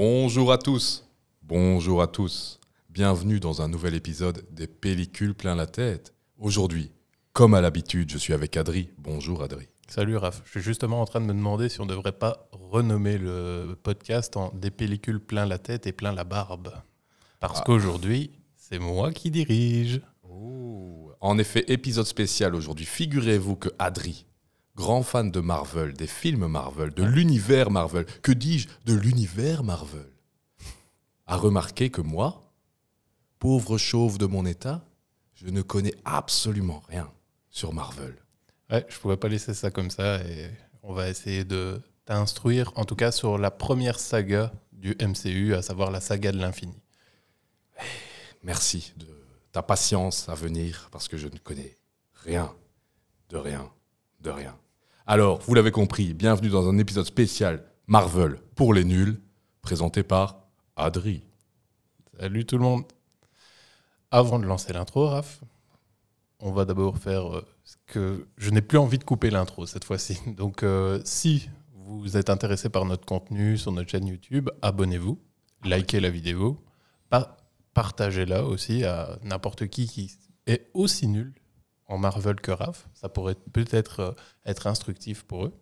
Bonjour à tous, bonjour à tous. Bienvenue dans un nouvel épisode des pellicules plein la tête. Aujourd'hui, comme à l'habitude, je suis avec Adri. Bonjour Adri. Salut Raph. Je suis justement en train de me demander si on ne devrait pas renommer le podcast en des pellicules plein la tête et plein la barbe. Parce ah. qu'aujourd'hui, c'est moi qui dirige. En effet, épisode spécial aujourd'hui. Figurez-vous que Adri grand fan de Marvel, des films Marvel, de l'univers Marvel, que dis-je, de l'univers Marvel, a remarqué que moi, pauvre chauve de mon état, je ne connais absolument rien sur Marvel. Ouais, je pouvais pas laisser ça comme ça et on va essayer de t'instruire, en tout cas sur la première saga du MCU, à savoir la saga de l'infini. Merci de ta patience à venir parce que je ne connais rien, de rien, de rien. Alors, vous l'avez compris, bienvenue dans un épisode spécial Marvel pour les nuls, présenté par Adri. Salut tout le monde. Avant de lancer l'intro, Raph, on va d'abord faire euh, ce que je n'ai plus envie de couper l'intro cette fois-ci. Donc, euh, si vous êtes intéressé par notre contenu sur notre chaîne YouTube, abonnez-vous, likez la vidéo, partagez-la aussi à n'importe qui qui est aussi nul en Marvel que Raph. Ça pourrait peut-être euh, être instructif pour eux.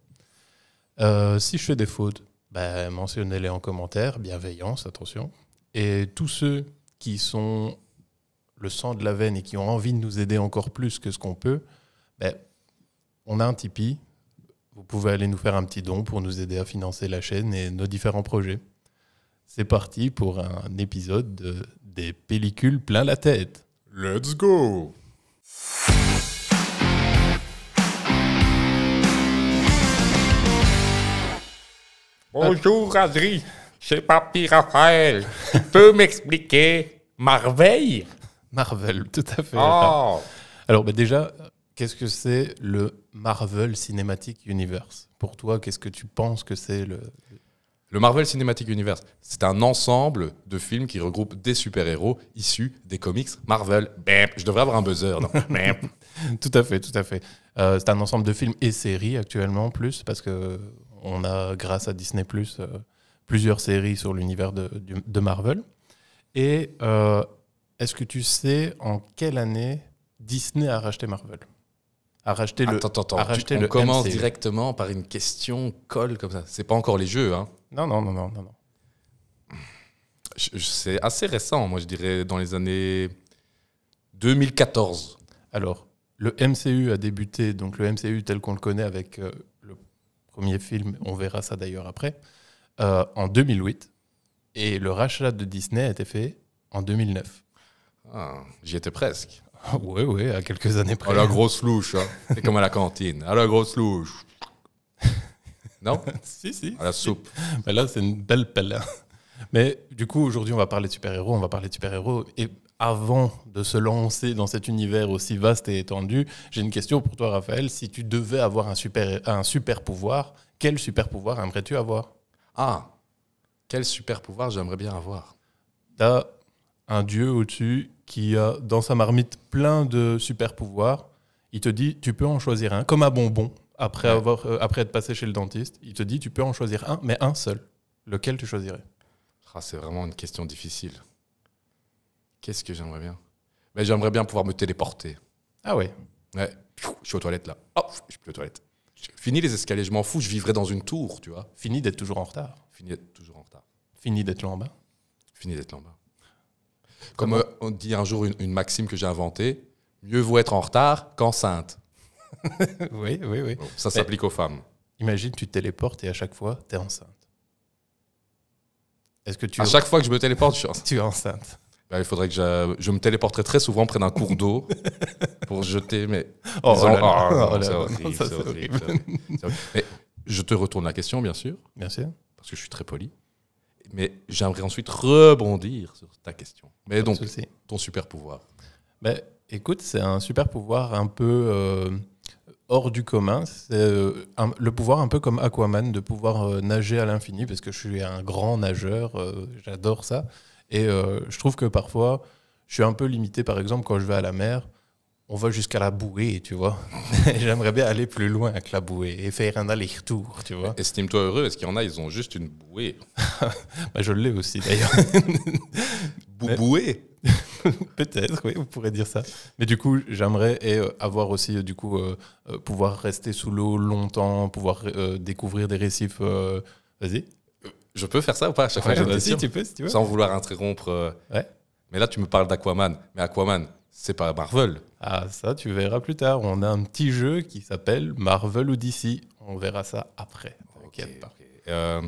Euh, si je fais des fautes, bah, mentionnez-les en commentaire, bienveillance, attention. Et tous ceux qui sont le sang de la veine et qui ont envie de nous aider encore plus que ce qu'on peut, bah, on a un Tipeee. Vous pouvez aller nous faire un petit don pour nous aider à financer la chaîne et nos différents projets. C'est parti pour un épisode de, des pellicules plein la tête. Let's go! Bonjour Adri, c'est Papy Raphaël. peux m'expliquer Marvel Marvel, tout à fait. Ah. Alors bah, déjà, qu'est-ce que c'est le Marvel Cinematic Universe Pour toi, qu'est-ce que tu penses que c'est le... Le Marvel Cinematic Universe, c'est un ensemble de films qui regroupent des super-héros issus des comics Marvel. je devrais avoir un buzzer. Non tout à fait, tout à fait. Euh, c'est un ensemble de films et séries actuellement, plus, parce que on a, grâce à Disney, Plus, euh, plusieurs séries sur l'univers de, Marvel. Et euh, est-ce que tu sais en quelle année Disney a racheté Marvel a racheté le, attends, attends. A on commence directement par une question colle comme ça. C'est pas encore les jeux, hein Non, non, non, non, non. non. C'est assez récent, moi je dirais dans les années 2014. Alors, le MCU a débuté, donc le MCU tel qu'on le connaît avec euh, premier film, on verra ça d'ailleurs après, euh, en 2008. Et le rachat de Disney a été fait en 2009. Ah, j'y étais presque. oui, ah oui, à quelques années près. À la grosse louche, hein. c'est comme à la cantine. À la grosse louche. Non Si, si. À la soupe. Mais là, c'est une belle pelle. Hein. Mais du coup, aujourd'hui, on va parler de super-héros, on va parler de super-héros. Et avant de se lancer dans cet univers aussi vaste et étendu, j'ai une question pour toi, Raphaël. Si tu devais avoir un super, un pouvoir, quel super pouvoir aimerais-tu avoir Ah, quel super pouvoir j'aimerais bien avoir as un dieu au-dessus qui a dans sa marmite plein de super pouvoirs. Il te dit, tu peux en choisir un, comme un bonbon, après, avoir, euh, après être passé chez le dentiste. Il te dit, tu peux en choisir un, mais un seul. Lequel tu choisirais ah, C'est vraiment une question difficile. Qu'est-ce que j'aimerais bien Mais ben, j'aimerais bien pouvoir me téléporter. Ah ouais Ouais. Je suis aux toilettes là. Oh, je suis plus aux toilettes. Fini les escaliers, je m'en fous, je vivrais dans une tour, tu vois. Fini d'être toujours en retard. Fini d'être toujours en retard. Fini d'être là en bas. Fini d'être là en bas. Comme euh, on dit un jour une, maxime que j'ai inventée, mieux vaut être en retard qu'enceinte. oui, oui, oui. ça s'applique aux femmes. Imagine, tu te téléportes et à chaque fois, tu es enceinte. Est-ce que tu... À chaque fois que je me téléporte, je suis enceinte. tu es enceinte. Bah, il faudrait que je, me téléporterais très souvent près d'un cours d'eau pour jeter mes. Oh, Mais je te retourne la question, bien sûr. Bien sûr. Parce que je suis très poli. Mais j'aimerais ensuite rebondir sur ta question. Mais donc, ton super pouvoir. Bah, écoute, c'est un super pouvoir un peu euh, hors du commun. C'est euh, le pouvoir un peu comme Aquaman, de pouvoir euh, nager à l'infini, parce que je suis un grand nageur, j'adore ça. Et euh, je trouve que parfois, je suis un peu limité, par exemple, quand je vais à la mer, on va jusqu'à la bouée, tu vois. J'aimerais bien aller plus loin que la bouée et faire un aller-retour, tu vois. Estime-toi heureux, est-ce qu'il y en a, ils ont juste une bouée bah, Je l'ai aussi, d'ailleurs. Bouée Peut-être, oui, vous pourrez dire ça. Mais du coup, j'aimerais euh, avoir aussi, euh, du coup, pouvoir rester sous l'eau longtemps, pouvoir découvrir des récifs. Vas-y. Je peux faire ça ou pas à chaque fois que Si, tu peux, si tu veux. Sans vouloir interrompre. Euh, ouais. Mais là, tu me parles d'Aquaman. Mais Aquaman, c'est pas Marvel. Ah, ça, tu verras plus tard. On a un petit jeu qui s'appelle Marvel ou DC. On verra ça après. Ok. Euh,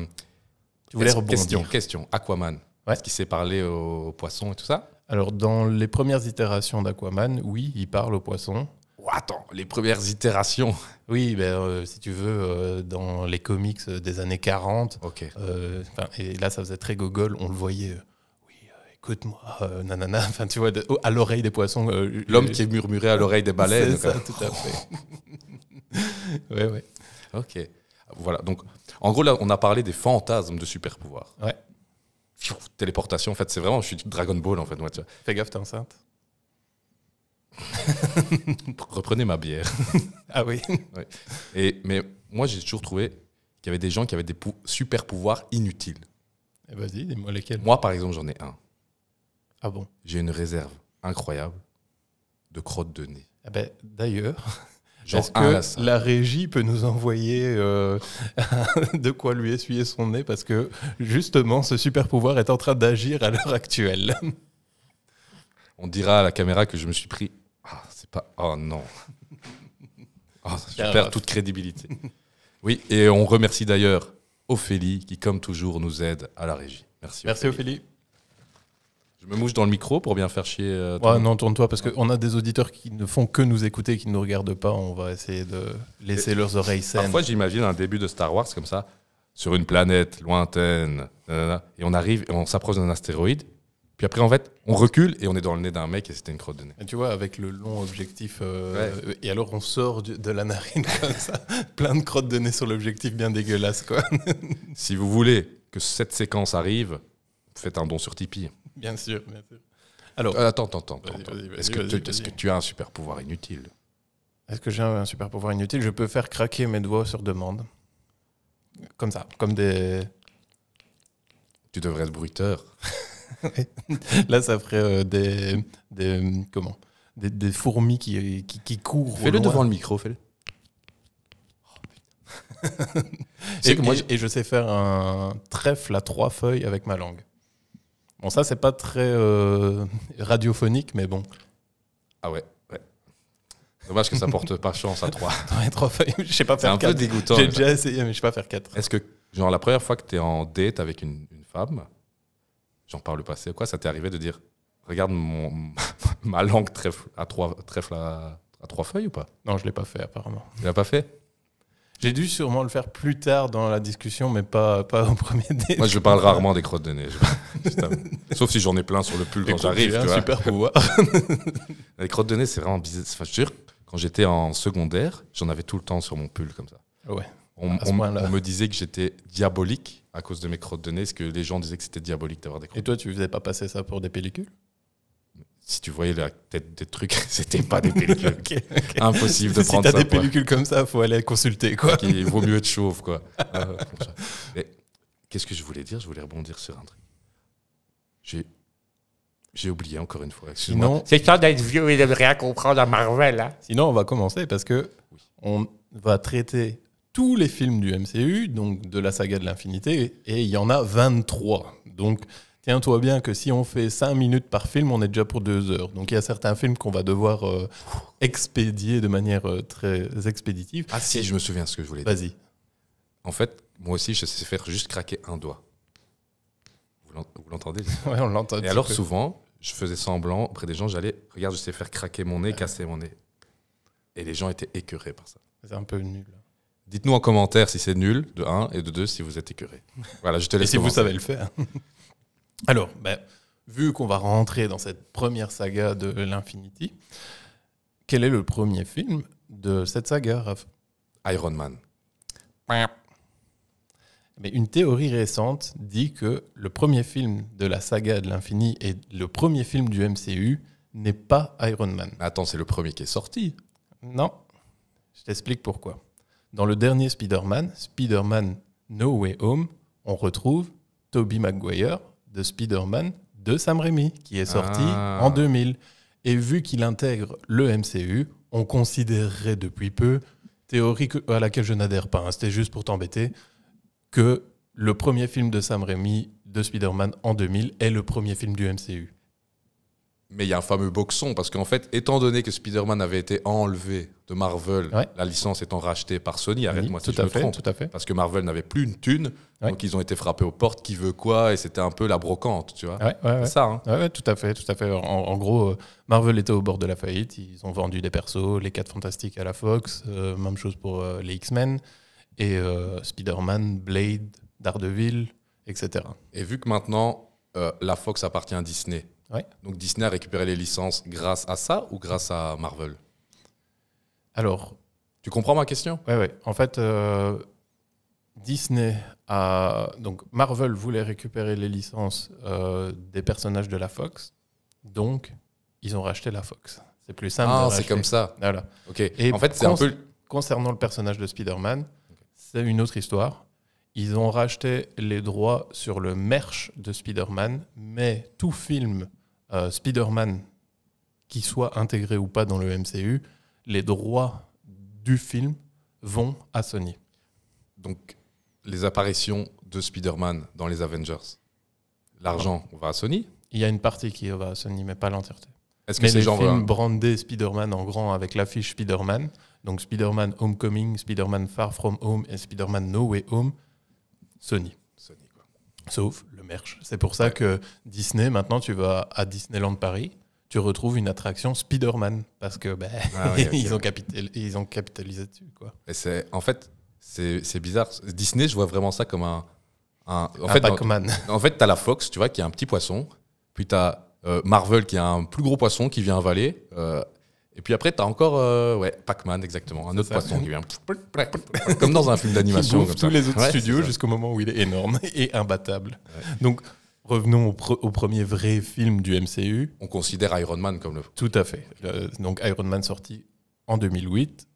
tu voulais rebondir Question, question. Aquaman. Ouais. Est-ce qu'il sait parler aux poissons et tout ça Alors, dans les premières itérations d'Aquaman, oui, il parle aux poissons attends, les premières itérations. Oui, ben, euh, si tu veux, euh, dans les comics des années 40. Ok. Euh, et là, ça faisait très gogol, on le voyait Oui, écoute-moi, nanana, enfin tu vois, à l'oreille des poissons, l'homme qui est murmuré à l'oreille des baleines. C'est ça, tout à fait. Oui, oui. Ok. Voilà, donc en gros là, on a parlé des fantasmes de super pouvoirs Ouais. téléportation, en fait, c'est vraiment, je suis Dragon Ball en fait. Moi, tu Fais gaffe, t'es enceinte. Reprenez ma bière. ah oui. Et, mais moi, j'ai toujours trouvé qu'il y avait des gens qui avaient des super pouvoirs inutiles. Eh ben, vas-y, dis-moi lesquels. Moi, par exemple, j'en ai un. Ah bon J'ai une réserve incroyable de crottes de nez. Eh ben, d'ailleurs, est-ce que la régie peut nous envoyer euh, de quoi lui essuyer son nez Parce que justement, ce super pouvoir est en train d'agir à l'heure actuelle on dira à la caméra que je me suis pris. Ah, c'est pas. Oh non. Ah, je perds toute crédibilité. Oui, et on remercie d'ailleurs Ophélie qui, comme toujours, nous aide à la régie. Merci. Merci Ophélie. Je me mouche dans le micro pour bien faire chier. Euh, non, tourne-toi parce qu'on a des auditeurs qui ne font que nous écouter, qui ne nous regardent pas. On va essayer de laisser leurs oreilles saines. Parfois, j'imagine un début de Star Wars comme ça, sur une planète lointaine, et on arrive, et on s'approche d'un astéroïde, puis après, en fait, on recule et on est dans le nez d'un mec et c'était une crotte de nez. tu vois, avec le long objectif, euh, et alors on sort de la narine comme ça, plein de crottes de nez sur l'objectif bien dégueulasse. Quoi. si vous voulez que cette séquence arrive, faites un don sur Tipeee. Bien sûr, bien sûr. Alors, euh, attends, attends, attends. Est-ce que, est que, tu as un super pouvoir inutile Est-ce que j'ai un, un super pouvoir inutile Je peux faire craquer mes doigts sur demande. Comme ça, comme des... Tu devrais être bruiteur. Là, ça ferait euh, des, comment des, fourmis qui, qui, courent. Fais-le devant le micro, fais-le. et, moi, je sais faire un trèfle à trois feuilles avec ma langue. Bon, ça, c'est pas très euh, radiophonique, mais bon. Ah ouais. Dommage que ça porte pas chance à 3. Ouais, trois feuilles, je sais pas faire quatre. C'est un peu dégoûtant. J'ai hein. déjà essayé, mais je sais pas faire quatre. Est-ce que, genre, la première fois que tu es en date avec une femme, j'en parle le passé, quoi, ça t'est arrivé de dire regarde mon, ma langue trèfle à trois, trèfle à, trois feuilles ou pas Non, je ne l'ai pas fait apparemment. Tu l'as pas fait j'ai dû sûrement le faire plus tard dans la discussion, mais pas, en premier dé. Moi, je parle rarement des crottes de nez. Sauf si j'en ai plein sur le pull quand j'arrive. un super les crottes de nez, c'est vraiment bizarre. quand j'étais en secondaire, j'en avais tout le temps sur mon pull comme ça. Ouais. On, me disait que j'étais diabolique à cause de mes crottes de nez, que les gens disaient que c'était diabolique d'avoir des crottes. Et toi, tu ne faisais pas passer ça pour des pellicules si tu voyais la tête des trucs, c'était pas des pellicules. Impossible de prendre ça. Si des pellicules comme ça, il faut aller consulter quoi. il vaut mieux être chauve quoi. Ah, qu'est-ce que je voulais dire Je voulais rebondir sur un truc. J'ai oublié encore une fois. Sinon, c'est temps d'être vieux et de rien comprendre à Marvel. Hein. Sinon, on va commencer parce que on va traiter tous les films du MCU, donc de la saga de l'infinité, et il y en a 23. Donc tiens-toi bien que si on fait 5 minutes par film, on est déjà pour 2 heures. Donc il y a certains films qu'on va devoir euh, expédier de manière euh, très expéditive. Ah si, je me souviens ce que je voulais dire. Vas-y. En fait, moi aussi, je sais faire juste craquer un doigt. Vous l'entendez Oui, on l'entend. Et alors souvent, je faisais semblant auprès des gens, j'allais, regarde, je sais faire craquer mon nez, casser mon nez. Et les gens étaient écœurés par ça. C'est un peu nul. Dites-nous en commentaire si c'est nul, de 1, et de 2, si vous êtes écuré. Voilà, je te laisse. et si vous savez le faire. Alors, ben, vu qu'on va rentrer dans cette première saga de l'Infinity, quel est le premier film de cette saga, Raph Iron Man. Mais une théorie récente dit que le premier film de la saga de l'infini et le premier film du MCU n'est pas Iron Man. attends, c'est le premier qui est sorti. Non. Je t'explique pourquoi. Dans le dernier Spider-Man, Spider-Man No Way Home, on retrouve Toby Maguire de Spider-Man de Sam Raimi, qui est sorti ah. en 2000. Et vu qu'il intègre le MCU, on considérerait depuis peu, théorie à laquelle je n'adhère pas, hein, c'était juste pour t'embêter, que le premier film de Sam Raimi de Spider-Man en 2000 est le premier film du MCU. Mais il y a un fameux boxon, parce qu'en fait, étant donné que Spider-Man avait été enlevé de Marvel, la licence étant rachetée par Sony, arrête-moi tout à fait, tout à fait. parce que Marvel n'avait plus une thune, donc ils ont été frappés aux portes, qui veut quoi, et c'était un peu la brocante, tu vois. ça, hein. tout à fait, tout à fait. En, gros, euh, Marvel était au bord de la faillite, ils ont vendu des persos, les 4 Fantastiques à la Fox, euh, même chose pour euh, les X-Men, et Spider-Man, Blade, Daredevil, etc. Et vu que maintenant, la Fox appartient à Disney, donc Disney a récupéré les licences grâce à ça ou grâce à Marvel Alors. Tu comprends ma question Oui, oui. En fait, euh, Disney a. Donc Marvel voulait récupérer les licences euh, des personnages de la Fox. Donc, ils ont racheté la Fox. C'est plus simple. Ah, c'est comme ça. Voilà. Ok. Et en fait, c'est Concernant le personnage de Spider-Man, c'est une autre histoire. Ils ont racheté les droits sur le merch de Spider-Man, mais tout film euh, Spider-Man, qui soit intégré ou pas dans le MCU, les droits du film vont à Sony. Donc, les apparitions de Spider-Man dans les Avengers, l'argent va à Sony Il y a une partie qui va à Sony, mais pas l'entièreté. Est-ce que c'est genre. Films brandés Spider-Man en grand avec l'affiche Spider-Man, donc Spider-Man Homecoming, Spider-Man Far From Home et Spider-Man No Way Home, Sony sauf le merch. C'est pour ça que Disney, maintenant, tu vas à Disneyland Paris, tu retrouves une attraction Spider-Man parce que ben ah ils, ont capitalisé, dessus. Quoi. Et c'est, en fait, c'est bizarre. Disney, je vois vraiment ça comme un. un en, fait, Pac-Man. en, fait, tu as la Fox, tu vois, qui a un petit poisson. Puis tu as euh, Marvel, qui a un plus gros poisson qui vient avaler. Euh, et puis après, tu as encore euh, ouais, Pac-Man, exactement, un autre poisson qui vient. Hein. comme dans un film d'animation. Tous les autres studios jusqu'au moment où il est énorme et imbattable. Donc, revenons au, premier vrai film du MCU. On considère Iron Man comme le. Tout à fait. donc, Iron Man sorti en 2008.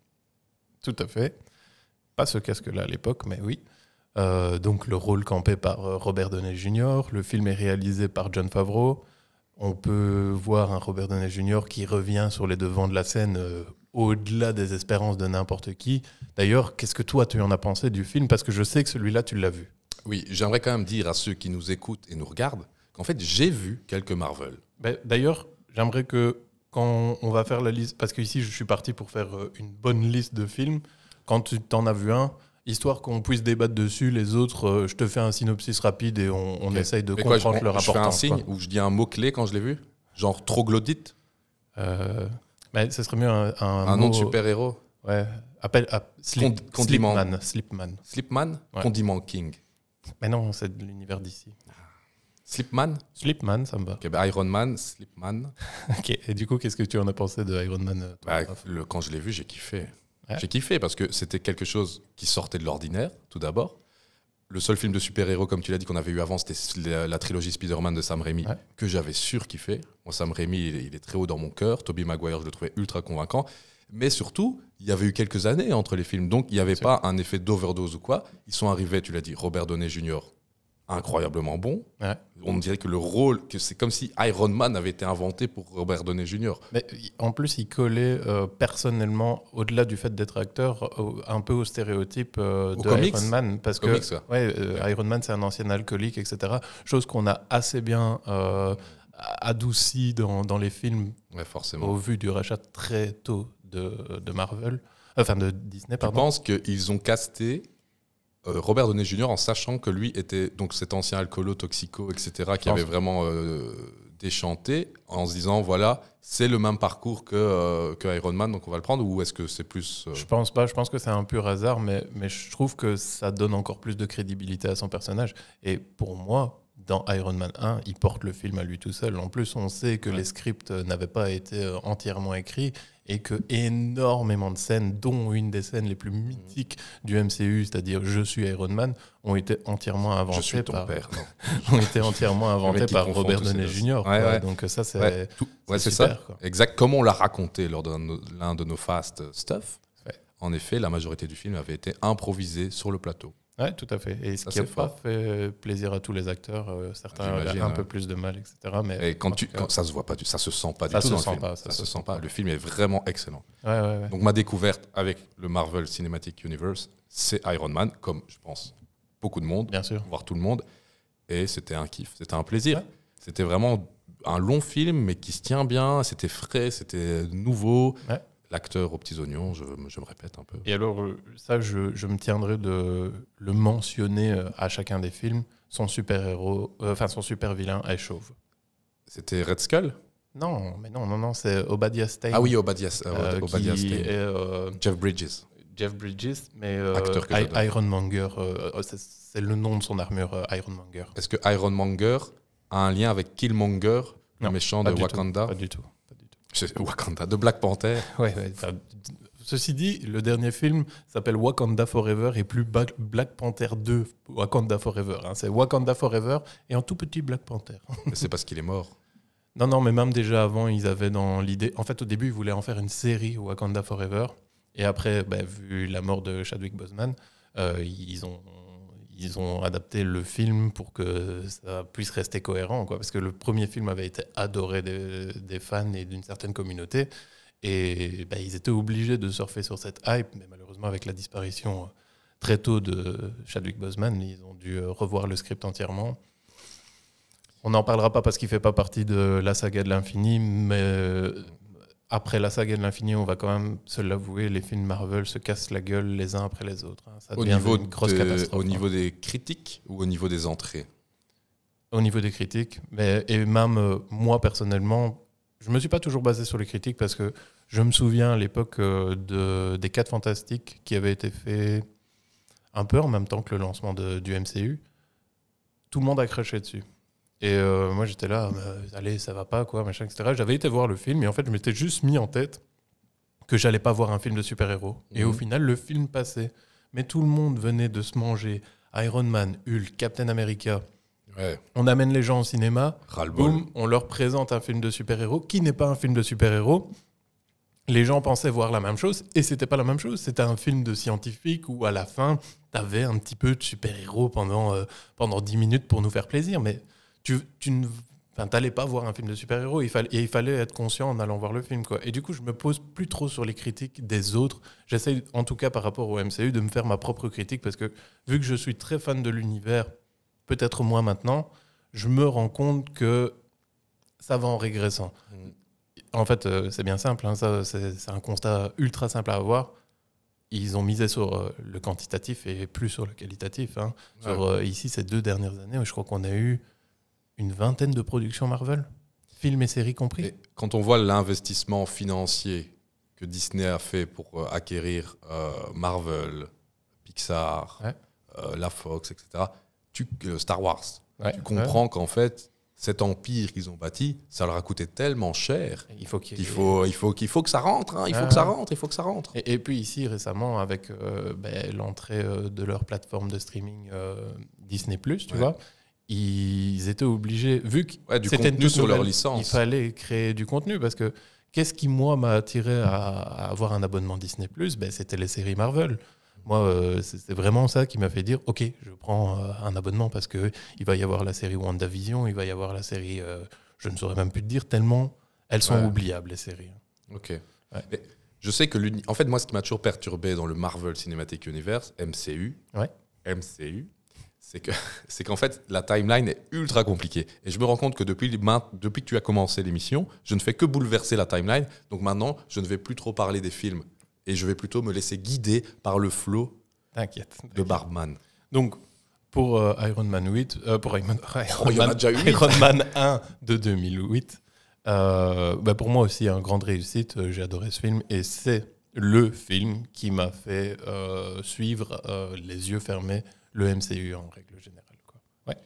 Tout à fait. Pas ce casque-là à l'époque, mais oui. Euh, donc, le rôle campé par euh, Robert Downey Jr. Le film est réalisé par John Favreau. On peut voir un Robert Downey Jr. qui revient sur les devants de la scène euh, au-delà des espérances de n'importe qui. D'ailleurs, qu'est-ce que toi tu en as pensé du film Parce que je sais que celui-là, tu l'as vu. Oui, j'aimerais quand même dire à ceux qui nous écoutent et nous regardent qu'en fait, j'ai vu quelques Marvel. Bah, d'ailleurs, j'aimerais que quand on va faire la liste, parce qu'ici, je suis parti pour faire euh, une bonne liste de films, quand tu t'en as vu un, histoire qu'on puisse débattre dessus. Les autres, euh, je te fais un synopsis rapide et on, essaye de comprendre je, leur rapport Je fais un signe ou je dis un mot-clé quand je l'ai vu Genre troglodyte euh, Ça serait mieux un, un, un nom de euh, super-héros Ouais. Appelle, à, Slipman. Slipman. Slipman, Condiment King. Mais non, c'est de l'univers d'ici. Slipman Slipman, ça me va. Bah, Iron Man, Slipman. ok, et du coup, qu'est-ce que tu en as pensé de Iron Man euh, bah, Quand je l'ai vu, j'ai kiffé. J'ai kiffé parce que c'était quelque chose qui sortait de l'ordinaire, tout d'abord. Le seul film de super-héros, comme tu l'as dit, qu'on avait eu avant, c'était la, trilogie Spider-Man de Sam Raimi, que j'avais sûr kiffé Moi, Sam Raimi, il, est très haut dans mon cœur. toby Maguire, je le trouvais ultra convaincant. Mais surtout, il y avait eu quelques années entre les films, donc il n'y avait pas un effet d'overdose ou quoi. Ils sont arrivés, tu l'as dit, Robert Downey Jr., incroyablement bon. On dirait que le rôle, que c'est comme si Iron Man avait été inventé pour Robert Downey Jr. Mais en plus, il collait euh, personnellement, au-delà du fait d'être acteur, un peu au stéréotype euh, de Iron Man, parce que euh, Iron Man, c'est un ancien alcoolique, etc. Chose qu'on a assez bien adouci dans, les films, forcément. au vu du rachat très tôt de, Marvel, enfin de Disney. Je pense qu'ils ont casté euh, Robert Downey Jr. en sachant que lui était donc cet ancien alcoolo, toxico, etc., qui avait vraiment euh, déchanté, en se disant voilà, c'est le même parcours que, euh, que Iron Man, donc on va le prendre, ou est-ce que c'est plus. Je pense pas, je pense que c'est un pur hasard, mais, mais je trouve que ça donne encore plus de crédibilité à son personnage. Et pour moi, dans Iron Man 1, il porte le film à lui tout seul. En plus, on sait que les scripts n'avaient pas été entièrement écrits et que énormément de scènes, dont une des scènes les plus mythiques mhm. du MCU, c'est-à-dire Je suis Iron Man, ont été entièrement inventées par, été entièrement inventées par Robert Downey Jr. Donc euh, ça, c'est ouais. Exact, comme on l'a raconté lors de l'un de nos fast stuff. En effet, la majorité du film avait été improvisée sur le plateau. Oui, tout à fait. Et ce qui pas fait plaisir à tous les acteurs, euh, certains ont un hein. peu plus de mal, etc. Mais et quand tu, ça se voit pas, ça se sent pas du ça tout sent le film. Pas, ça, se, sent pas. Le film est vraiment excellent. Donc ma découverte avec le Marvel Cinematic Universe, c'est Iron Man, comme je pense beaucoup de monde, Bien voire tout le monde. Et c'était un kiff, c'était un plaisir. C'était vraiment un long film, mais qui se tient bien. C'était frais, c'était nouveau l'acteur aux petits oignons, je, me répète un peu. Et alors, euh, ça, je, me tiendrai de le mentionner euh, à chacun des films. Son super-héros, euh, enfin, son super-vilain est chauve. C'était Red Skull Non, mais non, non, non, c'est Obadiah Stane. Ah oui, Obadiah, Stane. Jeff Bridges. Jeff Bridges, mais Acteur Ironmonger, c'est le nom de son armure, Ironmonger. Est-ce que Ironmonger a un lien avec Killmonger, le méchant de Wakanda Pas du tout. Wakanda, de Black Panther. ceci dit, le dernier film s'appelle Wakanda Forever et plus Black Panther 2 Wakanda Forever. Hein. C'est Wakanda Forever et un tout petit Black Panther. Mais C'est parce qu'il est mort. Non, non, mais même déjà avant, ils avaient dans l'idée. En fait, au début, ils voulaient en faire une série Wakanda Forever. Et après, ben, vu la mort de Chadwick Boseman, euh, ils ont ils ont adapté le film pour que ça puisse rester cohérent, quoi, parce que le premier film avait été adoré des, fans et d'une certaine communauté, et bah, ils étaient obligés de surfer sur cette hype, mais malheureusement avec la disparition euh, très tôt de Chadwick Boseman, ils ont dû euh, revoir le script entièrement. On n'en parlera pas parce qu'il ne fait pas partie de la saga de l'infini, mais euh, après la saga de l'infini, on va quand même se l'avouer, les films Marvel se cassent la gueule les uns après les autres. Hein. Ça au niveau une grosse catastrophe. Au hein. niveau des critiques ou au niveau des entrées Au niveau des critiques. Mais, et même euh, moi, personnellement, je me suis pas toujours basé sur les critiques parce que je me souviens à l'époque euh, de, des 4 Fantastiques qui avaient été faits un peu en même temps que le lancement du MCU. Tout le monde a craché dessus. Et euh, moi, j'étais là, euh, allez, ça va pas, quoi, machin, etc. J'avais été voir le film et en fait, je m'étais juste mis en tête que j'allais pas voir un film de super-héros. Et au mhm. final, le film passait. Mais tout le monde venait de se manger Iron Man, Hulk, Captain America. On amène les gens au cinéma, on leur présente un film de super-héros qui n'est pas un film de super-héros. Les gens pensaient voir la même chose et c'était pas la même chose. C'était un film de scientifique où à la fin, tu avais un petit peu de super-héros pendant, euh, pendant 10 minutes pour nous faire plaisir. Mais tu, tu ne Enfin, t'allais pas voir un film de super-héros, il fallait, et il fallait être conscient en allant voir le film, quoi. Et du coup, je me pose plus trop sur les critiques des autres. J'essaye, en tout cas par rapport au MCU, de me faire ma propre critique, parce que vu que je suis très fan de l'univers, peut-être moins maintenant, je me rends compte que ça va en régressant. Mm. En fait, euh, c'est bien simple, hein, ça, c'est, un constat ultra simple à avoir. Ils ont misé sur euh, le quantitatif et plus sur le qualitatif. Hein. Sur, euh, ici, ces deux dernières années, je crois qu'on a eu une vingtaine de productions Marvel, films et séries compris. quand on voit l'investissement financier que Disney a fait pour euh, acquérir euh, Marvel, Pixar, euh, la Fox, etc., tu, Star Wars, tu comprends qu'en fait, cet empire qu'ils ont bâti, ça leur a coûté tellement cher. Il faut qu'il faut, il faut, qu'il faut que ça rentre, hein, il, faut que ça rentre il faut que ça rentre, et, puis ici récemment avec ben, l'entrée de leur plateforme de streaming euh, Disney+, tu vois, ils étaient obligés, vu que c'était sur leur licence, il fallait créer du contenu parce que qu'est-ce qui moi m'a attiré à, avoir un abonnement Disney Plus ben, c'était les séries Marvel. Moi, euh, c'est vraiment ça qui m'a fait dire ok, je prends euh, un abonnement parce que il va y avoir la série WandaVision, il va y avoir la série, euh, je ne saurais même plus te dire tellement elles sont oubliables les séries. Ok. je sais que en fait moi ce qui m'a toujours perturbé dans le Marvel Cinematic Universe, MCU, MCU, c'est qu'en fait la timeline est ultra compliquée et je me rends compte que depuis depuis que tu as commencé l'émission, je ne fais que bouleverser la timeline. Donc maintenant, je ne vais plus trop parler des films et je vais plutôt me laisser guider par le flot de Barbman. Donc euh, euh, pour Iron Man 8, pour Iron, Man, Iron, Man, 1 de 2008, euh, bah, pour moi aussi, un hein, grand réussite. J'ai adoré ce film et c'est le film qui m'a fait suivre les yeux fermés le MCU en règle générale. Quoi. Ouais.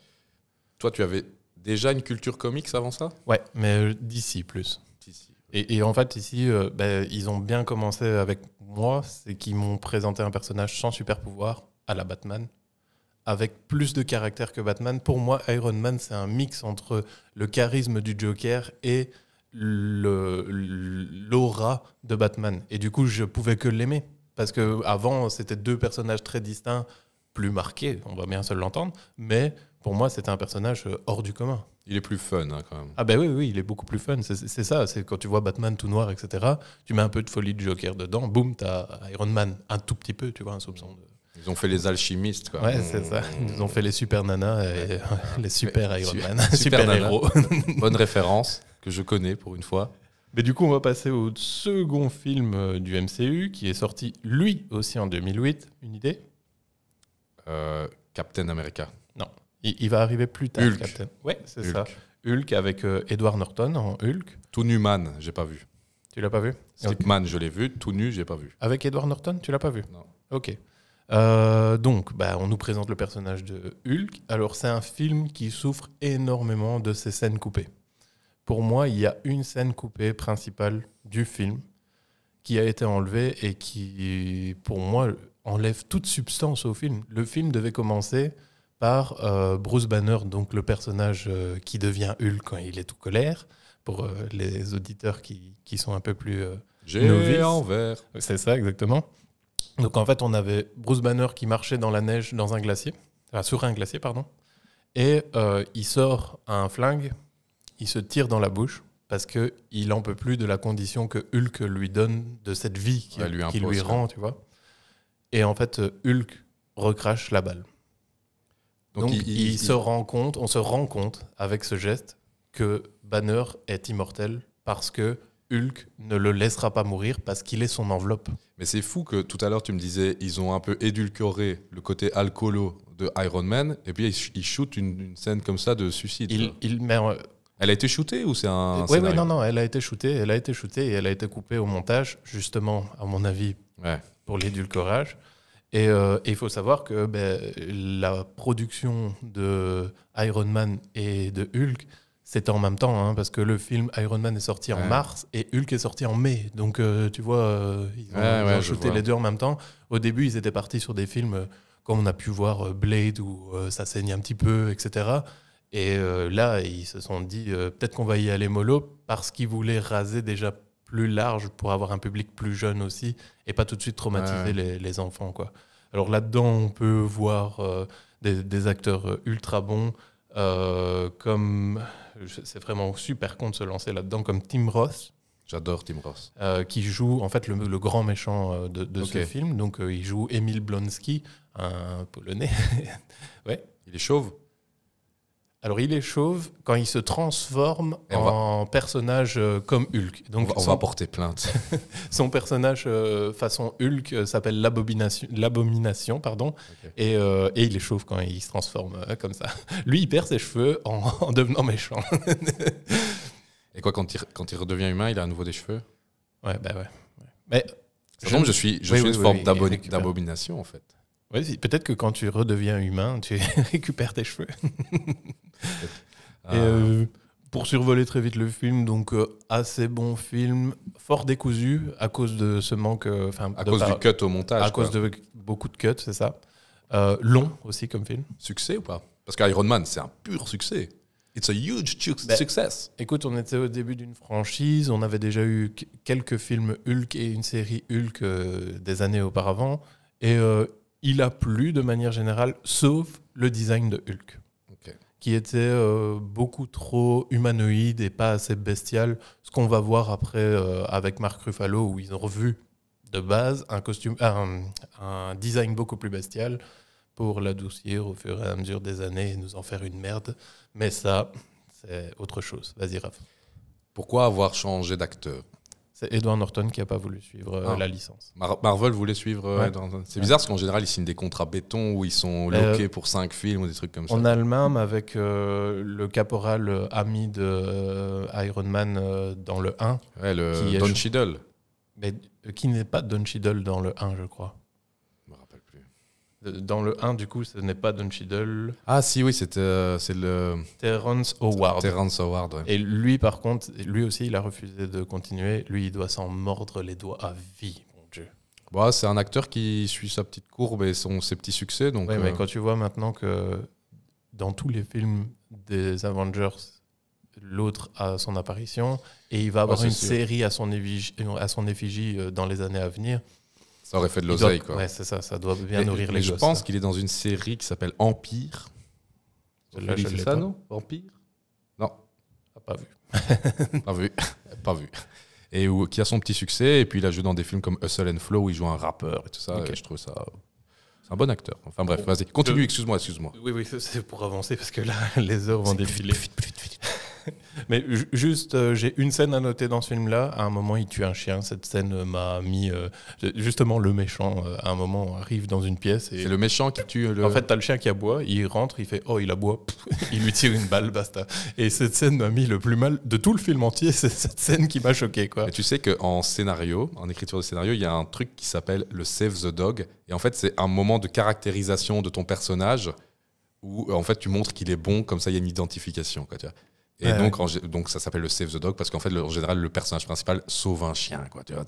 Toi, tu avais déjà une culture comics avant ça Ouais, mais euh, d'ici plus. Et, et, en fait, ici, euh, ben, ils ont bien commencé avec moi, c'est qu'ils m'ont présenté un personnage sans super pouvoir, à la Batman, avec plus de caractère que Batman. Pour moi, Iron Man, c'est un mix entre le charisme du Joker et l'aura de Batman. Et du coup, je pouvais que l'aimer. Parce que avant c'était deux personnages très distincts plus marqué, on va bien se l'entendre, mais pour moi, c'était un personnage euh, hors du commun. Il est plus fun, hein, quand même. Ah ben oui, oui, il est beaucoup plus fun. C'est ça, c'est quand tu vois Batman tout noir, etc., tu mets un peu de folie de Joker dedans, boum, t'as Iron Man, un tout petit peu, tu vois, un soupçon Ils ont fait les alchimistes, quoi. Ouais, c'est ça. Mmh. Ils ont fait les super nanas et les super Iron Man, super, super Bonne référence que je connais pour une fois. Mais du coup, on va passer au second film euh, du MCU qui est sorti lui aussi en 2008. Une idée euh, Captain America. Non. Il, va arriver plus tard, Hulk. Captain. Ouais, c'est ça. Hulk avec euh, Edward Norton en Hulk. Tout nu Man, j'ai pas vu. Tu l'as pas vu Stripman, man, je l'ai vu. Tout nu, j'ai pas vu. Avec Edward Norton, tu l'as pas vu Non. Ok. Euh, donc, bah, on nous présente le personnage de Hulk. Alors, c'est un film qui souffre énormément de ses scènes coupées. Pour moi, il y a une scène coupée principale du film qui a été enlevée et qui, pour moi, enlève toute substance au film. Le film devait commencer par euh, Bruce Banner, donc le personnage euh, qui devient Hulk quand il est tout colère, pour euh, les auditeurs qui, sont un peu plus J'ai vert C'est ça, exactement. Donc en fait, on avait Bruce Banner qui marchait dans la neige dans un glacier, sur un glacier, pardon, et il sort un flingue, il se tire dans la bouche parce qu'il en peut plus de la condition que Hulk lui donne de cette vie qui lui rend, tu vois. Et en fait, Hulk recrache la balle. Donc, il, se rend compte, on se rend compte avec ce geste que Banner est immortel parce que Hulk ne le laissera pas mourir parce qu'il est son enveloppe. Mais c'est fou que tout à l'heure tu me disais ils ont un peu édulcoré le côté alcoolo de Iron Man et puis ils shootent une, scène comme ça de suicide. elle a été shootée ou c'est un Oui, oui, non, non, elle a été shootée, elle a été shootée et elle a été coupée au montage justement à mon avis. Ouais pour l'édulcorage. Euh, et il faut savoir que ben, la production de Iron Man et de Hulk, c'était en même temps, hein, parce que le film Iron Man est sorti en mars et Hulk est sorti en mai. Donc euh, tu vois, euh, ils ont, shooté les deux en même temps. Au début, ils étaient partis sur des films comme on a pu voir Blade où ça saigne un petit peu, etc. Et là, ils se sont dit peut-être qu'on va y aller mollo parce qu'ils voulaient raser déjà plus large pour avoir un public plus jeune aussi et pas tout de suite traumatiser les, enfants. Quoi. Alors là-dedans, on peut voir euh, des, acteurs euh, ultra bons euh, comme, c'est vraiment super con de se lancer là-dedans, comme Tim Ross. J'adore Tim Ross. qui joue en fait le, grand méchant de, ce film. Donc il joue Emil Blonsky, un Polonais. ouais. Il est chauve alors, il est chauve quand il se transforme en personnage euh, comme Hulk. Donc, on, va, porter plainte. son personnage euh, façon Hulk euh, s'appelle l'abomination, pardon. Et, il est chauve quand il se transforme comme ça. Lui, il perd ses cheveux en, devenant méchant. et quoi, quand il, quand il redevient humain, il a à nouveau des cheveux Ouais, bah ouais. Mais je... je suis, je une forme d'abomination, en fait. peut-être que quand tu redeviens humain, tu récupères tes cheveux. Et euh, euh. pour survoler très vite le film, donc euh, assez bon film, fort décousu à cause de ce manque. Enfin, à cause du cut au montage. À cause de beaucoup de cuts, c'est ça. long aussi comme film. Succès ou pas Parce qu'Iron Man, c'est un pur succès. It's a huge ben, success. Écoute, on était au début d'une franchise, on avait déjà eu quelques films Hulk et une série Hulk des années auparavant, et il a plu de manière générale, sauf le design de Hulk qui était euh, beaucoup trop humanoïde et pas assez bestial. Ce qu'on va voir après euh, avec Marc Ruffalo, où ils ont revu de base un, costume, un, design beaucoup plus bestial pour l'adoucir au fur et à mesure des années et nous en faire une merde. Mais ça, c'est autre chose. Vas-y, Raph. Pourquoi avoir changé d'acteur c'est Edward Norton qui n'a pas voulu suivre euh, ah. la licence. Marvel voulait suivre. Edward euh, Norton. C'est bizarre parce qu'en général, ils signent des contrats béton où ils sont euh, loqués pour cinq films ou des trucs comme ça. En Allemagne, avec le caporal ami de Iron Man dans le 1. Don Mais qui n'est pas Don Cheadle dans le 1, je crois. Dans le 1, du coup, ce n'est pas Don Cheadle. Ah, si, oui, c'est euh, le. Terrence Howard. Terrence Howard, Et lui, par contre, lui aussi, il a refusé de continuer. Lui, il doit s'en mordre les doigts à vie, mon Dieu. Bah, c'est un acteur qui suit sa petite courbe et son, ses petits succès. Donc, mais euh, quand tu vois maintenant que dans tous les films des Avengers, l'autre a son apparition et il va ah, avoir une série à son effigie euh, dans les années à venir. Ça aurait fait de l'oseille, quoi. Ouais, c'est ça, ça doit bien nourrir les je Je pense qu'il est dans une série qui s'appelle Empire. Là, ça, non Empire Non. Ah, pas vu. pas vu. pas vu. Et où, qui a son petit succès, et puis il a joué dans des films comme Hustle and Flow où il joue un rappeur et tout ça, je trouve ça c'est un bon acteur. Enfin bref, oh, vas-y, continue, excuse-moi, excuse-moi. Oui, oui, c'est pour avancer parce que là, les heures vont défiler. vite, Mais juste, euh, j'ai une scène à noter dans ce film-là. À un moment, il tue un chien. Cette scène m'a mis. Euh, justement, le méchant, euh, à un moment, arrive dans une pièce. Et... C'est le méchant qui tue le. En fait, t'as le chien qui aboie, il rentre, il fait Oh, il aboie, il lui tire une balle, basta. Et cette scène m'a mis le plus mal de tout le film entier. C'est cette scène qui m'a choqué, quoi. Et tu sais qu'en scénario, en écriture de scénario, il y a un truc qui s'appelle le Save the Dog. Et en fait, c'est un moment de caractérisation de ton personnage où, en fait, tu montres qu'il est bon, comme ça, il y a une identification, quoi, et donc, donc, ça s'appelle le Save the Dog parce qu'en fait, le, en général, le personnage principal sauve un chien. Quoi, tu vois,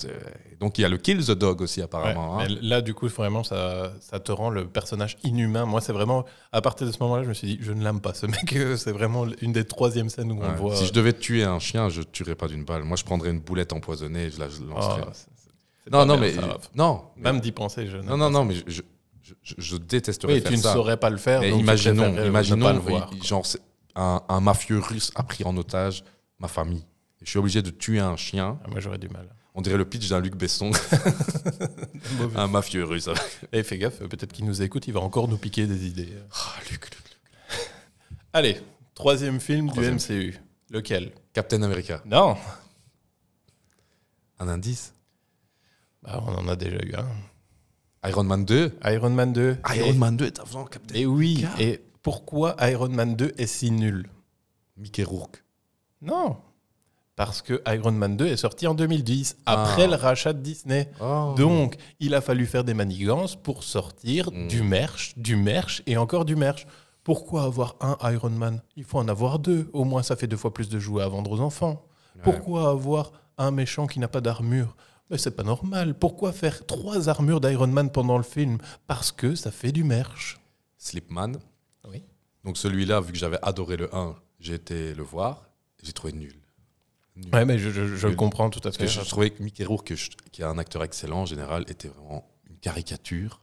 Donc, il y a le Kill the Dog aussi, apparemment. Hein. Là, du coup, vraiment, ça, ça, te rend le personnage inhumain. Moi, c'est vraiment. À partir de ce moment-là, je me suis dit, je ne l'aime pas, ce mec. C'est vraiment une des troisièmes scènes où on voit. Si euh, je devais tuer un chien, je ne tuerais pas d'une balle. Moi, je prendrais une boulette empoisonnée et je la ah, lancerais. non, non, mais. non. Même d'y penser, je. Non, non, non, mais je, je, détesterais faire ça. tu ne saurais pas le faire. donc imaginons, imaginons, pas le voir, genre, un, mafieux russe a pris en otage ma famille. je suis obligé de tuer un chien. Ah, moi, j'aurais du mal. On dirait le pitch d'un Luc Besson. un mafieux russe. Et eh, fais gaffe, peut-être qu'il nous écoute, il va encore nous piquer des idées. Oh, Luc, Luc, Luc. Allez, troisième film du MCU. Lequel Captain America. Non. Un indice bah, On en a déjà eu un. Iron Man 2 Iron Man 2. Iron Man 2 est avant Captain eh America. Et oui, et pourquoi Iron Man 2 est si nul Mickey Rourke. Non, parce que Iron Man 2 est sorti en 2010, après ah. le rachat de Disney. Oh. Donc, il a fallu faire des manigances pour sortir hmm. du merch, du merch et encore du merch. Pourquoi avoir un Iron Man Il faut en avoir deux. Au moins, ça fait deux fois plus de jouets à vendre aux enfants. Pourquoi avoir un méchant qui n'a pas d'armure Mais c'est pas normal. Pourquoi faire trois armures d'Iron Man pendant le film Parce que ça fait du merch. Slipman donc celui-là, vu que j'avais adoré le 1, j'ai été le voir, j'ai trouvé nul. Ouais, mais je, le comprends tout à fait. je trouvais que Mickey Rourke, qui est un acteur excellent en général, était vraiment une caricature.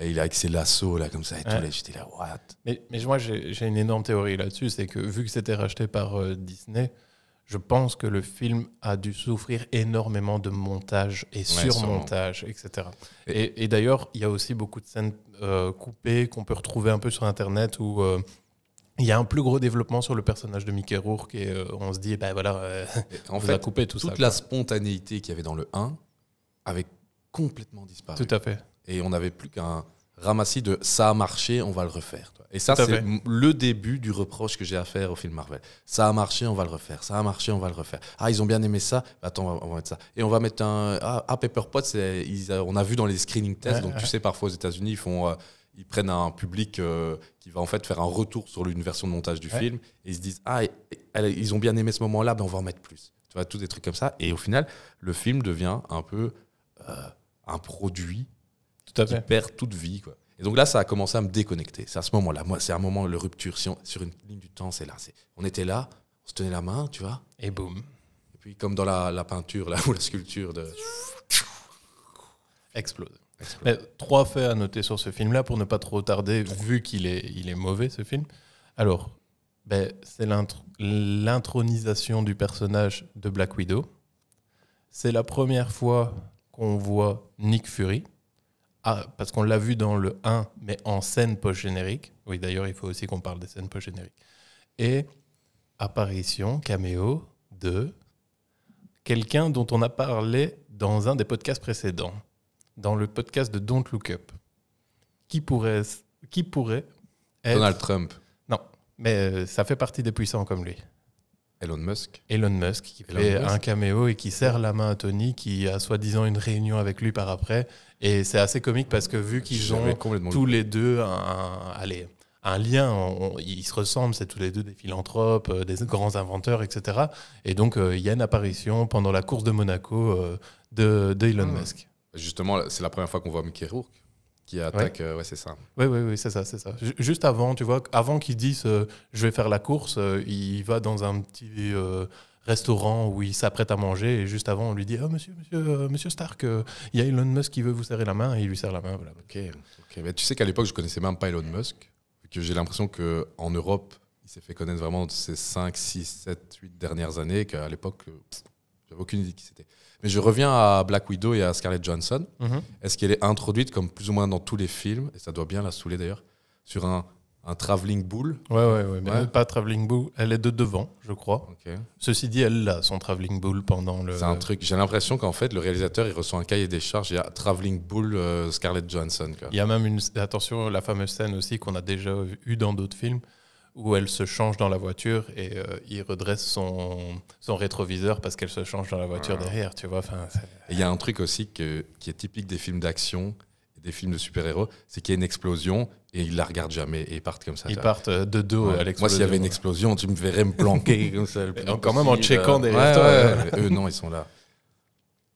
Et il a avec ses là, comme ça, et ouais. j'étais là, what mais, moi, j'ai une énorme théorie là-dessus, c'est que vu que c'était racheté par euh, Disney, je pense que le film a dû souffrir énormément de montage et surmontage, etc. Et, d'ailleurs, il y a aussi beaucoup de scènes euh, coupées qu'on peut retrouver un peu sur Internet où euh, il y a un plus gros développement sur le personnage de Mickey Rourke et euh, on se dit, ben voilà, on couper a coupé tout ça. Toute la spontanéité qu'il y avait dans le 1 avait complètement disparu. Tout à fait. Et on n'avait plus qu'un ramassis de ça a marché, on va le refaire. Et ça, c'est le début du reproche que j'ai à faire au film Marvel. Ça a marché, on va le refaire. Ça a marché, on va le refaire. Ah, ils ont bien aimé ça. Bah, attends, on va, mettre ça. Et on va mettre un. Ah, ah Pepper Pot, euh, on a vu dans les screening tests. donc, tu sais, parfois aux États-Unis, ils euh, ils prennent un public euh, qui va en fait faire un retour sur une version de montage du film et ils se disent ah ils ont bien aimé ce moment-là ben on va en mettre plus tu vois tous des trucs comme ça et au final le film devient un peu un produit tu perds toute vie, quoi. Et donc là, ça a commencé à me déconnecter. C'est à ce moment-là. Moi, c'est un moment, le rupture. sur une ligne du temps, c'est là. on était là, on se tenait la main, tu vois. Et boum. Et puis, comme dans la, la peinture, là, ou la sculpture de. Explose. trois faits à noter sur ce film-là pour ne pas trop tarder, vu qu'il est, il est mauvais, ce film. Alors, ben, c'est l'intronisation du personnage de Black Widow. C'est la première fois qu'on voit Nick Fury ah, parce qu'on l'a vu dans le 1, mais en scène post-générique. Oui, d'ailleurs, il faut aussi qu'on parle des scènes post-génériques. Et apparition, caméo de quelqu'un dont on a parlé dans un des podcasts précédents, dans le podcast de Don't Look Up. Qui pourrait, qui pourrait être... Donald Trump. Non, mais euh, ça fait partie des puissants comme lui. Elon Musk. Elon Musk, qui fait un caméo et qui serre la main à Tony, qui a soi-disant une réunion avec lui par après. Et c'est assez comique parce que vu qu'ils ont tous les deux un, lien, ils se ressemblent, c'est tous les deux des philanthropes, euh, des grands inventeurs, etc. Et donc euh, il y a une apparition pendant la course de Monaco euh, de, ah. Musk. Justement, c'est la première fois qu'on voit Mickey Rourke attaque. Euh, ouais, c'est ça. Oui, oui, c'est ça, c'est ça. Juste avant, tu vois, avant qu'il dise euh, je vais faire la course, euh, il va dans un petit restaurant où il s'apprête à manger et juste avant on lui dit oh, monsieur monsieur monsieur Stark, il y a Elon Musk qui veut vous serrer la main et il lui serre la main. Voilà. Ok. Mais tu sais qu'à l'époque je connaissais même pas Elon Musk, que j'ai l'impression que en Europe il s'est fait connaître vraiment ces 5, 6, 7, 8 dernières années qu'à l'époque j'avais aucune idée qui c'était. Mais je reviens à Black Widow et à Scarlett Johansson. Mhm. Est-ce qu'elle est introduite comme plus ou moins dans tous les films, et ça doit bien la saouler d'ailleurs, sur un, un travelling bull Ouais, ouais, ouais. Mais pas travelling bull, elle est de devant, je crois. Ceci dit, elle a son travelling bull pendant le. C'est un truc. J'ai l'impression qu'en fait, le réalisateur, il reçoit un cahier des charges. Il y a travelling bull euh, Scarlett Johansson. Il y a même une. Attention, la fameuse scène aussi qu'on a déjà eue dans d'autres films où elle se change dans la voiture et euh, il redresse son, son rétroviseur parce qu'elle se change dans la voiture ah. derrière, tu vois. Enfin, il y a un truc aussi qui est typique des films d'action des films de super-héros, c'est qu'il y a une explosion et ils la regardent jamais et ils partent comme ça. Ils partent euh, de dos à l'explosion. Moi, s'il y avait une explosion, tu me verrais me planquer comme ça. quand même en checkant euh. derrière eux, non, ils sont là.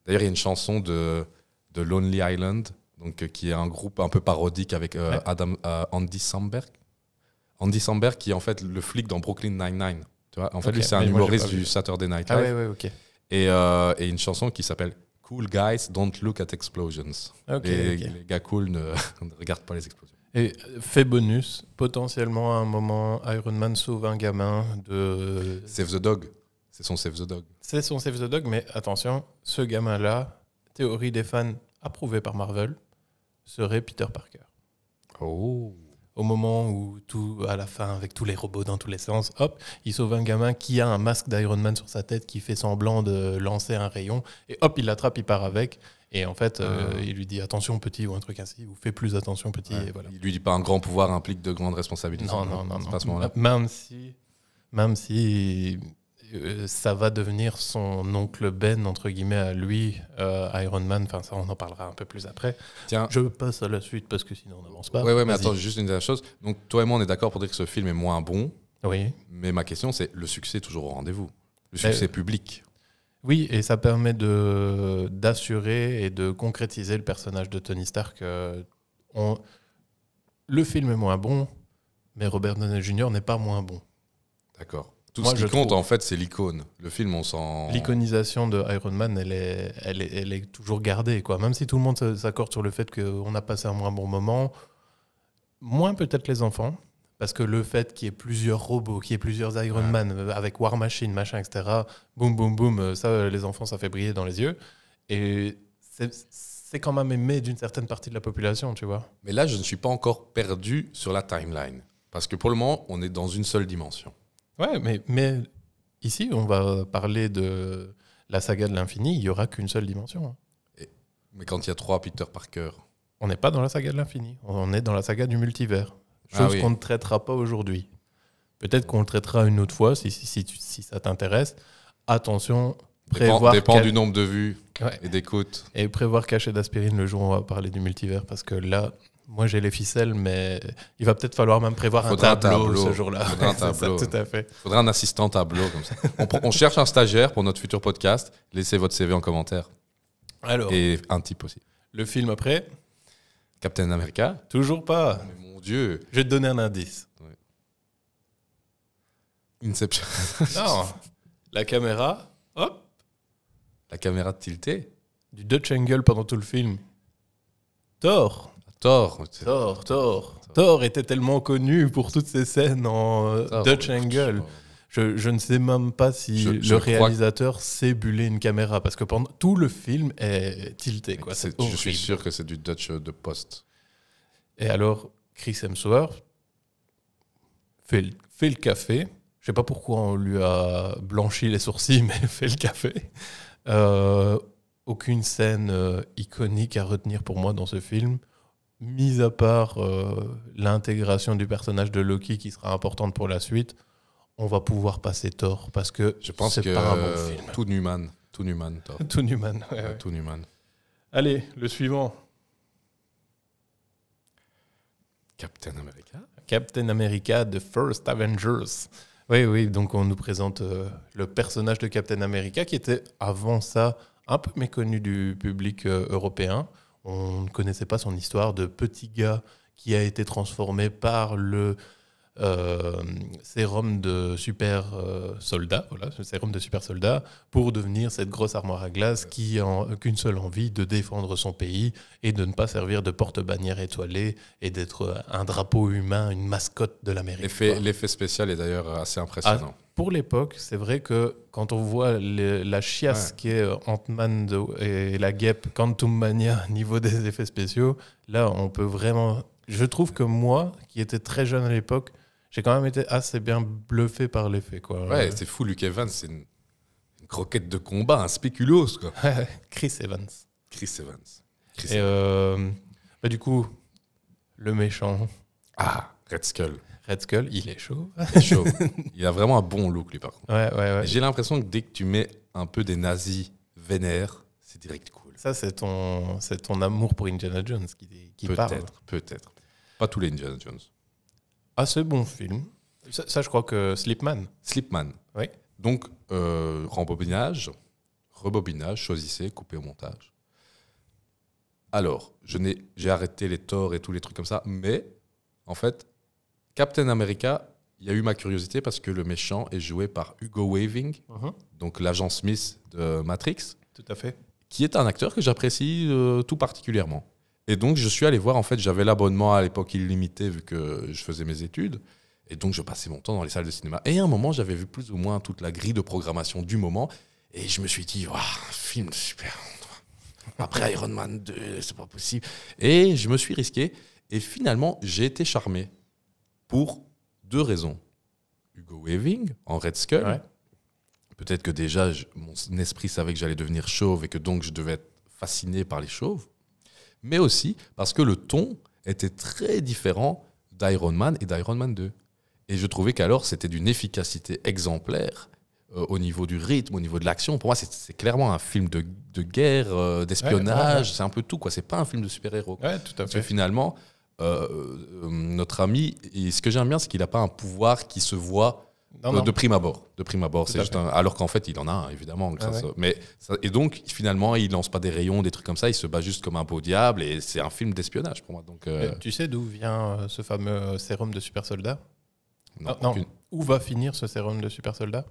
D'ailleurs, il y a une chanson de, de Lonely Island, donc, qui est un groupe un peu parodique avec Adam, Andy Samberg. Andy Samberg, qui est en fait le flic dans Brooklyn Nine-Nine. Tu vois, en fait, lui, c'est un humoriste du Saturday Night ah Live. Ah, ouais, ouais, et, euh, et, une chanson qui s'appelle Cool Guys Don't Look at Explosions. les, gars cool ne, ne regardent pas les explosions. Et fait bonus, potentiellement à un moment, Iron Man sauve un gamin de. Save the Dog. C'est son Save the Dog. C'est son Save the Dog, mais attention, ce gamin-là, théorie des fans approuvée par Marvel, serait Peter Parker. Oh au moment où tout, à la fin, avec tous les robots dans tous les sens, hop, il sauve un gamin qui a un masque d'Iron Man sur sa tête, qui fait semblant de lancer un rayon, et hop, il l'attrape, il part avec. Et en fait, euh, ah. il lui dit attention petit ou un truc ainsi, ou fais plus attention petit. Et voilà. Il lui dit pas un grand pouvoir implique de grandes responsabilités. Non, non, non. non. Même si, même si euh, ça va devenir son oncle Ben, entre guillemets, à lui, euh, Iron Man. Enfin, ça, on en parlera un peu plus après. Tiens. Je passe à la suite parce que sinon on n'avance pas. Oui, mais attends, juste une dernière chose. Donc, toi et moi, on est d'accord pour dire que ce film est moins bon. Oui. Mais ma question, c'est le succès toujours au rendez-vous. Le euh, succès public. Oui, et ça permet de d'assurer et de concrétiser le personnage de Tony Stark. Le film est moins bon, mais Robert Downey Jr. n'est pas moins bon. D'accord. Tout Moi, ce qui compte, en fait, c'est l'icône. Le film, on s'en. L'iconisation de Iron Man, elle est, elle est, toujours gardée. Quoi. Même si tout le monde s'accorde sur le fait qu'on a passé un moins bon moment, moins peut-être les enfants, parce que le fait qu'il y ait plusieurs robots, qu'il y ait plusieurs Iron Man avec War Machine, machin, etc., boum, boum, boum, ça, les enfants, ça fait briller dans les yeux. Et c'est quand même aimé d'une certaine partie de la population, tu vois. Mais là, je ne suis pas encore perdu sur la timeline. Parce que pour le moment, on est dans une seule dimension. Ouais, mais, mais ici, on va parler de la saga de l'infini, il n'y aura qu'une seule dimension. Hein. Mais quand il y a trois Peter Parker. On n'est pas dans la saga de l'infini, on est dans la saga du multivers. Ah Chose qu'on ne traitera pas aujourd'hui. Peut-être qu'on le traitera une autre fois si, si, si ça t'intéresse. Attention, Dépend, prévoir dépend du nombre de vues et d'écoutes. et prévoir cacher d'aspirine le jour où on va parler du multivers, parce que là, moi j'ai les ficelles, mais il va peut-être falloir même prévoir un tableau, ce jour-là. Faudra un à Faudra un assistant tableau comme ça. on, cherche un stagiaire pour notre futur podcast. Laissez votre CV en commentaire. Alors. Et un type aussi. Le film après Captain America. Toujours pas. Oh, mais mon Dieu. Je vais te donner un indice. Inception. non. La caméra. Hop. La caméra tiltée. Du Dutch Angle pendant tout le film. Thor. Thor. Thor, Thor. était tellement connu pour toutes ces scènes en euh, Dutch Angle. Je, ne sais même pas si le réalisateur s'est sait buller une caméra parce que tout le film est tilté. je suis sûr que c'est du Dutch euh, de poste. Et alors, Chris Hemsworth fait, fait le café. Je ne sais pas pourquoi on lui a blanchi les sourcils, mais fait le café. Euh, aucune scène iconique à retenir pour moi dans ce film mis à part euh, l'intégration du personnage de Loki qui sera importante pour la suite, on va pouvoir passer tort parce que je pense que pas un bon film. Tout Newman, tout Newman, tout Newman, tout Allez, le suivant. Captain America. Captain America, The First Avengers. Oui, oui, donc on nous présente euh, le personnage de Captain America qui était avant ça un peu méconnu du public euh, européen. On ne connaissait pas son histoire de petit gars qui a été transformé par le euh, sérum de super euh, soldat, voilà, ce sérum de super soldat, pour devenir cette grosse armoire à glace qui n'a qu'une seule envie de défendre son pays et de ne pas servir de porte-bannière étoilée et d'être un drapeau humain, une mascotte de l'Amérique. L'effet spécial est d'ailleurs assez impressionnant. Ah, pour l'époque, c'est vrai que quand on voit la chiasse qui est euh, Ant-Man et la guêpe Quantum Mania niveau des effets spéciaux, là, on peut vraiment. Je trouve que moi, qui étais très jeune à l'époque, j'ai quand même été assez bien bluffé par l'effet. Quoi. Ouais, c'est fou, Luke Evans, c'est une... croquette de combat, un spéculoos. Quoi. Chris Evans. Chris Evans. et euh, bah, du coup, le méchant. Ah, Red Skull. Red Skull, il est chaud. Il chaud. il a vraiment un bon look, lui, par contre. J'ai l'impression que dès que tu mets un peu des nazis vénères, c'est direct cool. Ça, c'est ton, c'est ton amour pour Indiana Jones qui, qui peut parle. Peut-être, peut-être. Pas tous les Indiana Jones. Ah, c'est bon film. Ça, je crois que Slipman. Slipman. Oui. Donc, euh, rembobinage, rebobinage, choisissez, coupez au montage. Alors, je n'ai, j'ai arrêté les torts et tous les trucs comme ça, mais en fait, Captain America, il y a eu ma curiosité parce que le méchant est joué par Hugo Waving, uh-huh. donc l'agent Smith de Matrix. Tout à fait. Qui est un acteur que j'apprécie euh, tout particulièrement. Et donc, je suis allé voir, en fait, j'avais l'abonnement à l'époque illimité vu que je faisais mes études. Et donc, je passais mon temps dans les salles de cinéma. Et à un moment, j'avais vu plus ou moins toute la grille de programmation du moment. Et je me suis dit, waouh, film super. Après Iron Man 2, c'est pas possible. Et je me suis risqué. Et finalement, j'ai été charmé pour deux raisons. Hugo Weaving en Red Skull. Peut-être que déjà, mon esprit savait que j'allais devenir chauve et que donc je devais être fasciné par les chauves. Mais aussi parce que le ton était très différent d'Iron Man et d'Iron Man 2. Et je trouvais qu'alors, c'était d'une efficacité exemplaire euh, au niveau du rythme, au niveau de l'action. Pour moi, c'est clairement un film de, guerre, euh, d'espionnage, c'est un peu tout. quoi. C'est pas un film de super-héros. tout Parce que finalement, euh, euh, notre ami, et ce que j'aime bien, c'est qu'il n'a pas un pouvoir qui se voit euh, de prime abord. De prime abord, c'est alors qu'en fait, il en a un, évidemment. mais et donc, finalement, il lance pas des rayons, des trucs comme ça. Il se bat juste comme un beau diable. Et c'est un film d'espionnage pour moi. Donc, Tu sais d'où vient ce fameux sérum de super soldat non, ah, Où va finir ce sérum de super soldat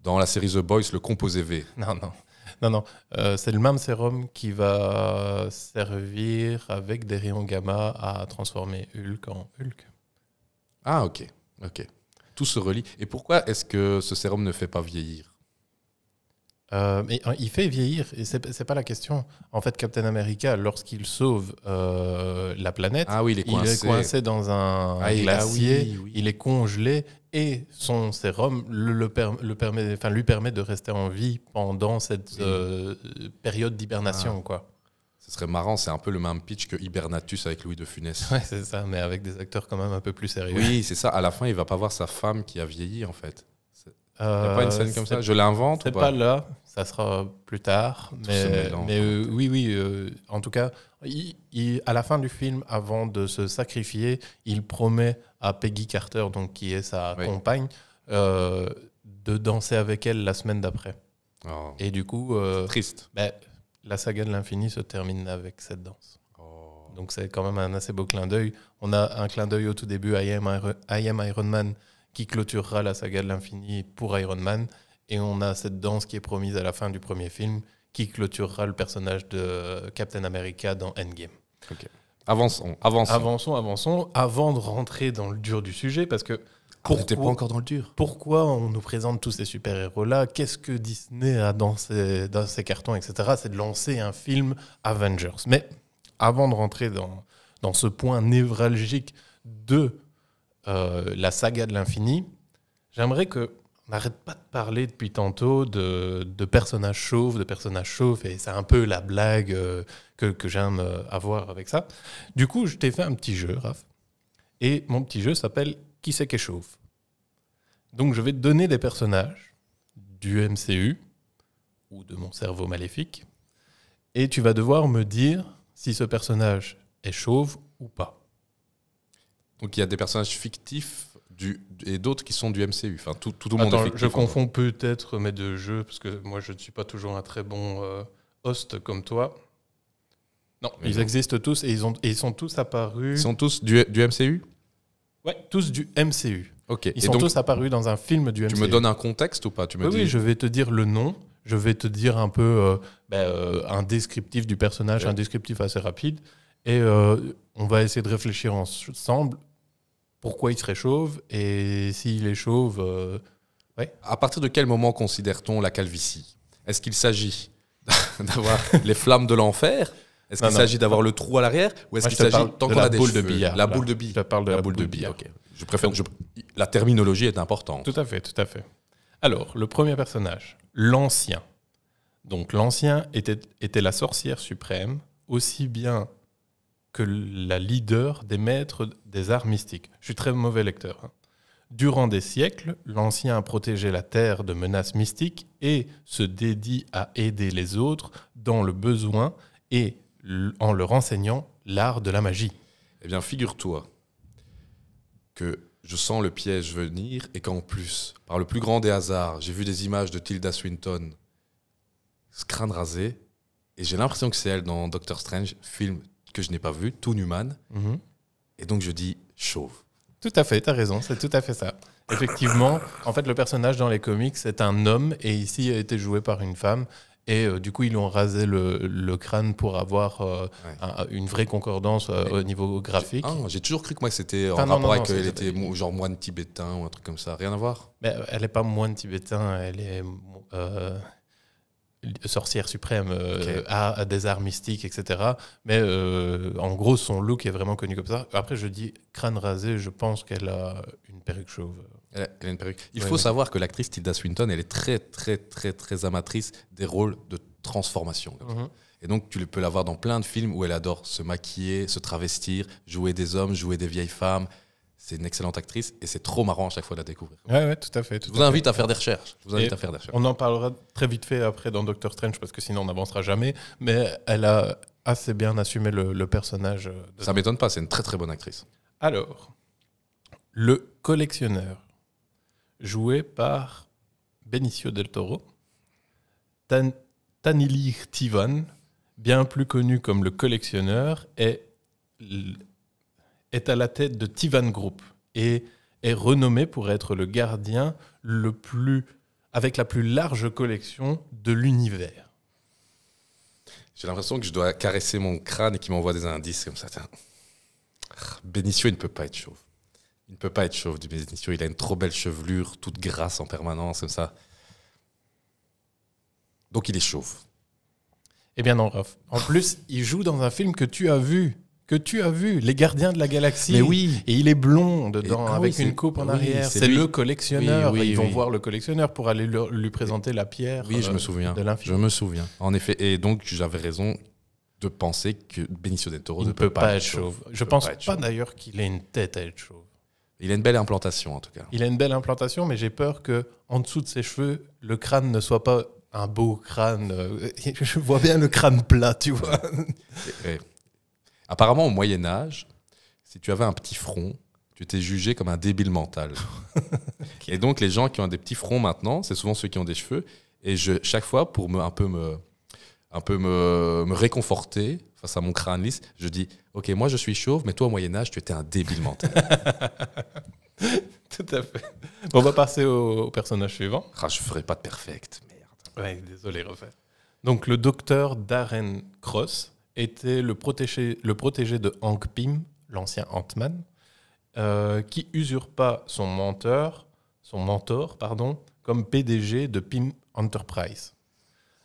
Dans la série The Boys, le composé V. Non, non. Non, non. Euh, c'est le même sérum qui va servir avec des rayons gamma à transformer Hulk en Hulk. Ah, ok. Ok. Tout se relie. Et pourquoi est-ce que ce sérum ne fait pas vieillir euh, mais, hein, il fait vieillir, et c'est pas la question. En fait, Captain America, lorsqu'il sauve euh, la planète, ah il, est coincé dans un ah, glacier, il est congelé, et son sérum le, permet, lui permet de rester en vie pendant cette euh, période d'hibernation. Ah. quoi. Ce serait marrant, c'est un peu le même pitch que Hibernatus avec Louis de Funès. Ouais, c'est ça, mais avec des acteurs quand même un peu plus sérieux. Oui, c'est ça. À la fin, il va pas voir sa femme qui a vieilli, en fait. Il a pas une scène euh, comme ça Je l'invente C'est pas, pas là, ça sera plus tard. mais, mais hein. euh, oui, oui, euh, en tout cas, à la fin du film, avant de se sacrifier, il promet à Peggy Carter, donc, qui est sa compagne, de danser avec elle la semaine d'après. Oh. Et du coup. triste. Bah, la saga de l'infini se termine avec cette danse. Oh. Donc c'est quand même un assez beau clin d'œil. On a un clin d'œil au tout début, I am Iron Man, qui clôturera la saga de l'infini pour Iron Man. Et on a cette danse qui est promise à la fin du premier film, qui clôturera le personnage de Captain America dans Endgame. Avançons, avançons. Avançons, avant de rentrer dans le dur du sujet, parce que... Ah, pourquoi, pas encore dans le dur. Pourquoi on nous présente tous ces super-héros-là Qu'est-ce que Disney a dans ses, cartons, etc. C'est de lancer un film Avengers. Mais avant de rentrer dans, dans ce point névralgique de euh, la saga de l'infini, j'aimerais que on n'arrête pas de parler depuis tantôt de, personnages chauves, de personnages chauves, et c'est un peu la blague euh, que, que j'aime euh, avoir avec ça. Du coup, je t'ai fait un petit jeu, Raph, et mon petit jeu s'appelle Qui c'est qui est chauve Donc, je vais te donner des personnages du MCU ou de mon cerveau maléfique, et tu vas devoir me dire si ce personnage est chauve ou pas. Donc il y a des personnages fictifs du, et d'autres qui sont du MCU. Enfin, tout, tout le monde Attends, Je confonds peut-être mes deux jeux, parce que moi je ne suis pas toujours un très bon euh, host comme toi. Non, ils existent tous et ils, ont, ils sont tous apparus. Ils sont tous du, MCU Ouais, tous du MCU. Ok. Ils sont tous apparus dans un film du MCU. Tu me donnes un contexte ou pas tu me oui, dis... oui, je vais te dire le nom, je vais te dire un peu euh, ben, euh, un descriptif du personnage, un descriptif assez rapide, et on va essayer de réfléchir ensemble pourquoi il serait chauve et s'il est chauve. Euh, à partir de quel moment considère-t-on la calvitie Est-ce qu'il s'agit d'avoir les flammes de l'enfer Est-ce qu'il s'agit d'avoir le trou à l'arrière Ou est-ce qu'il s'agit tant qu'on La boule de billard. Je parle de la, boule, de billard. Je préfère. La terminologie est importante. Tout à fait, tout à fait. Alors, le premier personnage, l'ancien. Donc l'ancien était, était la sorcière suprême, aussi bien que la leader des maîtres des arts mystiques. Je suis très mauvais lecteur. Hein. Durant des siècles, l'Ancien a protégé la terre de menaces mystiques et se dédie à aider les autres dans le besoin et en leur enseignant l'art de la magie. Eh bien, figure-toi que je sens le piège venir et qu'en plus, par le plus grand des hasards, j'ai vu des images de Tilda Swinton, crâne rasé, et j'ai l'impression que c'est elle dans Doctor Strange, film que je n'ai pas vu, tout Newman. Mhm. Et donc je dis chauve. Tout à fait, tu as raison, c'est tout à fait ça. Effectivement, en fait, le personnage dans les comics c'est un homme et ici il a été joué par une femme. Et euh, du coup, ils lui ont rasé le, le crâne pour avoir euh, une vraie concordance euh, au niveau graphique. Ah, j'ai toujours cru que moi c'était en rapport avec qu'elle était genre moine tibétain ou un truc comme ça. Rien à voir. Mais elle n'est pas moine tibétain, elle est sorcière suprême, euh, a, des arts mystiques, etc. Mais euh, en gros, son look est vraiment connu comme ça. Après, je dis crâne rasé, je pense qu'elle a une perruque chauve. Il faut savoir que l'actrice Tilda Swinton, elle est très, très, très, très amatrice des rôles de transformation. Mhm. Et donc, tu peux la voir dans plein de films où elle adore se maquiller, se travestir, jouer des hommes, jouer des vieilles femmes c'est une excellente actrice et c'est trop marrant à chaque fois de la découvrir. Ouais, ouais, tout à fait. je vous invite à faire des recherches. vous invite à faire des recherches. On en parlera très vite fait après dans Doctor Strange parce que sinon on n'avancera jamais. Mais elle a assez bien assumé le, personnage. Euh, de... Ça m'étonne pas, c'est une très très bonne actrice. Alors, le collectionneur, joué par Benicio del Toro, Tan Tanili Tivan, bien plus connu comme le collectionneur, est est à la tête de Tivan Group et est renommé pour être le gardien le plus, avec la plus large collection de l'univers. J'ai l'impression que je dois caresser mon crâne et qu'il m'envoie des indices comme ça. Ah, Benicio, il ne peut pas être chauve. Il ne peut pas être chauve du Benicio. Il a une trop belle chevelure, toute grasse en permanence, comme ça. Donc il est chauve. Eh bien non, En ah. plus, il joue dans un film que tu as vu que tu as vu, Les Gardiens de la Galaxie. oui. Et il est blond dedans, avec une coupe en arrière. C'est le collectionneur. Ils vont voir le collectionneur pour aller lui présenter la pierre. Oui, je euh, me souviens. je me souviens. En effet. Et donc, j'avais raison de penser que Benicio del Toro ne peut, pas, être chauve. Je pense pas, d'ailleurs qu'il ait une tête à être chauve. Il a une belle implantation, en tout cas. Il a une belle implantation, mais j'ai peur que en dessous de ses cheveux, le crâne ne soit pas un beau crâne. Euh, je vois bien le crâne plat, tu vois. Apparemment, au Moyen Âge, si tu avais un petit front, tu étais jugé comme un débile mental. Et donc, les gens qui ont des petits fronts maintenant, c'est souvent ceux qui ont des cheveux. Et je, chaque fois, pour me, un peu, me, réconforter face à mon crâne lisse, je dis Ok, moi je suis chauve, mais toi au Moyen-Âge, tu étais un débile mental. Tout à fait. on va passer au, personnage suivant. Ah, je ne ferai pas de perfect, merde. désolé, refais. Donc, le docteur Darren Cross, était le protégé, de Hank Pym, l'ancien Ant-Man, euh, qui usurpa son mentor, son mentor pardon, comme PDG de Pym Enterprise.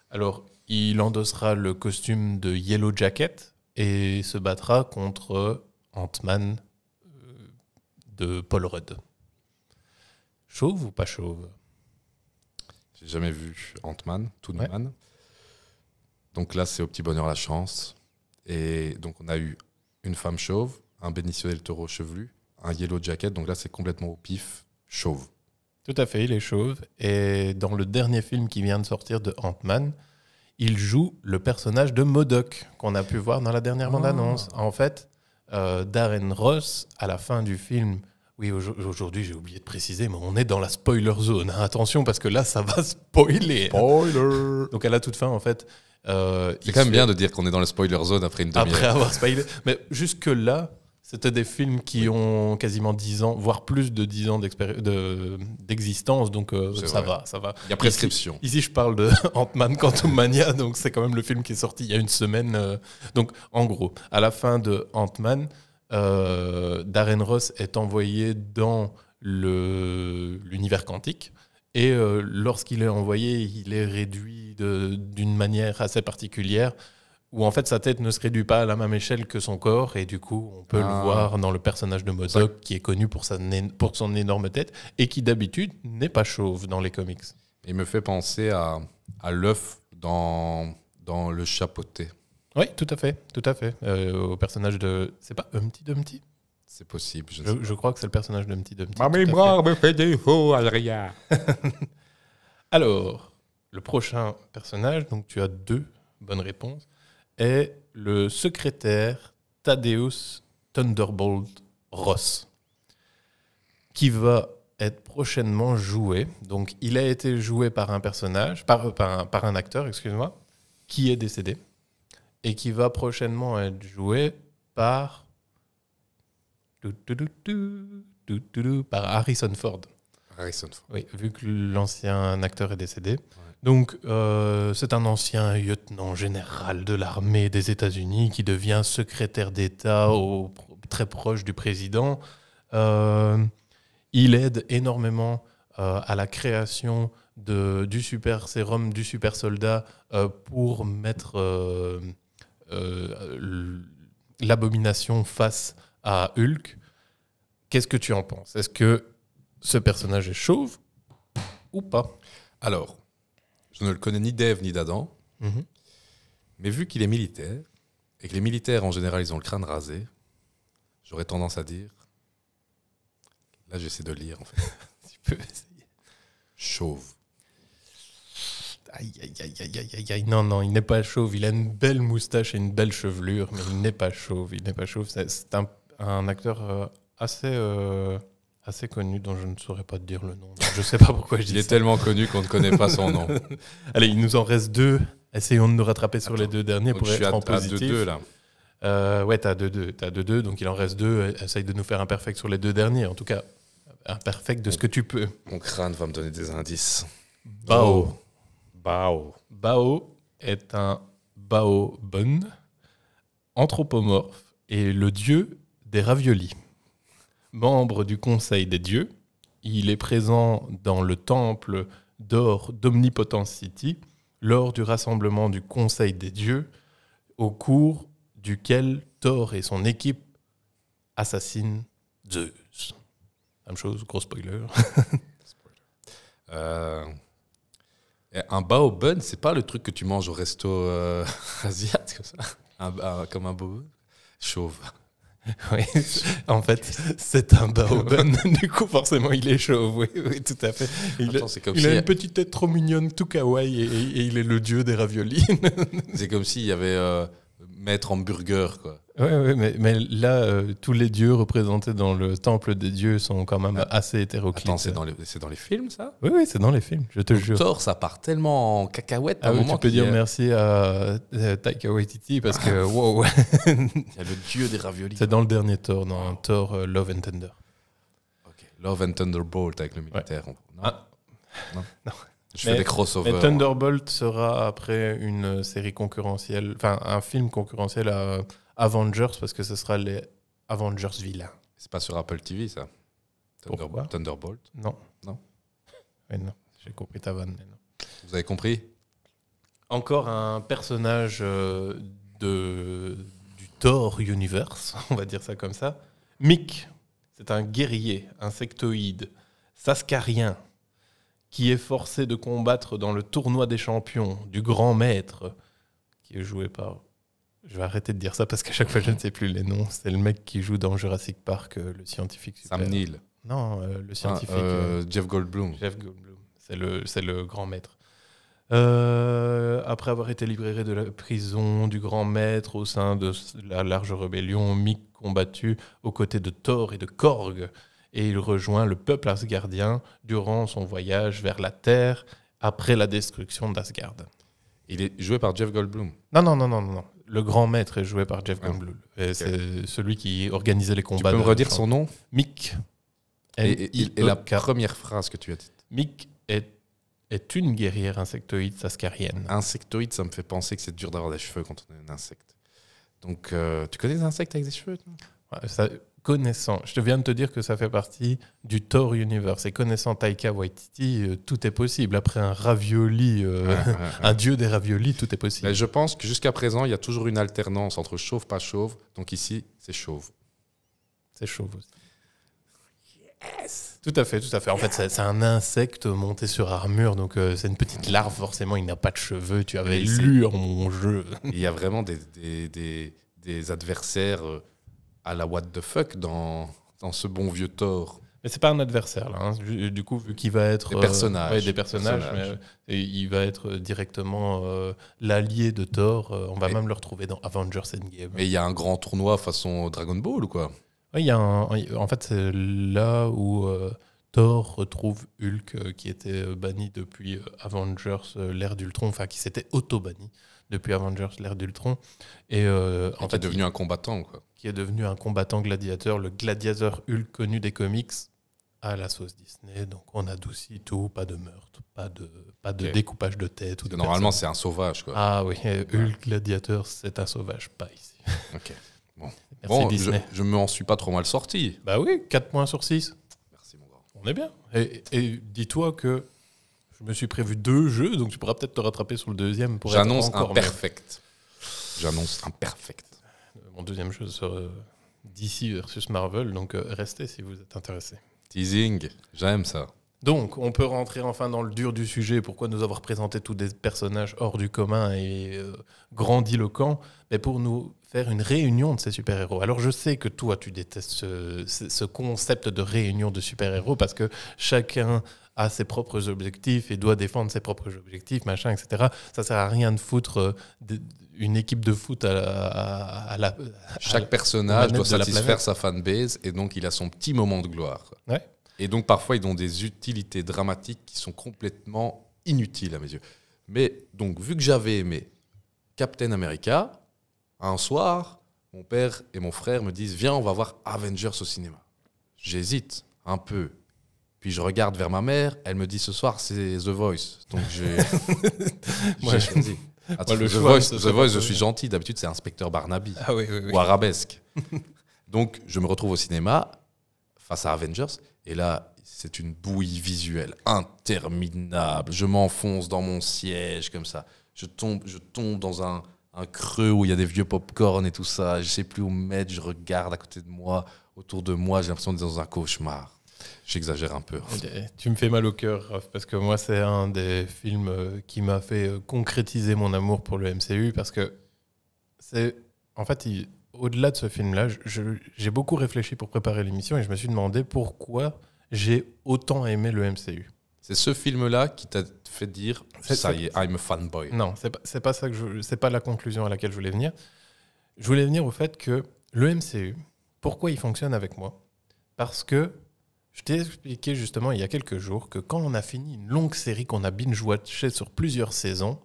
Alors, il endossera le costume de Yellow Jacket et se battra contre Ant-Man euh, de Paul Rudd. Chauve ou pas chauve J'ai jamais vu Ant-Man, Toonman. Donc là, c'est au petit bonheur la chance. Et donc, on a eu une femme chauve, un Benicio del chevelu, un Yellow Jacket. Donc là, c'est complètement au pif, chauve. Tout à fait, il est chauve. Et dans le dernier film qui vient de sortir de Ant-Man, il joue le personnage de Modoc qu'on a pu voir dans la dernière ah. bande-annonce. En fait, euh, Darren Ross, à la fin du film, oui, aujourd'hui j'ai oublié de préciser, mais on est dans la spoiler zone. Hein. Attention, parce que là, ça va spoiler. Spoiler Donc à la toute fin, en fait, euh, c'est quand même bien de dire qu'on est dans le spoiler zone après une demi-heure. Après avoir spoilé. Mais jusque-là, c'était des films qui ont quasiment 10 ans, voire plus de 10 ans d'existence, donc euh, ça va, ça va. Il y a prescription. Ici, je parle de Ant-Man Mania, donc c'est quand même le film qui est sorti il y a une semaine. Euh. donc en gros, à la fin de Ant-Man, Darren Ross est envoyé dans l'univers quantique, et euh, lorsqu'il est envoyé, il est réduit d'une manière assez particulière, où en fait sa tête ne se réduit pas à la même échelle que son corps, et du coup on peut le ah. voir dans le personnage de Mozok, qui est connu pour, sa, pour son énorme tête, et qui d'habitude n'est pas chauve dans les comics. Il me fait penser à, l'œuf dans, dans Le Chapeauté. Oui, tout à fait, tout à fait. Euh, au personnage de... C'est pas Humpty Dumpty c'est possible. Je, crois que c'est le personnage de Dumpty. Ma mémoire me fait défaut, Alria. Alors, le prochain personnage, donc tu as deux bonnes réponses, est le secrétaire Thaddeus Thunderbolt Ross, qui va être prochainement joué. Donc, il a été joué par un personnage, par, un, par un acteur, excuse-moi, qui est décédé, et qui va prochainement être joué par par Harrison Ford. Harrison Ford. Oui, vu que l'ancien acteur est décédé. Donc, c'est un ancien lieutenant général de l'armée des États-Unis qui devient secrétaire d'État très proche du président. il aide énormément à la création de, du super sérum, du super soldat pour mettre l'abomination face à Hulk. Qu'est-ce que tu en penses Est-ce que ce personnage est chauve ou pas Alors, je ne le connais ni d'Ève ni d'Adam, mhm. mais vu qu'il est militaire, et que les militaires en général ils ont le crâne rasé, j'aurais tendance à dire. Là, j'essaie de lire en fait. Chauve. Aïe, aïe, aïe, aïe, aïe, aïe, non, non, il n'est pas chauve. Il a une belle moustache et une belle chevelure, mais il n'est pas chauve. Il n'est pas chauve. C'est un un acteur euh, assez, euh, assez connu dont je ne saurais pas te dire le nom. Je ne sais pas pourquoi je dis Il est tellement connu qu'on ne connaît pas son nom. Allez, il nous en reste deux. Essayons de nous rattraper sur les deux derniers pour être en positif. Je suis à là. Euh, ouais, t'as deux deux t'as deux donc il en reste deux. Essaye de nous faire un perfect sur les deux derniers, en tout cas, un perfect de ce que tu peux. Mon crâne va me donner des indices. Bao. Oh. Bao. Bao est un Bao anthropomorphe et le dieu des raviolis. Membre du Conseil des dieux, il est présent dans le temple d'or d'Omnipotence City lors du rassemblement du Conseil des dieux, au cours duquel Thor et son équipe assassinent Zeus. Même chose, gros spoiler. Euh, un bao bun, c'est pas le truc que tu manges au resto euh, asiatique, comme un, chauve. Oui, en fait, c'est un baoban. du coup, forcément, il est chauve, Oui, tout à fait. Il, a, une petite tête trop mignonne, tout kawaii, et, il est le dieu des raviolis. c'est comme s'il y avait euh, maître hamburger, quoi. Oui, ouais, mais, là, euh, tous les dieux représentés dans le temple des dieux sont quand même ah. assez hétéroclites. c'est euh. dans, dans, les films, ça Oui, oui, c'est dans les films, je te jure. Thor, ça part tellement en cacahuète. Ah, un oui, tu peux dire merci à euh, Taika Waititi parce que, ah. wow Il le dieu des raviolis. C'est dans le dernier Thor, dans Thor Love and Thunder. Ok, Love and Thunderbolt avec le militaire. Ah. Non. non. non. Je fais des crossovers. Mais Thunderbolt sera après une série concurrentielle, enfin un film concurrentiel à Avengers parce que ce sera les Avengers villa C'est pas sur Apple TV ça Thunderbolt Non. Non. Eh non, j'ai compris ta vanne. Eh Vous avez compris Encore un personnage euh, de, du Thor Universe, on va dire ça comme ça. Mick, c'est un guerrier, insectoïde, sascarien, qui est forcé de combattre dans le tournoi des champions du grand maître, qui est joué par je vais arrêter de dire ça parce qu'à chaque fois je ne sais plus les noms. C'est le mec qui joue dans Jurassic Park, euh, le scientifique. Sam Neill. Non, euh, le ah, scientifique. Euh, Jeff Goldblum. Jeff Goldblum. C'est le, le grand maître. après avoir été libéré de la prison du grand maître au sein de la large rébellion, Mick combattu aux côtés de Thor et de Korg, et il rejoint le peuple asgardien durant son voyage vers la Terre après la destruction d'Asgard. Il est joué par Jeff Goldblum. Non, non, non, non, non le grand maître est joué par Jeff Goldblum. C'est celui qui organisait les combats. Tu peux me redire son nom Mick. Et, la e première phrase que tu as dit. Mick est, est une guerrière insectoïde saskarienne. Insectoïde, ça me fait penser que c'est dur d'avoir des cheveux quand on est un insecte. Donc, euh, tu connais des insectes avec des cheveux connaissant, je viens de te dire que ça fait partie du Thor Universe, et connaissant Taika Waititi, euh, tout est possible. Après un ravioli, euh, un dieu des raviolis, tout est possible. je pense que jusqu'à présent, il y a toujours une alternance entre chauve, pas chauve. Donc ici, c'est chauve. C'est chauve aussi. Yes. Tout à fait, tout à fait. En fait, c'est un insecte monté sur armure, donc euh, c'est une petite larve, forcément, il n'a pas de cheveux. Tu avais lu en mon jeu. Il y a vraiment des, des, des, des adversaires à la what the fuck dans, dans ce bon vieux Thor. Mais c'est pas un adversaire là. Hein. Du, coup, vu qu'il va être des euh, personnages, des personnages, Mais, euh, il va être euh, directement l'allié de Thor. on va même le retrouver dans Avengers Endgame. Mais il y a un grand tournoi façon Dragon Ball ou quoi Oui, il y a un, En fait, c'est là où Thor retrouve Hulk qui était banni depuis Avengers l'ère d'Ultron, enfin qui s'était auto banni depuis Avengers l'ère d'Ultron. Et, en fait, est devenu un combattant quoi qui est devenu un combattant gladiateur, le gladiateur Hulk connu des comics, à la sauce Disney. Donc on adoucit tout, pas de meurtre, pas de, pas de découpage de tête. Ou de normalement, c'est un sauvage. Ah oui, Hulk gladiateur, c'est un sauvage, pas ici. Ok. Bon, Merci je ne m'en suis pas trop mal sorti. Bah oui, 4 points sur 6. Merci mon On est bien. Et, dis-toi que je me suis prévu deux jeux, donc tu pourras peut-être te rattraper sur le deuxième pour J'annonce un perfect. J'annonce un perfect mon deuxième chose sur euh, DC versus Marvel, donc euh, restez si vous êtes intéressé Teasing, j'aime ça. Donc, on peut rentrer enfin dans le dur du sujet, pourquoi nous avoir présenté tous des personnages hors du commun et euh, grandiloquents, mais pour nous faire une réunion de ces super-héros. Alors, je sais que toi, tu détestes ce, concept de réunion de super-héros parce que chacun a ses propres objectifs et doit défendre ses propres objectifs, machin, etc. Ça sert à rien de foutre euh, une équipe de foot à, la. Chaque personnage doit satisfaire sa fanbase et donc il a son petit moment de gloire. Et donc parfois ils ont des utilités dramatiques qui sont complètement inutiles à mes yeux. Mais donc vu que j'avais aimé Captain America, un soir, mon père et mon frère me disent Viens, on va voir Avengers au cinéma. J'hésite un peu. Puis je regarde vers ma mère, elle me dit ce soir c'est The Voice. Donc j'ai choisi je suis gentil. D'habitude, c'est Inspecteur Barnaby ah ou Arabesque. Donc, je me retrouve au cinéma face à Avengers. Et là, c'est une bouillie visuelle interminable. Je m'enfonce dans mon siège comme ça. Je tombe, je tombe dans un, creux où il y a des vieux pop et tout ça. Je ne sais plus où mettre. Je regarde à côté de moi, autour de moi. J'ai l'impression d'être dans un cauchemar. J'exagère un peu. Tu me fais mal au cœur, Raph, parce que moi, c'est un des films euh, qui m'a fait euh, concrétiser mon amour pour le MCU, parce que c'est. En fait, au-delà de ce film-là, j'ai beaucoup réfléchi pour préparer l'émission et je me suis demandé pourquoi j'ai autant aimé le MCU. C'est ce film-là qui t'a fait dire ça y est, I'm a fanboy. Non, c'est pas, pas ça que je, c'est pas la conclusion à laquelle je voulais venir. Je voulais venir au fait que le MCU, pourquoi il fonctionne avec moi Parce que je t'ai expliqué justement il y a quelques jours que quand on a fini une longue série qu'on a binge-watchée sur plusieurs saisons,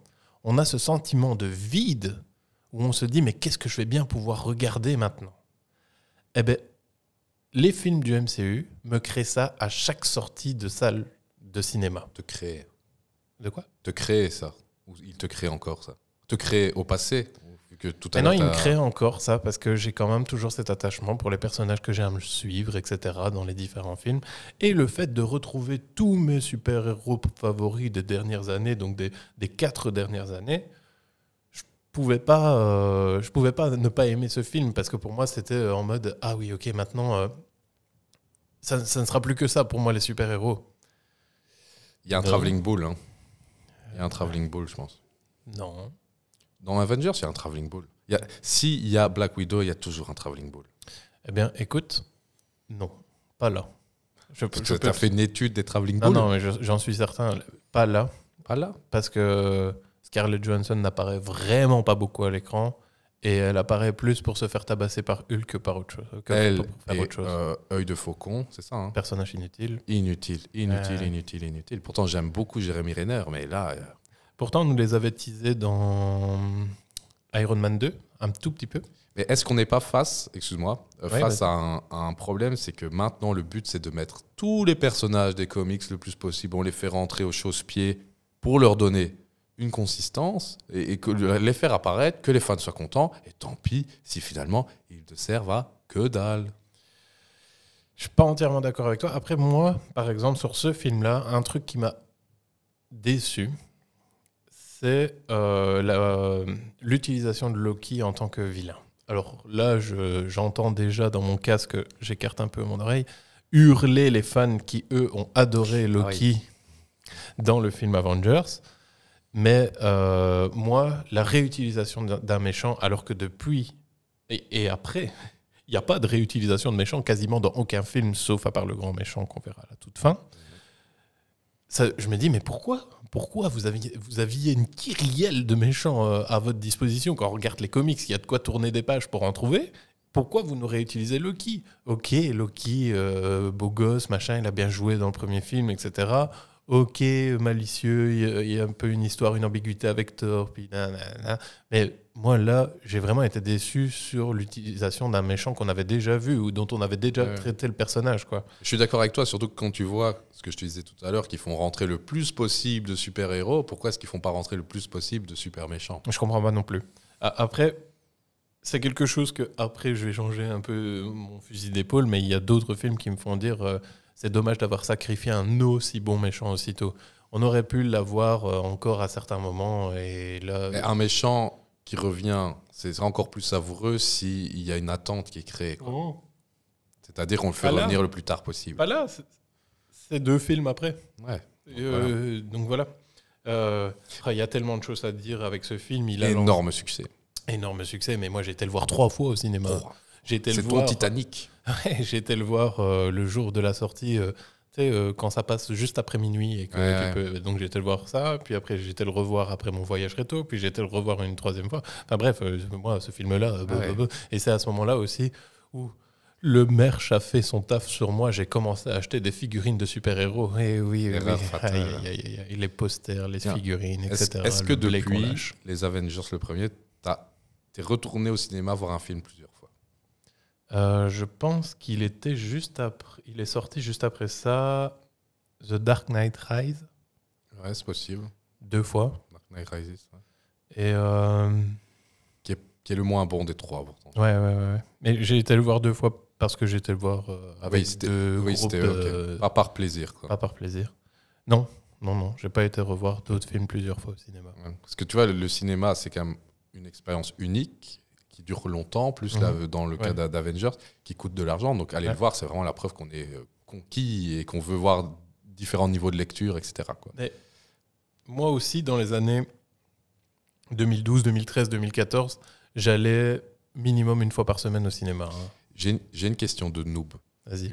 on a ce sentiment de vide où on se dit mais qu'est-ce que je vais bien pouvoir regarder maintenant Eh bien, les films du MCU me créent ça à chaque sortie de salle de cinéma. Te créer. De quoi Te créer ça. Ou il te crée encore ça. Te créer au passé tout à Maintenant, il me crée encore ça parce que j'ai quand même toujours cet attachement pour les personnages que j'aime suivre, etc., dans les différents films. Et le fait de retrouver tous mes super-héros favoris des dernières années, donc des, quatre dernières années, pouvais pas, euh, je pouvais pas ne pas aimer ce film parce que pour moi c'était euh, en mode ah oui ok maintenant euh, ça, ne sera plus que ça pour moi les super héros. Il y a un travelling ball, hein. Il y a un travelling ball, je pense. Non. Dans Avengers, il y a un Traveling ball. S'il y a Black Widow, il y a toujours un Traveling ball. Eh bien, écoute, non, pas là. Je, Parce que tu as fait une étude des Traveling ah balls Non, non, j'en suis certain. Pas là. Pas là Parce que Scarlett Johansson n'apparaît vraiment pas beaucoup à l'écran. Et elle apparaît plus pour se faire tabasser par Hulk que par autre chose. elle autre euh, œil de faucon, c'est ça. Hein. Personnage inutile. Inutile, inutile, euh. inutile, inutile. Pourtant, j'aime beaucoup Jérémy Renner, mais là. Euh, Pourtant, on nous les avait teasés dans Iron Man 2, un tout petit peu. Mais est-ce qu'on n'est pas face, excuse-moi, euh, face à, un, problème, c'est que maintenant le but c'est de mettre tous les personnages des comics le plus possible, on les fait rentrer aux chausse-pieds pour leur donner une consistance et, que les faire apparaître, que les fans soient contents, et tant pis si finalement ils ne servent à que dalle. Je suis pas entièrement d'accord avec toi. Après moi, par exemple, sur ce film-là, un truc qui m'a déçu, c'est euh, l'utilisation de Loki en tant que vilain. Alors là, j'entends déjà dans mon casque, j'écarte un peu mon oreille, hurler les fans qui, eux, ont adoré ah Loki dans le film Avengers. Mais euh, moi, la réutilisation d'un méchant, alors que depuis et, après, il n'y a pas de réutilisation de méchant quasiment dans aucun film, sauf à part le grand méchant qu'on verra à la toute fin je me dis, mais pourquoi Pourquoi vous aviez, vous aviez une kyrielle de méchants euh, à votre disposition Quand on regarde les comics, il y a de quoi tourner des pages pour en trouver. Pourquoi vous nous réutilisez Loki Ok, Loki, euh, beau gosse, machin, il a bien joué dans le premier film, etc ok, malicieux, il y, a un peu une histoire, une ambiguïté avec Thor. puis Mais moi, là, j'ai vraiment été déçu sur l'utilisation d'un méchant qu'on avait déjà vu ou dont on avait déjà traité le personnage. Quoi. Je suis d'accord avec toi, surtout que quand tu vois ce que je te disais tout à l'heure, qu'ils font rentrer le plus possible de super-héros, pourquoi est-ce qu'ils font pas rentrer le plus possible de super-méchants Je comprends pas non plus. Après, c'est quelque chose que, après, je vais changer un peu mon fusil d'épaule, mais il y a d'autres films qui me font dire. Euh, c'est dommage d'avoir sacrifié un aussi bon méchant aussitôt. On aurait pu l'avoir euh, encore à certains moments. Et là... un méchant qui revient, c'est encore plus savoureux s'il y a une attente qui est créée. C'est-à-dire qu'on le fait revenir le plus tard possible. Pas là, c'est deux films après. Ouais. Donc voilà. Euh, euh, il y a tellement de choses à dire avec ce film. Il a énorme succès. Énorme succès, mais moi j'ai été le voir trois fois au cinéma. J'ai été le voir. Titanic. j'ai été le voir le jour de la sortie. Euh, tu sais, euh, quand ça passe juste après minuit. Et que ouais, Donc j'étais le voir ça, puis après j'étais le revoir après mon voyage réto, puis j'ai été le revoir une troisième fois. Enfin bref, euh, moi, ce film-là, ah et c'est à ce moment-là aussi où le merch a fait son taf sur moi. J'ai commencé à acheter des figurines de super-héros. Et oui, les posters, les figurines, etc. Est-ce que depuis les Avengers le premier, t'es retourné au cinéma voir un film plusieurs euh, je pense qu'il était juste après. Il est sorti juste après ça. The Dark Knight Rise. Ouais, c'est possible. Deux fois. Dark Knight Rises. Et. Euh, qui, est, le moins bon des trois, pourtant. Ouais, ouais, ouais. Mais j'ai été le voir deux fois parce que j'ai été le voir euh, ah avec deux groupes. Pas par plaisir. Quoi. Pas par plaisir. Non, non, non. J'ai pas été revoir d'autres films plusieurs fois au cinéma. Parce que tu vois, le, le cinéma, c'est quand même une expérience unique dure longtemps, plus là, mhm. euh, dans le cas d'Avengers, qui coûte de l'argent. Donc allez le voir, c'est vraiment la preuve qu'on est euh, conquis et qu'on veut voir différents niveaux de lecture, etc. moi aussi, dans les années 2012, 2013, 2014, j'allais minimum une fois par semaine au cinéma. Hein. J'ai une question de noob. Vas-y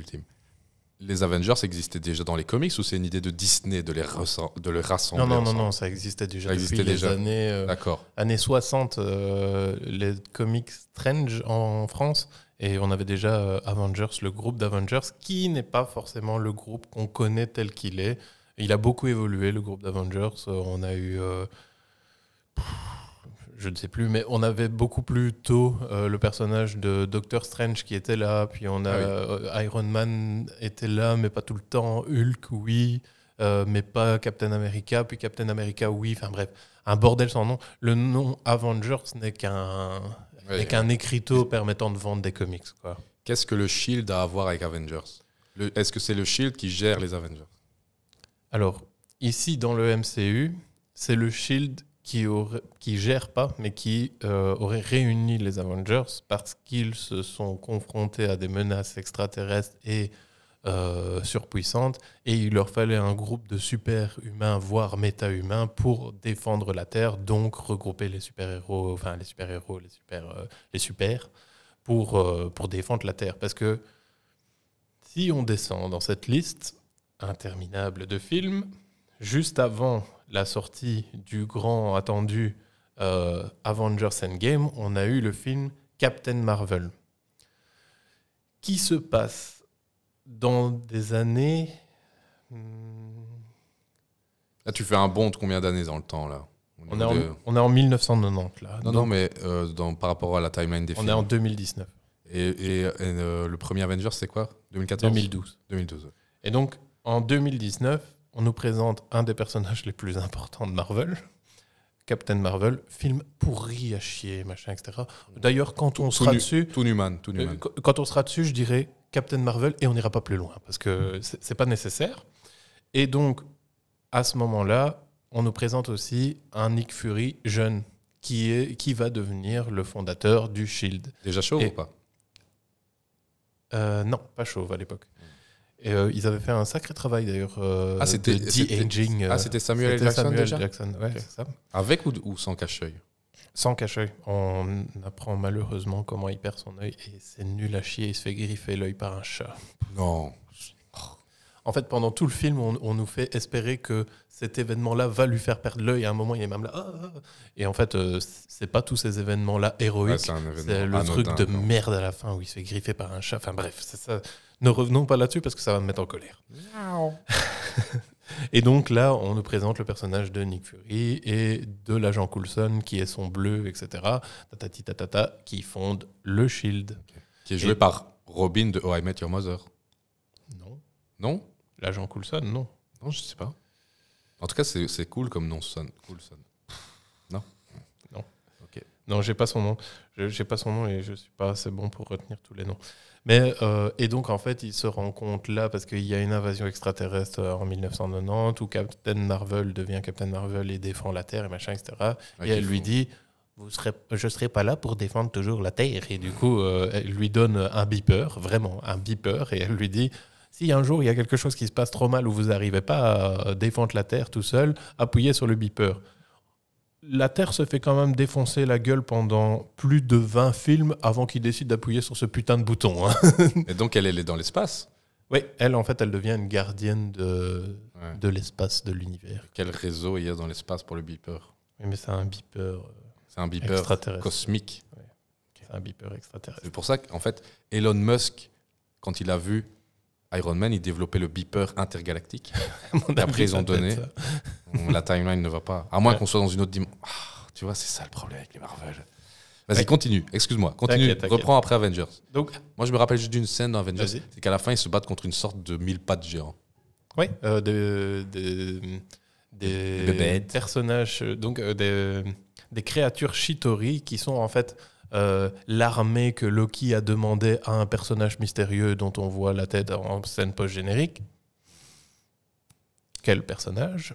les Avengers existaient déjà dans les comics ou c'est une idée de Disney de les, de les rassembler Non, non, non, ça existait déjà depuis les années, euh, années 60. Euh, les comics Strange en France et on avait déjà euh, Avengers, le groupe d'Avengers qui n'est pas forcément le groupe qu'on connaît tel qu'il est. Il a beaucoup évolué, le groupe d'Avengers. on a eu je ne sais plus, mais on avait beaucoup plus tôt euh, le personnage de Doctor Strange qui était là, puis on a ah euh, Iron Man était là, mais pas tout le temps, Hulk, oui, euh, mais pas Captain America, puis Captain America, oui, enfin bref, un bordel sans nom. Le nom Avengers n'est qu'un avec écriteau permettant de vendre des comics. Qu'est-ce que le Shield a à voir avec Avengers Est-ce que c'est le Shield qui gère les Avengers Alors, ici dans le MCU, c'est le Shield qui, aurait, qui gère pas, mais qui auraient euh, aurait réuni les Avengers parce qu'ils se sont confrontés à des menaces extraterrestres et euh, surpuissantes, et il leur fallait un groupe de super-humains, voire méta-humains, pour défendre la Terre, donc regrouper les super-héros, enfin les super-héros, les super, euh, les super, pour, pour défendre la Terre. Parce que si on descend dans cette liste interminable de films, juste avant la sortie du grand attendu euh, Avengers Endgame, on a eu le film Captain Marvel, qui se passe dans des années... Hmm. Là, tu fais un bond de combien d'années dans le temps, là on est, en, on est, en, 1990 là. Non, non, mais euh, dans, par rapport à la timeline des films. On est en 2019. Et, euh, le premier Avengers, c'est quoi 2014 2012. 2012. Et donc, en 2019, on nous présente un des personnages les plus importants de Marvel. Captain Marvel, film pourri à chier, machin, etc. D'ailleurs, quand on sera dessus. Euh, quand on sera dessus, je dirais Captain Marvel et on n'ira pas plus loin parce que mm. c'est pas nécessaire. Et donc, à ce moment-là, on nous présente aussi un Nick Fury jeune qui, est, qui va devenir le fondateur du Shield. Déjà chauve ou pas euh, Non, pas chauve à l'époque. Et euh, ils avaient fait un sacré travail d'ailleurs euh, ah, ah, c'était, ah, euh, c'était Samuel L. Jackson Avec ou, sans cache-œil Sans cache-œil. On apprend malheureusement comment il perd son œil et c'est nul à chier, il se fait griffer l'œil par un chat. Non. En fait, pendant tout le film, on, nous fait espérer que cet événement-là va lui faire perdre l'œil. À un moment, il est même là. Ah, ah, et en fait, c'est pas tous ces événements-là héroïques. c'est, le truc de merde à la fin où il se fait griffer par un chat. Enfin bref, c'est ça. Ne revenons pas là-dessus parce que ça va me mettre en colère. et donc là, on nous présente le personnage de Nick Fury et de l'agent Coulson qui est son bleu, etc. Tatati tatata, qui fonde le Shield. Qui est joué par Robin de Oh I Met Your Mother. Non. Non L'agent Coulson, non. Non, je sais pas. En tout cas, c'est cool comme nom, Coulson. Non Non. Ok. Non, j'ai pas son nom. Je J'ai pas son nom et je suis pas assez bon pour retenir tous les noms. Euh, et donc, en fait, il se rend compte là, parce qu'il y a une invasion extraterrestre euh, en 1990, où Captain Marvel devient Captain Marvel et défend la Terre, et machin, etc. et elle lui dit Je ne serai pas là pour défendre toujours la Terre. Et du coup, euh, elle lui donne un beeper, vraiment un beeper, et elle lui dit si un jour il y a quelque chose qui se passe trop mal ou vous n'arrivez pas à défendre la Terre tout seul, appuyez sur le beeper la Terre se fait quand même défoncer la gueule pendant plus de 20 films avant qu'il décide d'appuyer sur ce putain de bouton. Hein. Et donc elle, est dans l'espace Oui, elle en fait, elle devient une gardienne de, de l'espace, de l'univers. Quel réseau il y a dans l'espace pour le beeper Oui, mais c'est un beeper. Euh, c'est un beeper cosmique. C'est un beeper extraterrestre. C'est pour ça qu'en fait, Elon Musk, quand il a vu Iron Man, il développait le beeper intergalactique. Après, ils ont donné. la timeline ne va pas. À moins qu'on soit dans une autre dimension. Ah, tu vois, c'est ça le problème avec les Marvel. Vas-y, continue. Excuse-moi. Continue. Reprends après Avengers. Donc, Moi, je me rappelle juste d'une scène dans Avengers. C'est qu'à la fin, ils se battent contre une sorte de mille pattes géants. Oui, euh, de, de, des, personnages, euh, donc euh, des, des, créatures Shitori qui sont en fait euh, l'armée que Loki a demandé à un personnage mystérieux dont on voit la tête en scène post-générique. Quel personnage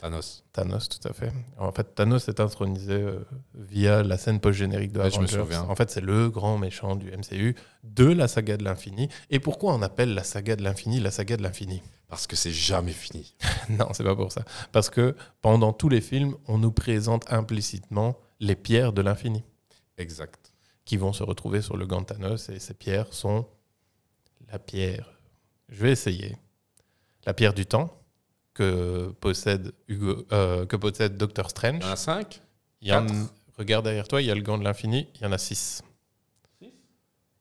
Thanos. Thanos, tout à fait. En fait, Thanos est intronisé euh, via la scène post-générique de Avengers. En fait, c'est le grand méchant du MCU de la saga de l'infini. Et pourquoi on appelle la saga de l'infini la saga de l'infini Parce que c'est jamais fini. non, c'est pas pour ça. Parce que pendant tous les films, on nous présente implicitement les pierres de l'infini. Exact. Qui vont se retrouver sur le gant Thanos et ces pierres sont la pierre. Je vais essayer. La pierre du temps que possède Hugo, euh, que possède Doctor Strange. Il y en a Regarde derrière toi, il y a le gant de l'infini, il y en a Six.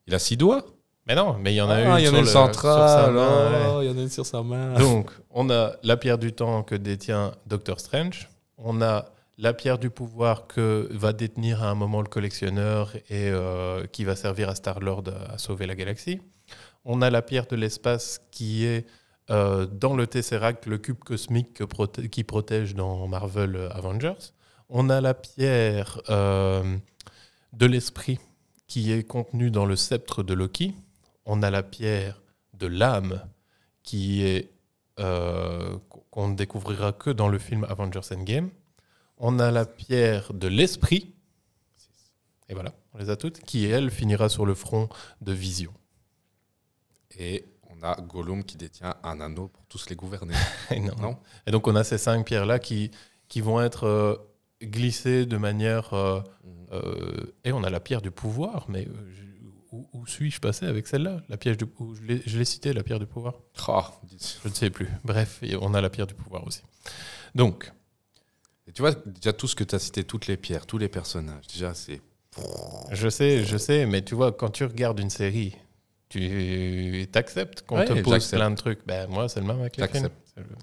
Il a six doigts mais non, mais il y en a ah, une, sur, sa main, oh, Il y en a une sur sa main. Donc, on a la pierre du temps que détient Doctor Strange. On a la pierre du pouvoir que va détenir à un moment le collectionneur et euh, qui va servir à Star-Lord à, sauver la galaxie. On a la pierre de l'espace qui est euh, dans le Tesseract, le cube cosmique qui protège dans Marvel Avengers. On a la pierre euh, de l'esprit qui est contenue dans le sceptre de Loki. On a la pierre de l'âme qui est qu'on ne découvrira que dans le film Avengers Endgame. On a la pierre de l'esprit. Et voilà, on les a toutes. Qui, elle, finira sur le front de Vision. Et on a Gollum qui détient un anneau pour tous les gouverner. Et, non. et donc on a ces cinq pierres-là qui, qui vont être euh, glissées de manière... Euh, mhm. euh, et on a la pierre du pouvoir, mais où, suis-je passé avec celle-là La pierre du, Je l'ai citée, la pierre du pouvoir ah, Je ne sais plus. Bref, on a la pierre du pouvoir aussi. Donc, tu vois, déjà tout ce que tu as cité, toutes les pierres, tous les personnages, déjà c'est. Je sais, je sais, mais tu vois, quand tu regardes une série, tu acceptes qu'on te pose plein de trucs. Ben, moi, c'est le même avec les films.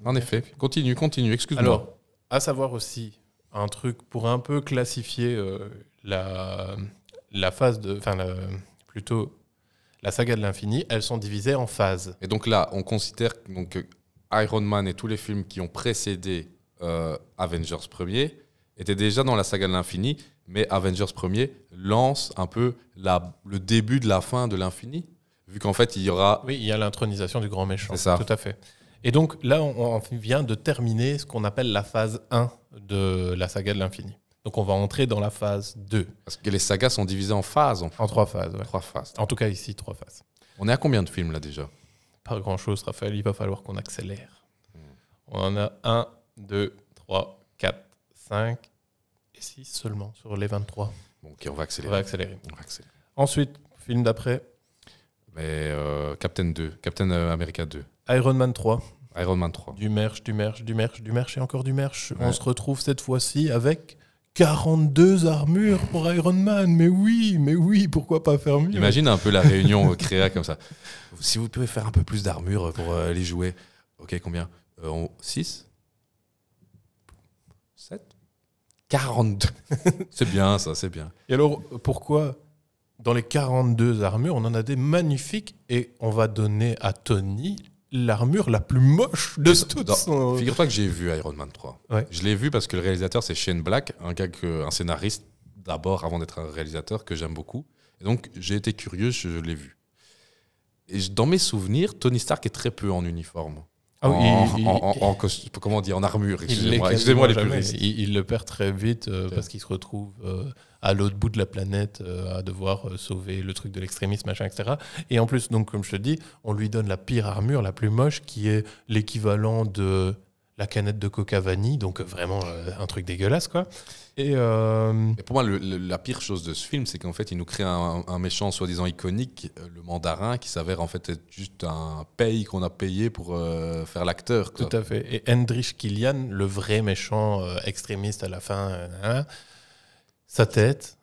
En effet, continue, continue, excuse-moi. Alors, à savoir aussi, un truc pour un peu classifier euh, la, la phase de. Enfin, plutôt la saga de l'infini, elles sont divisées en phases. Et donc là, on considère donc, Iron Man et tous les films qui ont précédé euh, Avengers premier était déjà dans la saga de l'infini, mais Avengers premier lance un peu le début de la fin de l'infini, vu qu'en fait il y aura. Oui, il y a l'intronisation du grand méchant. C'est ça. Tout à fait. Et donc là, on, vient de terminer ce qu'on appelle la phase 1 de la saga de l'infini. Donc on va entrer dans la phase 2. Parce que les sagas sont divisées en phases. En, en trois phases. En Trois phases. En tout cas ici, trois phases. On est à combien de films là déjà Pas grand-chose, Raphaël. Il va falloir qu'on accélère. Hmm. On en a un, 2, 3, 4, 5 et 6 seulement sur les 23. Bon, ok, on va accélérer. On va accélérer. Ensuite, film d'après. Mais euh, Captain 2, Captain euh, America 2. Iron Man 3. Iron Man 3. Du merch, du merch, du merch, du merch et encore du merch. On se retrouve cette fois-ci avec 42 armures pour Iron Man. Mais oui, mais oui, pourquoi pas faire mieux Imagine un peu la réunion créa comme ça. Si vous pouvez faire un peu plus d'armures pour euh, les jouer. Ok, combien 6 42. c'est bien ça, c'est bien. Et alors, pourquoi dans les 42 armures, on en a des magnifiques et on va donner à Tony l'armure la plus moche de toutes. Figure-toi que j'ai vu Iron Man 3. Je l'ai vu parce que le réalisateur, c'est Shane Black, un, scénariste d'abord avant d'être un réalisateur que j'aime beaucoup. Et donc, j'ai été curieux, je l'ai vu. Et dans mes souvenirs, Tony Stark est très peu en uniforme. Ah en, comment on en armure, excusez-moi, les Il, le perd très vite euh, parce qu'il se retrouve euh, à l'autre bout de la planète euh, à devoir sauver le truc de l'extrémisme, machin, etc. Et en plus, donc, comme je te dis, on lui donne la pire armure, la plus moche, qui est l'équivalent de la canette de coca vanille, donc vraiment euh, un truc dégueulasse quoi. Et, euh, pour moi, la pire chose de ce film, c'est qu'en fait, il nous crée un, méchant soi-disant iconique, euh, le mandarin, qui s'avère en fait être juste un paye qu'on a payé pour faire l'acteur. Tout à fait. Et Hendrich Kilian, le vrai méchant extrémiste à la fin, sa tête.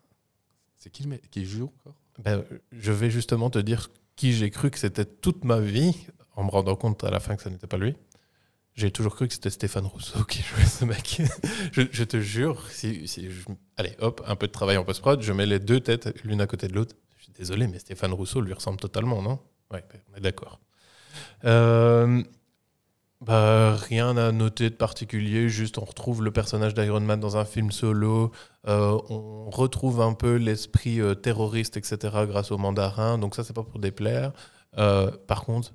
C'est qui, le qui joue encore ben, Je vais justement te dire qui j'ai cru que c'était toute ma vie, en me rendant compte à la fin que ce n'était pas lui. J'ai toujours cru que c'était Stéphane Rousseau qui jouait ce mec. je, te jure, si, allez, hop, un peu de travail en post-prod, je mets les deux têtes l'une à côté de l'autre. Je suis désolé, mais Stéphane Rousseau lui ressemble totalement, non Ouais, ben, on est d'accord. Euh, bah, rien à noter de particulier, juste on retrouve le personnage d'Iron Man dans un film solo, euh, on retrouve un peu l'esprit euh, terroriste, etc., grâce au mandarin, donc ça c'est pas pour déplaire. par contre,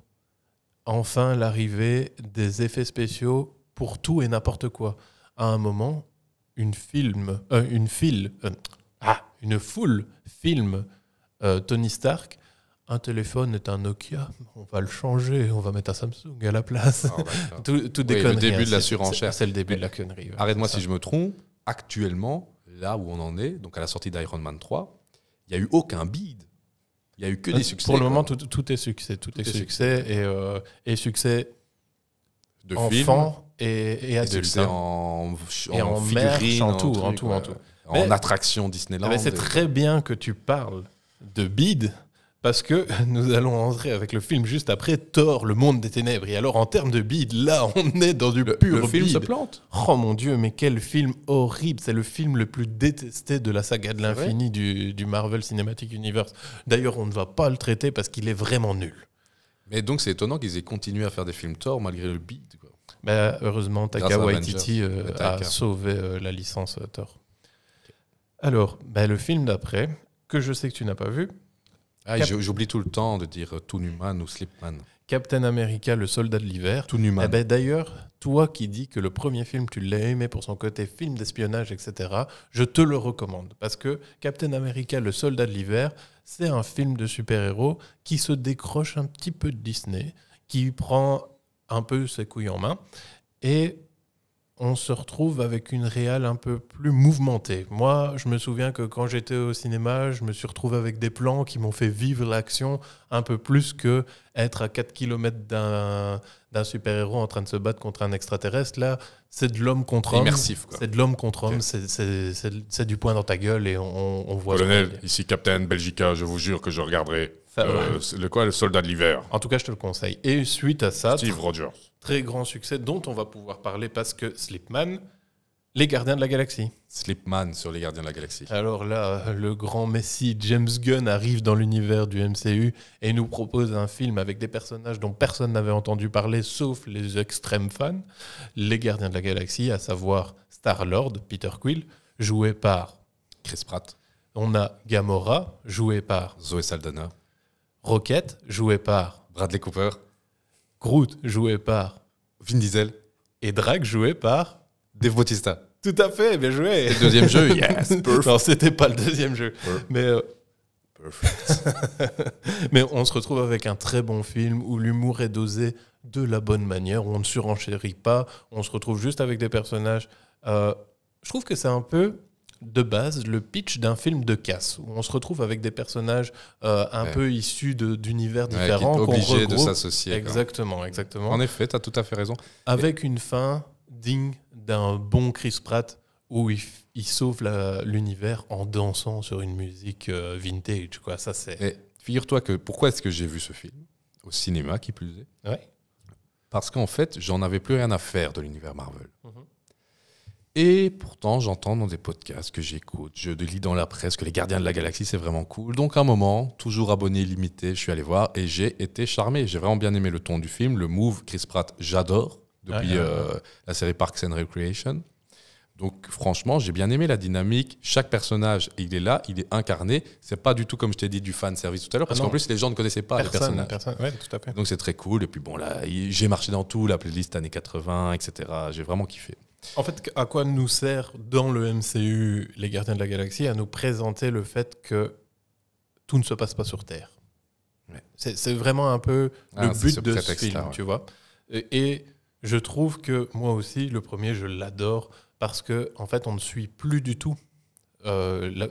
enfin l'arrivée des effets spéciaux pour tout et n'importe quoi. À un moment, une film, euh, une file, euh, ah, une foule film euh, Tony Stark. Un téléphone est un Nokia, on va le changer, on va mettre un Samsung à la place. Ah, tout, Le début de hein, la surenchère. C'est le début de la connerie. Arrête-moi si je me trompe. Actuellement, là où on en est, donc à la sortie d'Iron Man 3, il n'y a eu aucun bid il n'y a eu que euh, des succès. Pour le moment, tout, est succès. Tout, est, succès. Euh, et, succès de enfant et, et, adulte. Et en, en, et en, tout, en, tout, en tout. en attraction Disneyland. c'est très bien que tu parles de bid parce que nous allons entrer avec le film juste après Thor, le monde des ténèbres. Et alors, en termes de bide, là, on est dans du pur pur le film se plante. Oh mon Dieu, mais quel film horrible C'est le film le plus détesté de la saga de l'infini du, Marvel Cinematic Universe. D'ailleurs, on ne va pas le traiter parce qu'il est vraiment nul. Mais donc, c'est étonnant qu'ils aient continué à faire des films Thor malgré le bide. Bah, heureusement, Taika Waititi euh, bah, a sauvé euh, la licence euh, Thor. Alors, bah, le film d'après, que je sais que tu n'as pas vu, ah, j'oublie tout le temps de dire euh, Toon Human ou Slipman. Captain America, le soldat de l'hiver. tout Eh ben, D'ailleurs, toi qui dis que le premier film, tu l'as aimé pour son côté film d'espionnage, etc., je te le recommande. Parce que Captain America, le soldat de l'hiver, c'est un film de super-héros qui se décroche un petit peu de Disney, qui prend un peu ses couilles en main. Et on se retrouve avec une réale un peu plus mouvementée. Moi, je me souviens que quand j'étais au cinéma, je me suis retrouvé avec des plans qui m'ont fait vivre l'action un peu plus que être à 4 km d'un super-héros en train de se battre contre un extraterrestre. Là, c'est de l'homme contre homme. C'est de l'homme contre homme, c'est du poing dans ta gueule et on, voit... Colonel, ici Captain Belgica, je vous jure que je regarderai euh, le quoi, le soldat de l'hiver. En tout cas, je te le conseille. Et suite à ça... Steve Rogers très grand succès dont on va pouvoir parler parce que Slipman, les gardiens de la galaxie. Slipman sur les gardiens de la galaxie. Alors là, le grand messie James Gunn arrive dans l'univers du MCU et nous propose un film avec des personnages dont personne n'avait entendu parler sauf les extrêmes fans, les gardiens de la galaxie, à savoir Star-Lord, Peter Quill, joué par Chris Pratt. On a Gamora, joué par Zoe Saldana. Rocket, joué par Bradley Cooper. Groot joué par Vin Diesel et Drake joué par Dave Bautista. Tout à fait, bien joué. Le deuxième jeu, yes, Non, c'était pas le deuxième jeu, mais euh, mais on se retrouve avec un très bon film où l'humour est dosé de la bonne manière, où on ne surenchérit pas, on se retrouve juste avec des personnages. Euh, je trouve que c'est un peu de base le pitch d'un film de casse, où on se retrouve avec des personnages euh, un peu issus d'univers différents. qu'on obligés de s'associer. Exactement, exactement. En effet, tu as tout à fait raison. Avec une fin digne d'un bon Chris Pratt, où il sauve l'univers en dansant sur une musique euh, vintage. Ça, c'est... figure-toi que pourquoi est-ce que j'ai vu ce film Au cinéma, qui plus est. Parce qu'en fait, j'en avais plus rien à faire de l'univers Marvel. Et pourtant, j'entends dans des podcasts que j'écoute, je lis dans la presse que les gardiens de la galaxie, c'est vraiment cool. Donc, un moment, toujours abonné limité, je suis allé voir et j'ai été charmé. J'ai vraiment bien aimé le ton du film, le move Chris Pratt, j'adore depuis euh, la série Parks and Recreation. Donc, franchement, j'ai bien aimé la dynamique. Chaque personnage, il est là, il est incarné. C'est pas du tout, comme je t'ai dit, du fan service tout à l'heure, parce ah qu'en plus, les gens ne connaissaient pas les personnages. Donc, c'est très cool. Et puis, bon, là, j'ai marché dans tout, la playlist années 80, etc. J'ai vraiment kiffé. En fait, à quoi nous sert dans le MCU les Gardiens de la Galaxie à nous présenter le fait que tout ne se passe pas sur Terre C'est vraiment un peu le ah, but de ce film, tu vois. Et, je trouve que moi aussi, le premier, je l'adore parce que en fait, on ne suit plus du tout. Euh,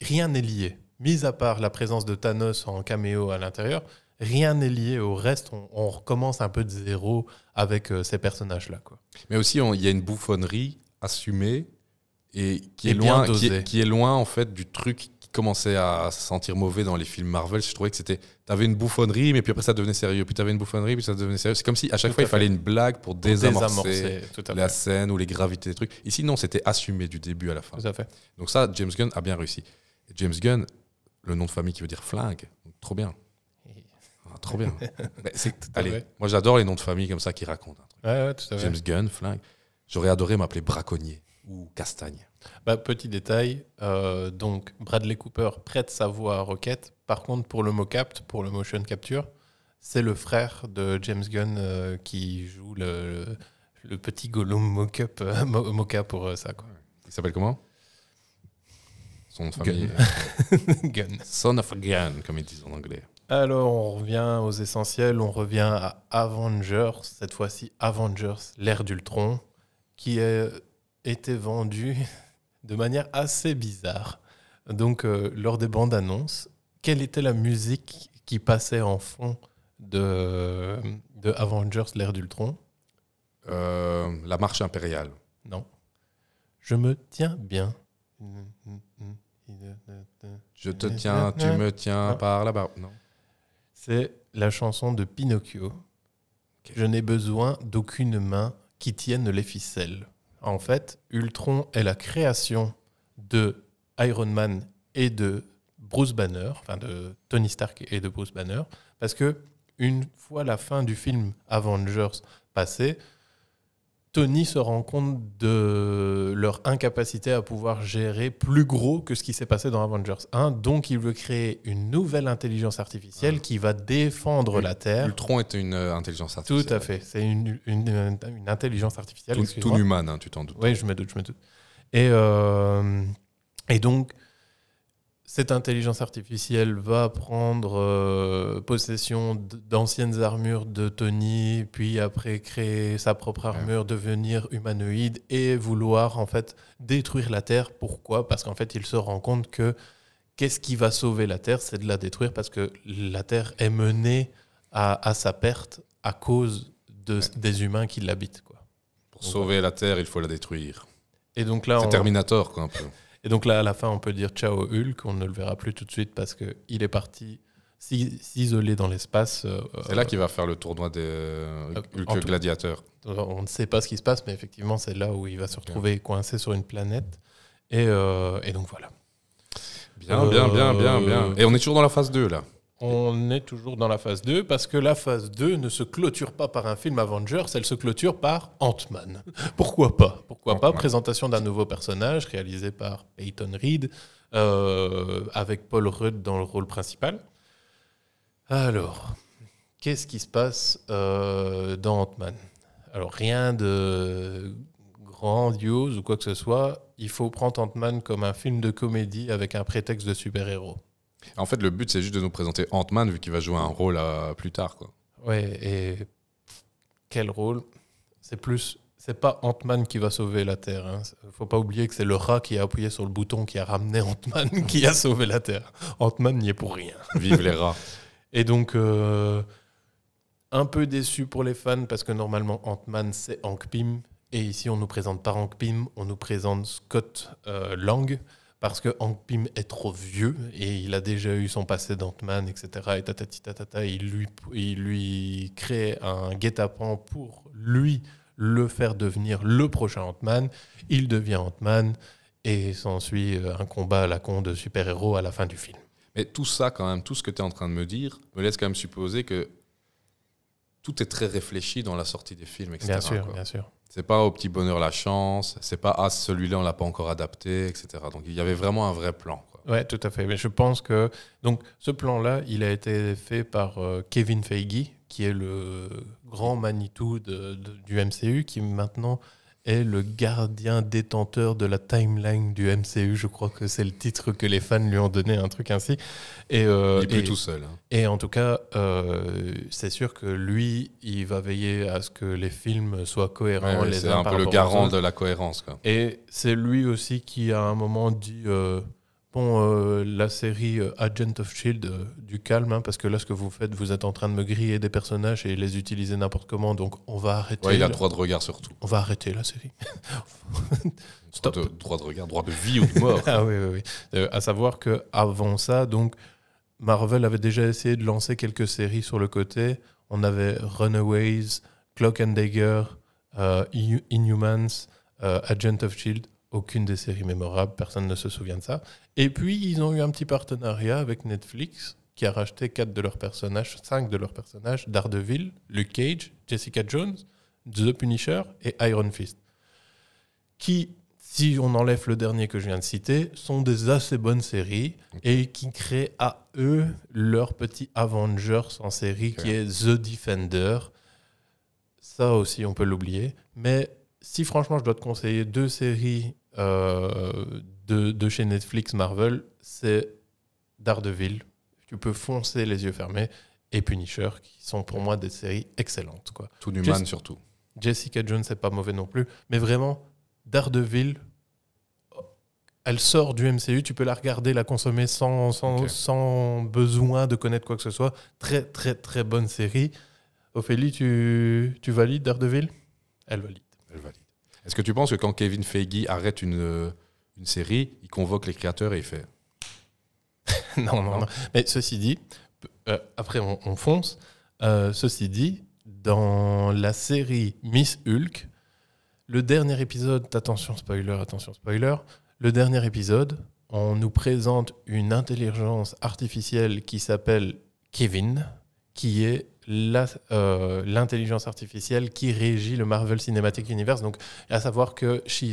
rien n'est lié, mis à part la présence de Thanos en caméo à l'intérieur rien n'est lié au reste. On, recommence un peu de zéro avec euh, ces personnages-là. Mais aussi, il y a une bouffonnerie assumée et qui est, loin, qui est, qui loin en fait du truc qui commençait à se sentir mauvais dans les films Marvel, je trouvais que c'était. T'avais une bouffonnerie, mais puis après ça devenait sérieux. Puis t'avais une bouffonnerie, puis ça devenait sérieux. C'est comme si à chaque fois il fallait une blague pour, désamorcer, la scène ou les gravités des trucs. Ici, non, c'était assumé du début à la fin. Tout à fait. Donc ça, James Gunn a bien réussi. James Gunn, le nom de famille qui veut dire flingue, trop bien. Trop bien. allez, moi j'adore les noms de famille comme ça qui racontent un James Gunn, flingue. J'aurais adoré m'appeler braconnier ou castagne. Bah, petit détail, euh, donc Bradley Cooper prête sa voix à Rocket. Par contre, pour le mocap, pour le motion capture, c'est le frère de James Gunn euh, qui joue le, petit Gollum mocap, euh, mocha pour ça. Quoi. Il s'appelle comment Son de famille Son of a gun, comme ils disent en anglais. Alors, on revient aux essentiels, on revient à Avengers, cette fois-ci Avengers, l'ère d'Ultron, qui a été vendu de manière assez bizarre. Donc, euh, lors des bandes annonces, quelle était la musique qui passait en fond de, Avengers, l'ère d'Ultron euh, La marche impériale. Non. Je me tiens bien. Je te tiens, tu me tiens par là-bas. Non. C'est la chanson de Pinocchio. Je n'ai besoin d'aucune main qui tienne les ficelles. En fait, Ultron est la création de Iron Man et de Bruce Banner, enfin de Tony Stark et de Bruce Banner, parce que une fois la fin du film Avengers passée, Tony se rend compte de leur incapacité à pouvoir gérer plus gros que ce qui s'est passé dans Avengers 1. Donc, il veut créer une nouvelle intelligence artificielle ah. qui va défendre la Terre. Ultron est une euh, intelligence artificielle. Tout à fait. C'est une, une, intelligence artificielle. Tout, tout hein, tu t'en doutes. Oui, je m'en doute, Et, euh, et donc, cette intelligence artificielle va prendre euh, possession d'anciennes armures de Tony, puis après créer sa propre armure, devenir humanoïde et vouloir en fait détruire la Terre. Pourquoi Parce qu'en fait, il se rend compte que qu'est-ce qui va sauver la Terre C'est de la détruire parce que la Terre est menée à, sa perte à cause des humains qui l'habitent. Pour sauver la Terre, il faut la détruire. Et donc là, c'est Terminator, quoi, un peu. Et donc là, à la fin, on peut dire ciao Hulk, on ne le verra plus tout de suite parce qu'il est parti s'isoler dans l'espace. Euh, euh, c'est là qu'il va faire le tournoi des euh, gladiateurs. On ne sait pas ce qui se passe, mais effectivement, c'est là où il va se retrouver coincé sur une planète. Et, et donc voilà. Bien, bien, bien, bien, bien. Et on est toujours dans la phase 2, là. On est toujours dans la phase 2 parce que la phase 2 ne se clôture pas par un film Avengers, elle se clôture par Ant-Man. Pourquoi pas Pourquoi pas Présentation d'un nouveau personnage réalisé par Peyton Reed euh, avec Paul Rudd dans le rôle principal. Alors, qu'est-ce qui se passe euh, dans Ant-Man Alors, rien de grandiose ou quoi que ce soit. Il faut prendre Ant-Man comme un film de comédie avec un prétexte de super-héros. En fait, le but, c'est juste de nous présenter Ant-Man, vu qu'il va jouer un rôle euh, plus tard. Quoi. Ouais, et quel rôle C'est plus. C'est pas Ant-Man qui va sauver la Terre. Hein. Faut pas oublier que c'est le rat qui a appuyé sur le bouton qui a ramené Ant-Man qui a sauvé la Terre. Ant-Man n'y est pour rien. Vive les rats. Et donc, euh, un peu déçu pour les fans parce que normalement Ant-Man c'est Hank Pym et ici on nous présente pas Hank Pym, on nous présente Scott euh, Lang parce que Hank Pym est trop vieux et il a déjà eu son passé d'Ant-Man, etc. Et tatati tatata, il lui, il lui crée un guet-apens pour lui le faire devenir le prochain Ant-Man. Il devient Ant-Man et s'ensuit euh, un combat à la con de super-héros à la fin du film. Mais tout ça, quand même, tout ce que tu es en train de me dire, me laisse quand même supposer que tout est très réfléchi dans la sortie des films, etc. Bien sûr, bien sûr. C'est pas au petit bonheur la chance, c'est pas à ah, celui-là on l'a pas encore adapté, etc. Donc il y avait vraiment un vrai plan. Quoi. Ouais, tout à fait. Mais je pense que donc ce plan-là, il a été fait par euh, Kevin Feige, qui est le grand Manitou du MCU, qui maintenant est le gardien détenteur de la timeline du MCU. Je crois que c'est le titre que les fans lui ont donné, un truc ainsi. Et, euh, il est tout seul. Hein. Et en tout cas, euh, c'est sûr que lui, il va veiller à ce que les films soient cohérents. c'est un peu le garant de la cohérence. Et c'est lui aussi qui, à un moment, dit. Euh, Bon, euh, la série euh, Agent of Shield, euh, du calme, hein, parce que là, ce que vous faites, vous êtes en train de me griller des personnages et les utiliser n'importe comment, donc on va arrêter. Ouais, il a droit de regard surtout. On va arrêter la série. Stop. Droit de, droit de regard, droit de vie ou de mort. ah oui, oui, oui. à savoir que avant ça, donc Marvel avait déjà essayé de lancer quelques séries sur le côté. On avait Runaways, Clock and Dagger, Inhumans, Agent of Shield aucune des séries mémorables, personne ne se souvient de ça. Et puis, ils ont eu un petit partenariat avec Netflix, qui a racheté quatre de leurs personnages, cinq de leurs personnages, Daredevil, Luke Cage, Jessica Jones, The Punisher et Iron Fist, qui, si on enlève le dernier que je viens de citer, sont des assez bonnes séries et qui créent à eux leur petit Avengers en série qui est The Defender. Ça aussi, on peut l'oublier. Mais si franchement je dois te conseiller deux séries euh, de, chez Netflix Marvel, c'est Daredevil. Tu peux foncer les yeux fermés et Punisher, qui sont pour moi des séries excellentes. Quoi. Tout du monde surtout. Jessica Jones, c'est pas mauvais non plus, mais vraiment, Daredevil, elle sort du MCU, tu peux la regarder, la consommer sans, sans, besoin de connaître quoi que ce soit. Très, très, très bonne série. Ophélie, tu, tu valides Daredevil Elle valide. Elle valide. Est-ce que tu penses que quand Kevin Feige arrête une, euh, série, il convoque les créateurs et il fait. non, non, non. Mais ceci dit, euh, après, on, fonce. Euh, ceci dit, dans la série Miss Hulk, le dernier épisode, attention spoiler, attention spoiler, le dernier épisode, on nous présente une intelligence artificielle qui s'appelle Kevin, qui est euh, l'intelligence artificielle qui régit le Marvel Cinematic Universe. Donc, à savoir que she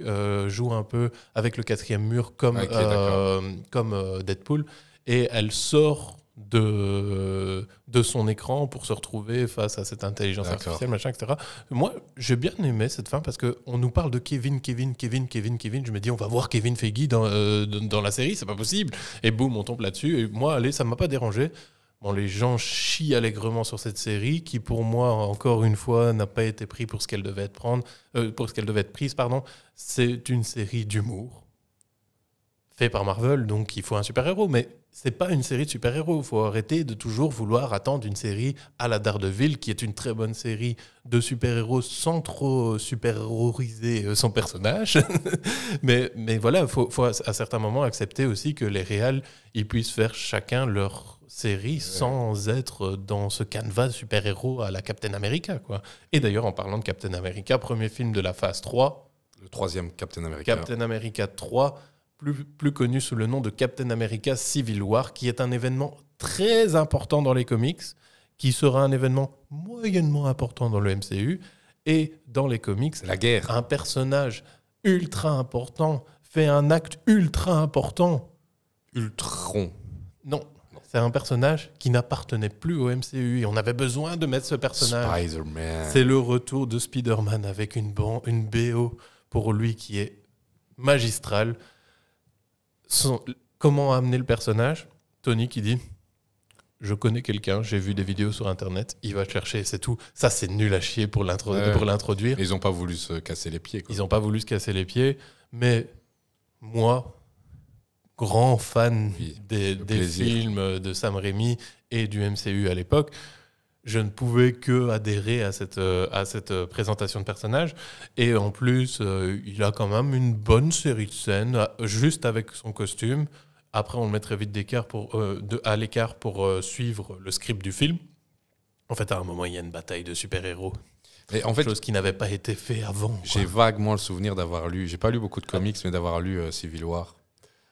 euh, joue un peu avec le quatrième mur comme, euh, comme Deadpool et elle sort de, de son écran pour se retrouver face à cette intelligence artificielle, machin, etc. Moi, j'ai bien aimé cette fin parce qu'on nous parle de Kevin, Kevin, Kevin, Kevin, Kevin. Je me dis, on va voir Kevin Feige dans, dans la série, c'est pas possible. Et boum, on tombe là-dessus. Et moi, allez, ça m'a pas dérangé. Bon, les gens chient allègrement sur cette série qui, pour moi, encore une fois, n'a pas été prise pour ce qu'elle devait être prendre, euh, pour ce qu'elle devait être prise, pardon. C'est une série d'humour fait par Marvel, donc il faut un super-héros. Mais c'est pas une série de super-héros. Il faut arrêter de toujours vouloir attendre une série à la Daredevil, qui est une très bonne série de super-héros sans trop super héroriser euh, son personnage. mais, mais voilà, il faut, faut, à certains moments accepter aussi que les réels, ils puissent faire chacun leur série sans être dans ce canevas super-héros à la Captain America. Quoi. Et d'ailleurs, en parlant de Captain America, premier film de la phase 3. Le troisième Captain America. Captain America 3, plus, plus connu sous le nom de Captain America Civil War, qui est un événement très important dans les comics, qui sera un événement moyennement important dans le MCU. Et dans les comics, la guerre. un personnage ultra important fait un acte ultra important. Ultron. Non, c'est un personnage qui n'appartenait plus au MCU et on avait besoin de mettre ce personnage. C'est le retour de Spider-Man avec une, une BO pour lui qui est magistrale. comment amener le personnage Tony qui dit je connais quelqu'un, j'ai vu des vidéos sur internet, il va chercher, c'est tout. Ça, c'est nul à chier pour l'introduire. ils n'ont pas voulu se casser les pieds. Ils n'ont pas voulu se casser les pieds, mais moi, grand fan des, films de Sam Raimi et du MCU à l'époque, je ne pouvais que adhérer à cette, euh, à cette euh, présentation de personnage. Et en plus, euh, il a quand même une bonne série de scènes, juste avec son costume. Après, on le mettrait vite pour, à l'écart pour suivre le script du film. En fait, à un moment, il y a une bataille de super-héros. en fait, chose qui n'avait pas été fait avant. J'ai vaguement le souvenir d'avoir lu, j'ai pas lu beaucoup de comics, mais d'avoir lu Civil War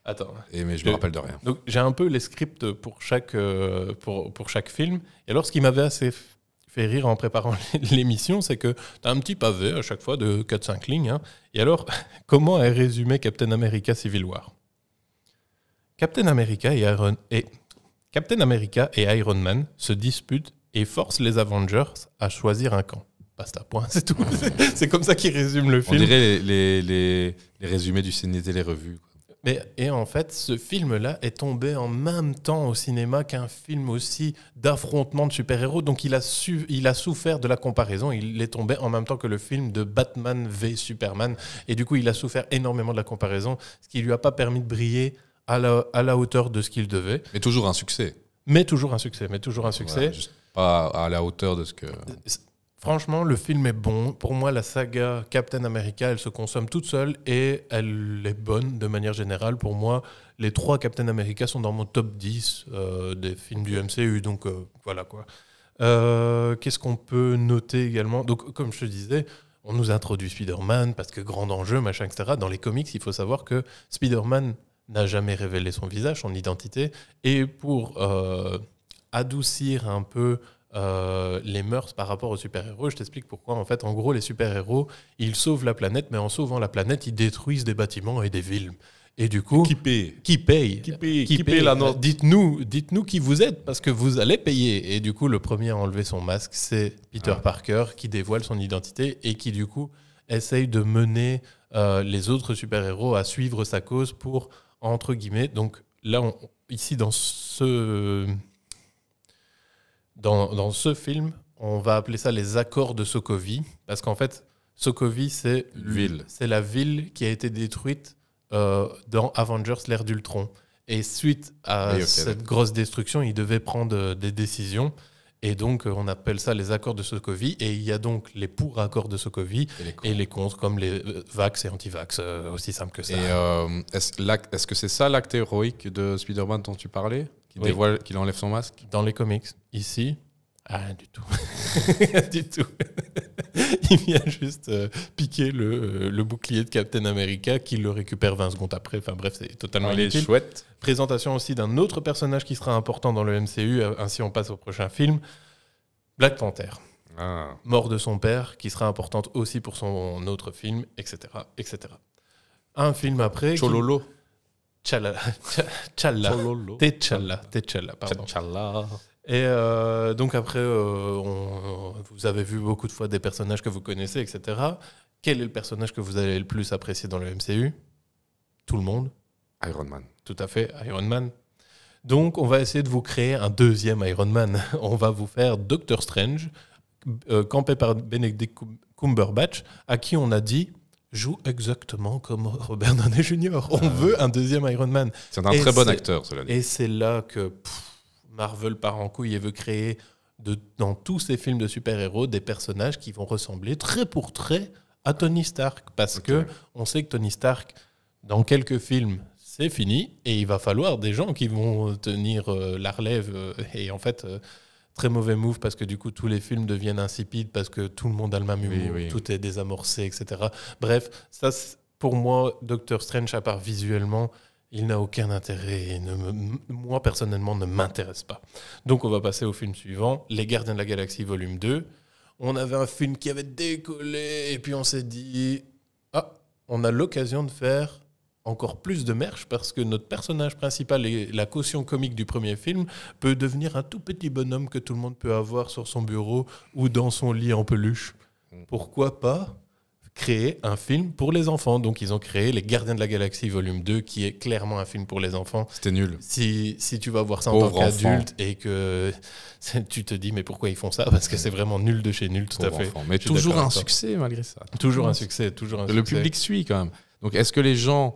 Attends. Et, mais je me rappelle de rien. Donc j'ai un peu les scripts pour chaque, euh, pour, pour chaque film. Et alors ce qui m'avait assez fait rire en préparant l'émission, c'est que tu as un petit pavé à chaque fois de 4-5 lignes. Hein. Et alors, comment est résumé Captain America Civil War Captain America et Iron... Et Captain America et Iron Man se disputent et forcent les Avengers à choisir un camp. Basta, point, c'est tout. c'est comme ça qu'ils résument le film. On dirait les, les, les, résumés du ciné télé revues et en fait, ce film-là est tombé en même temps au cinéma qu'un film aussi d'affrontement de super-héros. Donc il a, il a souffert de la comparaison. Il est tombé en même temps que le film de Batman v Superman. Et du coup, il a souffert énormément de la comparaison, ce qui ne lui a pas permis de briller à la, hauteur de ce qu'il devait. Mais toujours un succès. Mais toujours un succès. Mais toujours un succès. pas à la hauteur de ce que. Franchement, le film est bon. Pour moi, la saga Captain America, elle se consomme toute seule et elle est bonne de manière générale. Pour moi, les trois Captain America sont dans mon top 10 euh, des films du MCU. Donc euh, voilà quoi. Euh, qu'est-ce qu'on peut noter également Donc, comme je te disais, on nous introduit Spider-Man parce que grand enjeu, machin, etc. Dans les comics, il faut savoir que Spider-Man n'a jamais révélé son visage, son identité. Et pour adoucir un peu euh, les mœurs par rapport aux super-héros. Je t'explique pourquoi. En fait, en gros, les super-héros, ils sauvent la planète, mais en sauvant la planète, ils détruisent des bâtiments et des villes. Et du coup, qui paye Qui paye Qui paye, qui, paye, la Dites-nous, dites-nous qui vous êtes parce que vous allez payer. Et du coup, le premier à enlever son masque, c'est Peter ah. Parker qui dévoile son identité et qui du coup essaye de mener euh, les autres super-héros à suivre sa cause pour entre guillemets. Donc là, ici dans ce dans, ce film, on va appeler ça les accords de Sokovie, parce qu'en fait, Sokovie, c'est ville. C'est la ville qui a été détruite euh, dans Avengers l'ère d'Ultron. Et suite à cette grosse destruction, ils devaient prendre euh, des décisions. Et donc, euh, on appelle ça les accords de Sokovie. Et il y a donc les pour-accords de Sokovie et, les, contre, comme les vax et anti-vax, aussi simple que ça. est est -ce que c'est ça l'acte héroïque de Spider-Man dont tu parlais il dévoile qu'il enlève son masque Dans les comics. Ici, ah, du tout. du tout. il vient juste euh, piquer euh, le, bouclier de Captain America qui le récupère 20 secondes après. Enfin bref, c'est totalement les chouette. Présentation aussi d'un autre personnage qui sera important dans le MCU, euh, ainsi on passe au prochain film. Black Panther. Ah. Mort de son père, qui sera importante aussi pour son autre film, etc. etc. Un film après... Chololo. T'Challa. T'Challa. T'Challa, pardon. Et euh, donc après, euh, vous avez vu beaucoup de fois des personnages que vous connaissez, etc. Quel est le personnage que vous avez le plus apprécié dans le MCU Tout le monde. Iron Man. Tout à fait, Iron Man. Donc on va essayer de vous créer un deuxième Iron Man. On va vous faire Doctor Strange, euh, campé par Benedict Cumberbatch, à qui on a dit joue exactement comme Robert Downey Jr. On ah. veut un deuxième Iron Man. C'est un très bon acteur, cela dit. Et c'est là que Marvel part en couille et veut créer de, dans tous ses films de super-héros des personnages qui vont ressembler très pour très à Tony Stark. Parce que on sait que Tony Stark, dans quelques films, c'est fini et il va falloir des gens qui vont tenir euh, la relève. Euh, et en fait. Euh, Très mauvais move parce que du coup tous les films deviennent insipides parce que tout le monde a le même humour, tout est désamorcé, etc. Bref, ça pour moi, Doctor Strange, à part visuellement, il n'a aucun intérêt et ne moi personnellement ne m'intéresse pas. Donc on va passer au film suivant, Les Gardiens de la Galaxie volume 2. On avait un film qui avait décollé et puis on s'est dit, ah, on a l'occasion de faire encore plus de merch parce que notre personnage principal et la caution comique du premier film peut devenir un tout petit bonhomme que tout le monde peut avoir sur son bureau ou dans son lit en peluche. Mm. Pourquoi pas créer un film pour les enfants. Donc ils ont créé Les Gardiens de la Galaxie Volume 2, qui est clairement un film pour les enfants. C'était nul. Si, si tu vas voir ça en tant qu'adulte et que tu te dis mais pourquoi ils font ça Parce que c'est vraiment nul de chez nul, tout à fait. Mais toujours un succès malgré ça. Toujours un succès, toujours un Le public suit quand même. Donc est-ce que les gens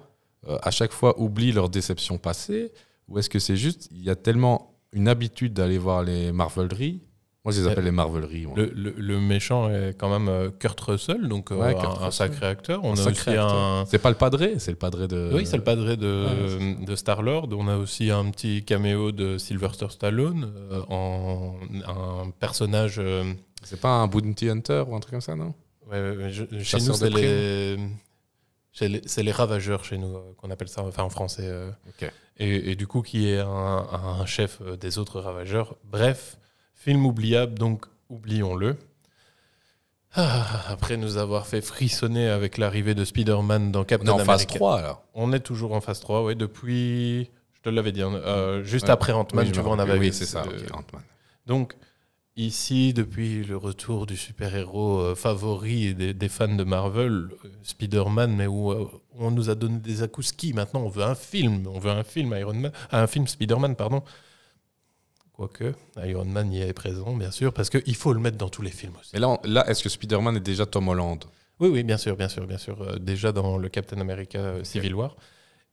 euh, à chaque fois oublient leur déception passée Ou est-ce que c'est juste, il y a tellement une habitude d'aller voir les Marveleries moi, je les euh, appelle les Marveleries. Le, le, méchant est quand même euh, Kurt Russell, donc un, sacré acteur. On a aussi un... C'est pas le padré, c'est le padré de. Oui, c'est le padré de, Star Lord. On a aussi un petit caméo de Sylvester Stallone en un personnage. C'est pas un bounty hunter ou un truc comme ça, non ouais, je, Chez nous, c'est les. C'est les, ravageurs chez nous, euh, qu'on appelle ça enfin, en français. Euh. et, du coup, qui est un, chef euh, des autres ravageurs. Bref, film oubliable, donc oublions-le. Ah, après nous avoir fait frissonner avec l'arrivée de Spider-Man dans Captain America. On est en phase 3 alors. On est toujours en phase 3, oui, depuis. Je te l'avais dit, hein, juste après Ant-Man, tu vois, on avait. Oui, c'est ça, Ant-Man. Donc, ici, depuis le retour du super-héros euh, favori des, des, fans de Marvel, euh, Spider-Man, mais où euh, on nous a donné des akouskis, maintenant on veut un film, on veut un film Iron Man, ah, un film Spider-Man, pardon. Quoique, Iron Man y est présent, bien sûr, parce qu'il faut le mettre dans tous les films aussi. Mais là, là est-ce que Spider-Man est déjà Tom Holland Oui, oui, bien sûr, bien sûr, bien sûr. déjà dans le Captain America Civil War.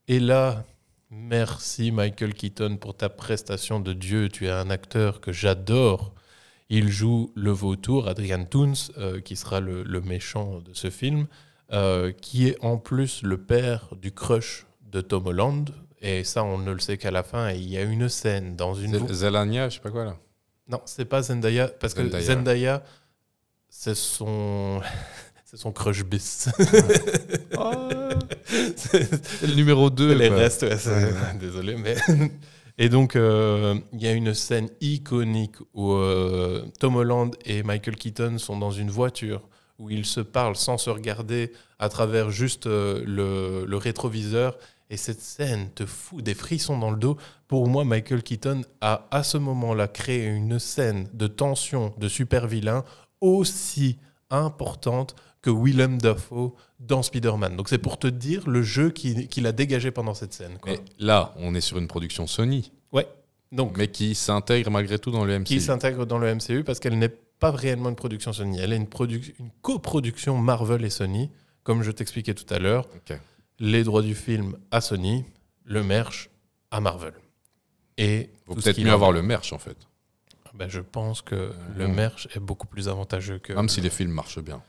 Et là, merci Michael Keaton pour ta prestation de Dieu. Tu es un acteur que j'adore. Il joue le vautour, Adrian Toons, euh, qui sera le, méchant de ce film, euh, qui est en plus le père du crush de Tom Holland. Et ça, on ne le sait qu'à la fin. Et il y a une scène dans une. Zelania, je sais pas quoi là. Non, c'est pas Zendaya, parce que Zendaya, c'est son. c'est son crush bis. Ah. c'est le numéro 2. Les restes, désolé, mais et donc, euh, il y a une scène iconique où euh, Tom Holland et Michael Keaton sont dans une voiture où ils se parlent sans se regarder à travers juste euh, le, le, rétroviseur. Et cette scène te fout des frissons dans le dos. Pour moi, Michael Keaton a à ce moment-là créé une scène de tension de super vilain aussi importante Willem Dafoe dans Spider-Man. Donc c'est pour te dire le jeu qu'il a dégagé pendant cette scène. là, on est sur une production Sony. Ouais. Donc, mais qui s'intègre malgré tout dans le MCU. Qui s'intègre dans le MCU parce qu'elle n'est pas réellement une production Sony. Elle est une, une coproduction Marvel et Sony, comme je t'expliquais tout à l'heure. Les droits du film à Sony, le merch à Marvel. Et Vous peut-être mieux avoir le merch en fait. Ah ben, je pense que le merch est beaucoup plus avantageux que. Même si les films marchent bien.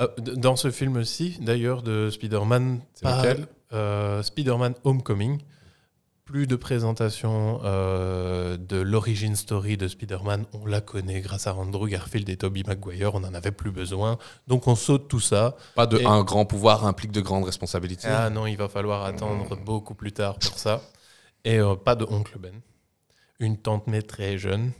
Ah, dans ce film aussi, d'ailleurs, de Spider-Man, euh, Spider-Man Homecoming, plus de présentation euh, de l'origin story de Spider-Man. On la connaît grâce à Andrew Garfield et Tobey Maguire. On n'en avait plus besoin. Donc on saute tout ça. Pas de un grand pouvoir implique de grandes responsabilités. Ah non, il va falloir attendre beaucoup plus tard pour ça. Et euh, pas de oncle Ben. Une tante mais très jeune.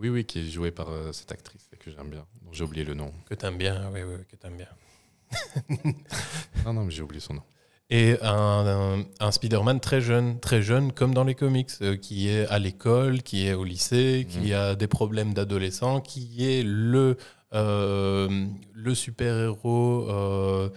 Oui, oui, qui est jouée par cette actrice que j'aime bien j'ai oublié le nom. Que t'aimes bien, oui, oui, que t'aimes bien. non, non, mais j'ai oublié son nom. Et un, un, Spider-Man très jeune, très jeune comme dans les comics, euh, qui est à l'école, qui est au lycée, qui mhm. a des problèmes d'adolescent, qui est le, euh, le super-héros euh,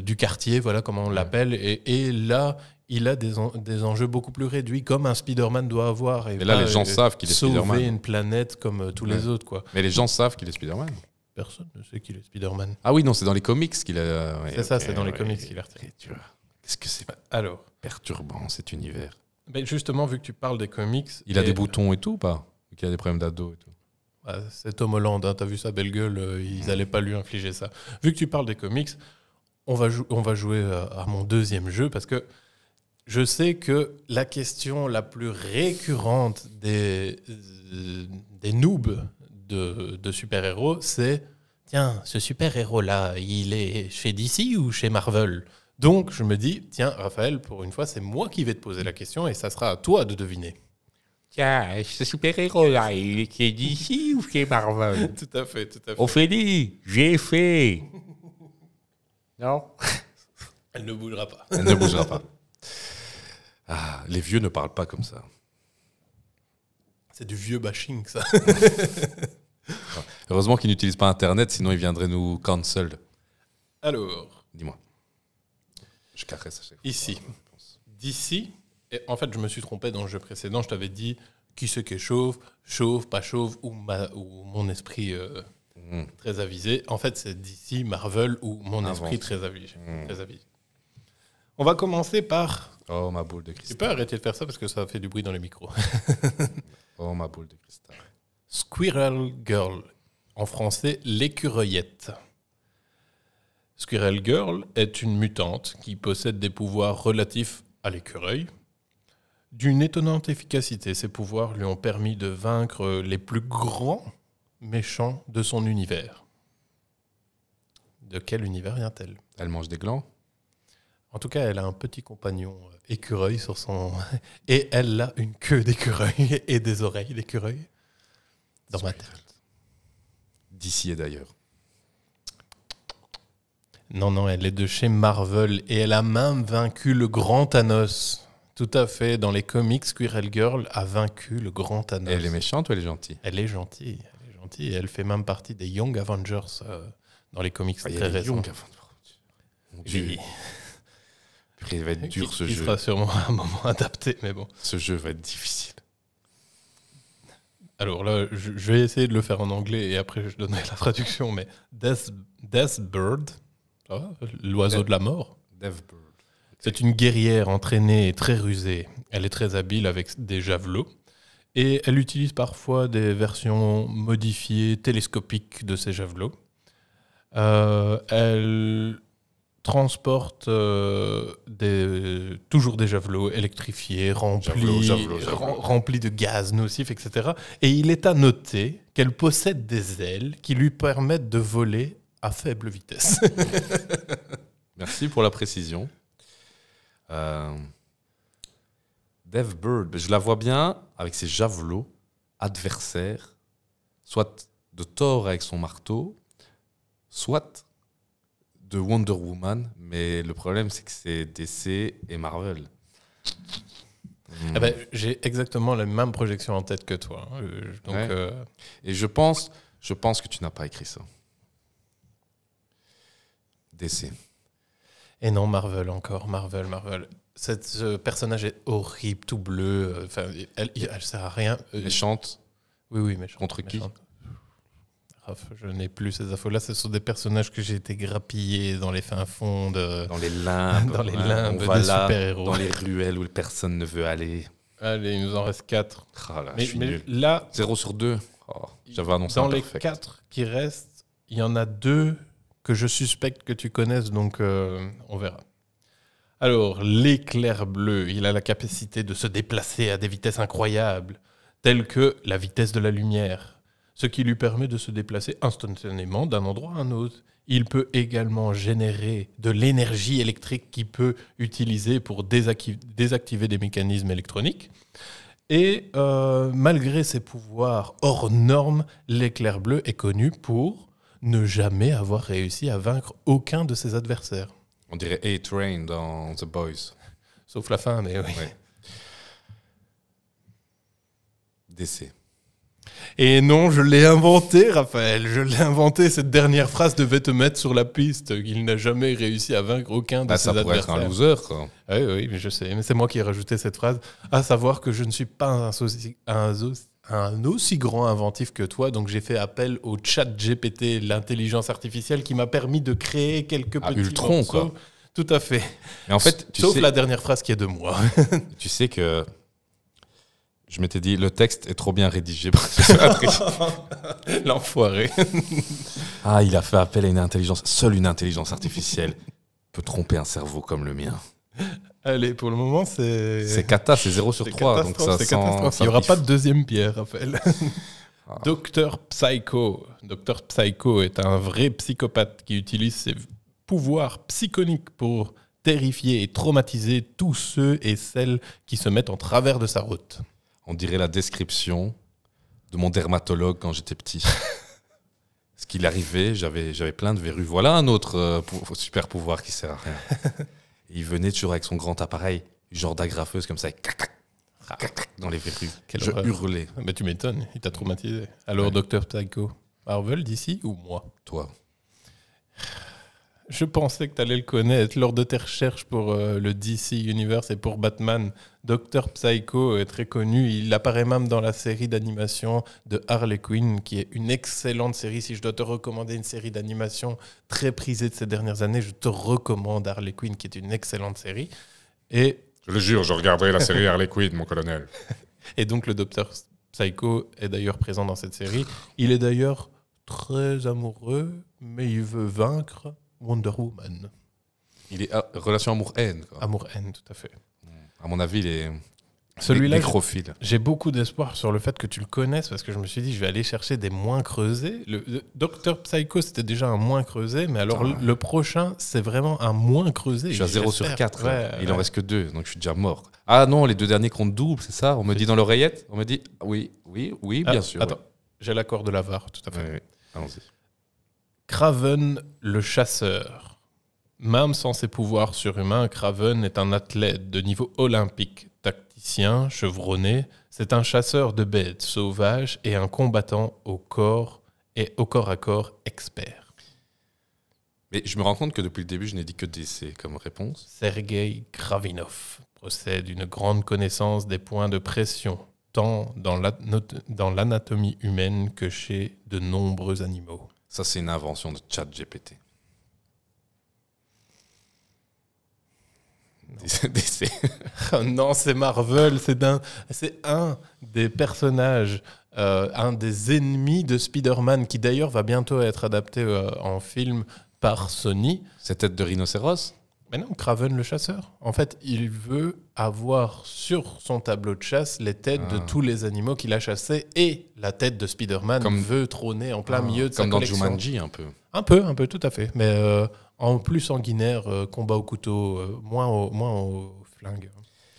du quartier, voilà comment on l'appelle. Et, et, là, il a des, enjeux beaucoup plus réduits, comme un Spider-Man doit avoir. Et là, les gens savent qu'il est Spider-Man. Sauver une planète comme euh, tous les autres. Quoi. Mais les gens savent qu'il est Spider-Man. Personne ne sait qu'il est Spider-Man. Ah oui, non, c'est dans les comics qu'il a. c'est ça, c'est dans les comics qu'il a retiré. ce que c'est Alors, perturbant cet univers. Mais justement, vu que tu parles des comics. Il a des boutons et tout pas Qu'il a des problèmes d'ado et tout bah, C'est Tom Holland, as hein, t'as vu sa belle gueule, euh, ils n'allaient pas lui infliger ça. Vu que tu parles des comics, on va, on va jouer euh, à mon deuxième jeu parce que je sais que la question la plus récurrente des, euh, des noobs de, super-héros, c'est Tiens, ce super-héros-là, il est chez DC ou chez Marvel Donc je me dis Tiens, Raphaël, pour une fois, c'est moi qui vais te poser la question et ça sera à toi de deviner. Tiens, ce super-héros-là, il est chez DC ou chez Marvel Tout à fait, tout à fait. Ophélie, j'ai fait Non Elle ne bougera pas. Elle ne bougera pas. Ah, les vieux ne parlent pas comme ça. C'est du vieux bashing, ça. Ah, heureusement qu'ils n'utilisent pas Internet, sinon ils viendraient nous cancel. Alors Dis-moi. Je caresse Ici. D'ici, et en fait, je me suis trompé dans le jeu précédent, je t'avais dit qui c'est qui est chauve, chauve, pas chauve, ou, mon esprit euh, hmm. très avisé. En fait, c'est d'ici, Marvel, ou mon esprit très avisé. Hmm. Très avisé. On va commencer par. Oh, ma boule de cristal. Tu peux arrêter de faire ça parce que ça fait du bruit dans les micro. oh, ma boule de cristal. Squirrel Girl. En français, l'écureuillette. Squirrel Girl est une mutante qui possède des pouvoirs relatifs à l'écureuil. D'une étonnante efficacité, ses pouvoirs lui ont permis de vaincre les plus grands méchants de son univers. De quel univers vient-elle Elle mange des glands en tout cas, elle a un petit compagnon euh, écureuil sur son. Et elle a une queue d'écureuil et des oreilles d'écureuil dans ma tête. D'ici et d'ailleurs. Non, non, elle est de chez Marvel et elle a même vaincu le grand Thanos. Tout à fait, dans les comics, Squirrel Girl a vaincu le grand Thanos. elle est méchante ou elle est gentille Elle est gentille, elle est gentille. Elle fait même partie des Young Avengers euh, dans les comics ah, très récents il va être dur ce jeu. Il sûrement un moment adapté, mais bon. Ce jeu va être difficile. Alors là, je, vais essayer de le faire en anglais et après je donnerai la traduction, mais Death, Bird, ah, l'oiseau de la mort. C'est une guerrière entraînée et très rusée. Elle est très habile avec des javelots. Et elle utilise parfois des versions modifiées, télescopiques de ses javelots. Euh, elle transporte euh, des, toujours des javelots électrifiés, remplis, remplis de gaz nocif, etc. Et il est à noter qu'elle possède des ailes qui lui permettent de voler à faible vitesse. Merci pour la précision. Euh, Dev Bird, je la vois bien avec ses javelots adversaires, soit de Thor avec son marteau, soit de Wonder Woman, mais le problème, c'est que c'est DC et Marvel. Eh ben, j'ai exactement la même projection en tête que toi. Hein. Euh, donc, euh, Et je pense, je pense que tu n'as pas écrit ça. DC. Et non, Marvel encore, Marvel, Marvel. Cette, ce personnage est horrible, tout bleu. Euh, elle, sert à rien. chante. Oui, oui, mais Contre qui je n'ai plus ces infos-là. Ce sont des personnages que j'ai été grappillé dans les fins fonds Dans les limbes. dans les limbes des super-héros. Dans les ruelles où personne ne veut aller. Allez, il nous en reste 4. Ah mais, là... 0 sur 2. J'avais annoncé Dans les 4 qui restent, il y en a deux que je suspecte que tu connaisses, donc euh, on verra. Alors, l'éclair bleu, il a la capacité de se déplacer à des vitesses incroyables, telles que la vitesse de la lumière ce qui lui permet de se déplacer instantanément d'un endroit à un autre. Il peut également générer de l'énergie électrique qu'il peut utiliser pour désactiver des mécanismes électroniques. Et euh, malgré ses pouvoirs hors normes, l'éclair bleu est connu pour ne jamais avoir réussi à vaincre aucun de ses adversaires. On dirait A-Train dans The Boys. Sauf la fin, mais oui. Décès. Et non, je l'ai inventé, Raphaël. Je l'ai inventé. Cette dernière phrase devait te mettre sur la piste. Il n'a jamais réussi à vaincre aucun de ah, ses adversaires. Ça pourrait être un loser, ah Oui, oui, mais je sais. Mais c'est moi qui ai rajouté cette phrase. À savoir que je ne suis pas un, aussi grand inventif que toi, donc j'ai fait appel au chat GPT, l'intelligence artificielle, qui m'a permis de créer quelques ah, petits Ultron, quoi. Tout à fait. en fait, sauf la dernière phrase qui est de moi. tu sais que je m'étais dit, le texte est trop bien rédigé L'enfoiré. ah, il a fait appel à une intelligence. Seule une intelligence artificielle peut tromper un cerveau comme le mien. Allez, pour le moment, c'est. C'est cata, c'est 0 sur 3. Il n'y aura pas de deuxième pierre, Raphaël. Ah. Docteur Psycho. Docteur Psycho est un vrai psychopathe qui utilise ses pouvoirs psychoniques pour terrifier et traumatiser tous ceux et celles qui se mettent en travers de sa route on dirait la description de mon dermatologue quand j'étais petit. Ce qu'il arrivait, j'avais, j'avais plein de verrues. Voilà un autre euh, super pouvoir qui sert à rien. il venait toujours avec son grand appareil, genre d'agrafeuse comme ça, dans les verrues. Quelle Je hurlais. Ah, mais tu m'étonnes, il t'a traumatisé. Alors, docteur Taiko, Marvel d'ici ou moi Toi. Je pensais que tu allais le connaître lors de tes recherches pour euh, le DC Universe et pour Batman. Docteur Psycho est très connu. Il apparaît même dans la série d'animation de Harley Quinn, qui est une excellente série. Si je dois te recommander une série d'animation très prisée de ces dernières années, je te recommande Harley Quinn, qui est une excellente série. Et je le jure, je regarderai la série Harley Quinn, mon colonel. Et donc le Docteur Psycho est d'ailleurs présent dans cette série. Il est d'ailleurs très amoureux, mais il veut vaincre Wonder Woman. Il est ah, relation amour-haine. Amour-haine, tout à fait. À mon avis, il est. Celui-là, j'ai beaucoup d'espoir sur le fait que tu le connaisses parce que je me suis dit, je vais aller chercher des moins creusés. Le, Docteur Psycho, c'était déjà un moins creusé, mais alors le, prochain, c'est vraiment un moins creusé. Je suis à 0 sur 4. Il en reste que 2, donc je suis déjà mort. Ah non, les deux derniers comptent double, c'est ça On me dit dans l'oreillette On me dit, oui, oui, oui, ah, bien sûr. Attends, j'ai l'accord de l'avare, tout à fait. Allons-y. Craven le chasseur. Même sans ses pouvoirs surhumains, Craven est un athlète de niveau olympique, tacticien, chevronné. C'est un chasseur de bêtes sauvages et un combattant au corps et au corps à corps expert. Mais je me rends compte que depuis le début, je n'ai dit que DC comme réponse. Sergei Kravinov possède une grande connaissance des points de pression, tant dans l'anatomie humaine que chez de nombreux animaux. Ça, c'est une invention de Chat GPT. Oh non c'est Marvel, c'est un, un des personnages, euh, un des ennemis de Spider-Man, qui d'ailleurs va bientôt être adapté euh, en film par Sony. C'est tête de rhinocéros mais non, Craven le chasseur. En fait, il veut avoir sur son tableau de chasse les têtes de ah. tous les animaux qu'il a chassés et la tête de Spider-Man comme veut trôner en plein ah. milieu de comme sa Comme dans Jumanji un peu. Un peu, un peu, tout à fait. Mais euh, en plus sanguinaire, euh, combat au couteau, euh, moins, au, moins au flingue.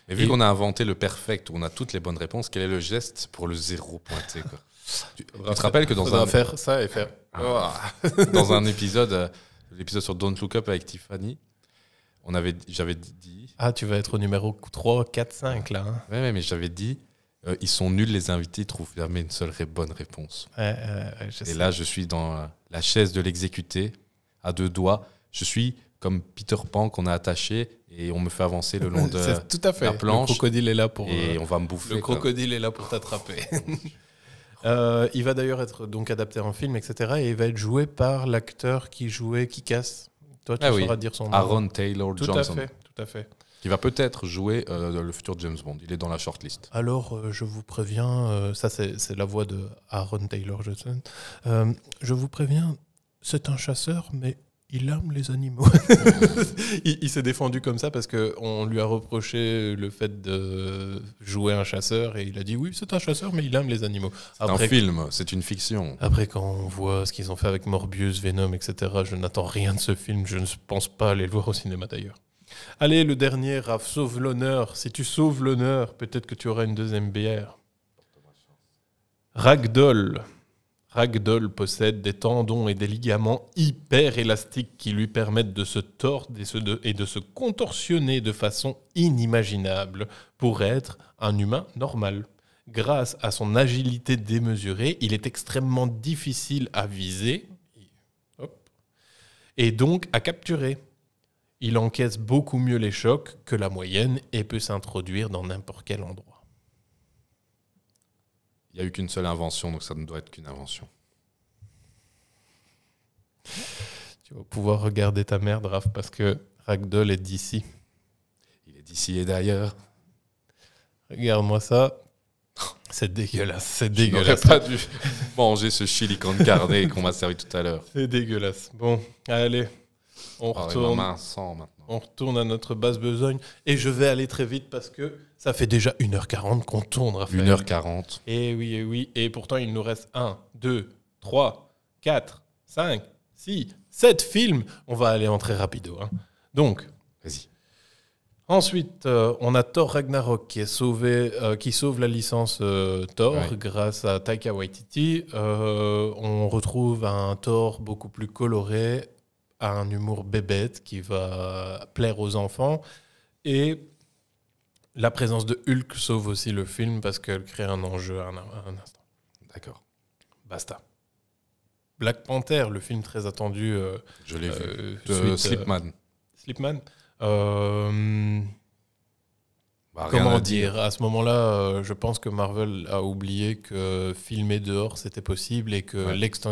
Mais vu qu'on a inventé le perfect, où on a toutes les bonnes réponses, quel est le geste pour le zéro pointé tu, te rappelles que dans un... faire ça et faire... Ah. Oh. dans un épisode, l'épisode sur Don't Look Up avec Tiffany, on avait, j'avais dit. Ah, tu vas être au numéro 3, 4, 5 là. Hein. mais j'avais dit, euh, ils sont nuls les invités, ils trouvent jamais une seule bonne réponse. Et là, je suis dans euh, la chaise de l'exécuté, à deux doigts. Je suis comme Peter Pan qu'on a attaché et on me fait avancer le long de tout à fait. la planche. Le crocodile est là pour. Et euh, on va me bouffer. Le crocodile est là pour t'attraper. il va d'ailleurs être donc adapté en film, etc. Et il va être joué par l'acteur qui jouait casse. Toi, tu ah dire son nom. Aaron Taylor tout Johnson. Tout à fait, tout Qui va peut-être jouer euh, le futur James Bond. Il est dans la shortlist. Alors, euh, je vous préviens, euh, ça c'est la voix de Aaron Taylor Johnson. je vous préviens, c'est un chasseur, mais il aime les animaux. il, s'est défendu comme ça parce qu'on lui a reproché le fait de jouer un chasseur et il a dit oui, c'est un chasseur, mais il aime les animaux. C'est un film, c'est une fiction. Après, quand on voit ce qu'ils ont fait avec Morbius, Venom, etc., je n'attends rien de ce film. Je ne pense pas aller le voir au cinéma d'ailleurs. Allez, le dernier, Raph, sauve l'honneur. Si tu sauves l'honneur, peut-être que tu auras une deuxième bière. Ragdoll. Ragdoll possède des tendons et des ligaments hyper élastiques qui lui permettent de se tordre et, de se contorsionner de façon inimaginable pour être un humain normal. Grâce à son agilité démesurée, il est extrêmement difficile à viser et donc à capturer. Il encaisse beaucoup mieux les chocs que la moyenne et peut s'introduire dans n'importe quel endroit. Il n'y a eu qu'une seule invention, donc ça ne doit être qu'une invention. Tu vas pouvoir regarder ta mère, Raph, parce que Ragdoll est d'ici. Il est d'ici et d'ailleurs. Regarde-moi ça. C'est dégueulasse, c'est dégueulasse. Je pas dû manger ce chili con carne qu'on m'a servi tout à l'heure. C'est dégueulasse. Bon, allez, on ah retourne. On retourne à notre base besogne et je vais aller très vite parce que ça fait déjà 1h40 qu'on tourne, Raphaël. 1h40. Et eh oui, et eh oui. Et pourtant, il nous reste 1, 2, 3, 4, 5, 6, 7 films. On va aller en très rapido. Hein. Donc. Vas-y. Ensuite, euh, on a Thor Ragnarok qui, est sauvé, euh, qui sauve la licence euh, Thor grâce à Taika Waititi. on retrouve un Thor beaucoup plus coloré, à un humour bébête qui va plaire aux enfants. Et la présence de Hulk sauve aussi le film parce qu'elle crée un enjeu à un, instant. D'accord. Basta. Black Panther, le film très attendu. Euh, je l'ai vu. De euh, euh, Slipman. Slipman. Bah, comment dire. À ce moment-là, je pense que Marvel a oublié que filmer dehors, c'était possible et que l'extension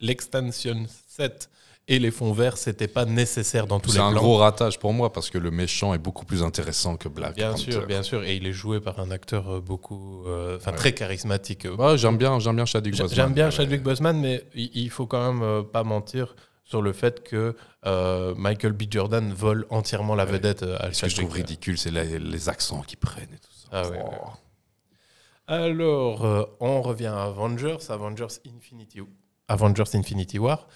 7 et les fonds verts, c'était pas nécessaire dans tous les plans. C'est un gros ratage pour moi parce que le méchant est beaucoup plus intéressant que Black. Bien sûr, euh, bien sûr, et il est joué par un acteur euh, beaucoup, euh, enfin très charismatique. Moi, ah, j'aime bien, j'aime bien Chadwick Boseman. J'aime bien Chadwick Boseman, mais il faut quand même pas mentir sur le fait que Michael B. Jordan vole entièrement la vedette à Ce que je trouve ridicule, c'est les, accents qu'ils prennent et tout ça. Ah oh. Alors, on revient à Avengers, Avengers Infinity, Avengers Infinity War,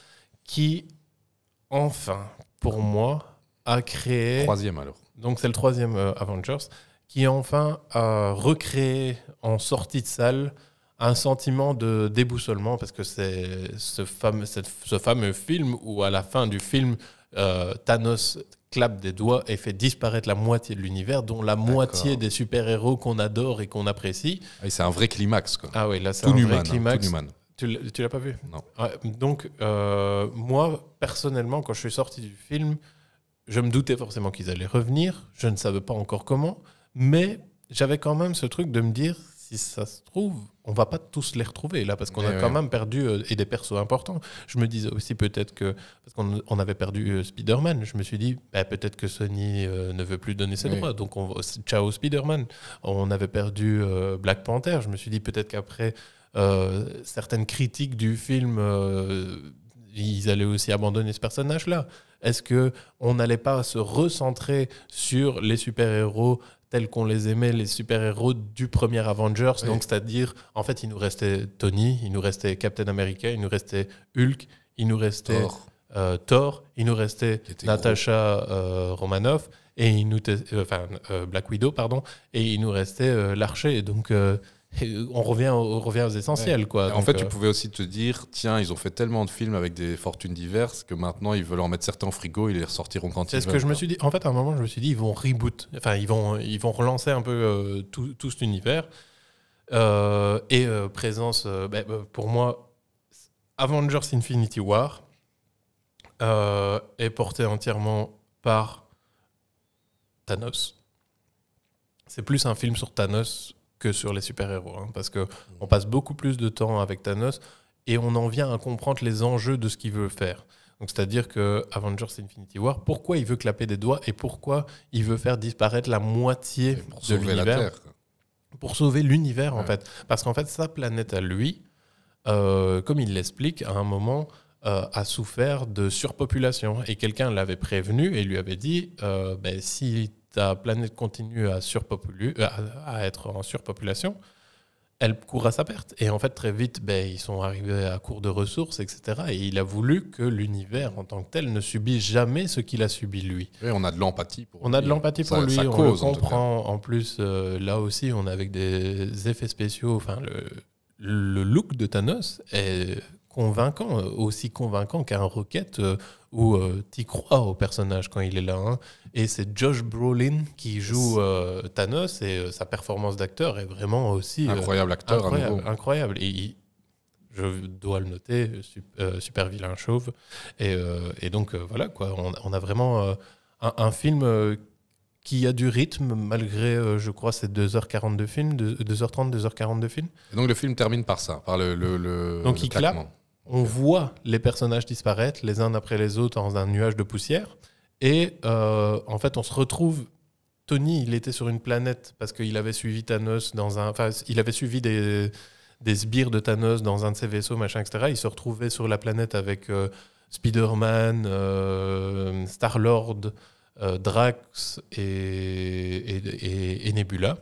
qui enfin, pour moi, a créé. Troisième alors. Donc c'est le troisième euh, Avengers qui enfin a recréé en sortie de salle un sentiment de déboussolement parce que c'est ce fameux, ce fameux film où à la fin du film euh, Thanos clappe des doigts et fait disparaître la moitié de l'univers, dont la moitié des super-héros qu'on adore et qu'on apprécie. Et ah c'est un vrai climax. Quoi. Ah oui, là c'est un vrai hein, climax. Tu l'as pas vu Non. donc, euh, moi, personnellement, quand je suis sorti du film, je me doutais forcément qu'ils allaient revenir. Je ne savais pas encore comment. Mais j'avais quand même ce truc de me dire si ça se trouve, on va pas tous les retrouver là, parce qu'on eh a quand même perdu euh, et des persos importants. Je me disais aussi peut-être que, parce qu'on avait perdu euh, Spider-Man, je me suis dit bah, peut-être que Sony ne veut plus donner ses droits, donc on, ciao Spider-Man. On avait perdu Black Panther, je me suis dit peut-être qu'après euh, certaines critiques du film, euh, ils allaient aussi abandonner ce personnage-là. Est-ce que on n'allait pas se recentrer sur les super-héros tels qu'on les aimait, les super-héros du premier Avengers Donc, c'est-à-dire, en fait, il nous restait Tony, il nous restait Captain America, il nous restait Hulk, il nous restait Thor, euh, il nous restait Natasha Romanoff et il nous, enfin, Black Widow, pardon, et il nous restait l'archer. Donc on revient, on revient aux essentiels. Quoi. En fait, tu euh, pouvais aussi te dire tiens, ils ont fait tellement de films avec des fortunes diverses que maintenant ils veulent en mettre certains au frigo et les ressortiront quand ils veulent. que je me suis dit. En fait, à un moment, je me suis dit ils vont reboot. Enfin, ils vont, ils vont relancer un peu euh, tout, tout, cet univers. Euh, et présence, ben, pour moi, Avengers Infinity War est porté entièrement par Thanos. C'est plus un film sur Thanos que sur les super-héros. Hein, parce qu'on passe beaucoup plus de temps avec Thanos et on en vient à comprendre les enjeux de ce qu'il veut faire. c'est-à-dire que Avengers Infinity War, pourquoi il veut clapper des doigts et pourquoi il veut faire disparaître la moitié de l'univers pour sauver l'univers en fait, parce qu'en fait sa planète à lui, euh, comme il l'explique, à un moment euh, a souffert de surpopulation et quelqu'un l'avait prévenu et lui avait dit, euh, ben, si ta euh, planète continue à, surpopuler, euh, à être en surpopulation, elle court à sa perte. Et en fait, très vite, ben, ils sont arrivés à court de ressources, etc. Et il a voulu que l'univers en tant que tel ne subisse jamais ce qu'il a subi lui. on a de l'empathie pour on lui. On a de l'empathie pour lui, on le comprend. En, plus, euh, là aussi, on a avec des effets spéciaux. Enfin, le, le look de Thanos est convaincant, aussi convaincant qu'un Rocket où tu crois au personnage quand il est là. Hein. Et c'est Josh Brolin qui joue euh, Thanos et euh, sa performance d'acteur est vraiment aussi. Euh, incroyable acteur, hein, incroyable. incroyable. Et je dois le noter, super, vilain chauve. Et, donc voilà, quoi, on, a vraiment un, film qui a du rythme malgré, je crois, ces 2h42 2h30, 2h42 film Et donc le film termine par ça, par le. le, donc il claque. On voit les personnages disparaître les uns après les autres dans un nuage de poussière. Et euh, en fait, on se retrouve. Tony, il était sur une planète parce qu'il avait suivi Thanos dans un. il avait suivi des, sbires de Thanos dans un de ses vaisseaux, machin, etc. Il se retrouvait sur la planète avec euh, Spider-Man, euh, Star-Lord, Drax et, et Nebula.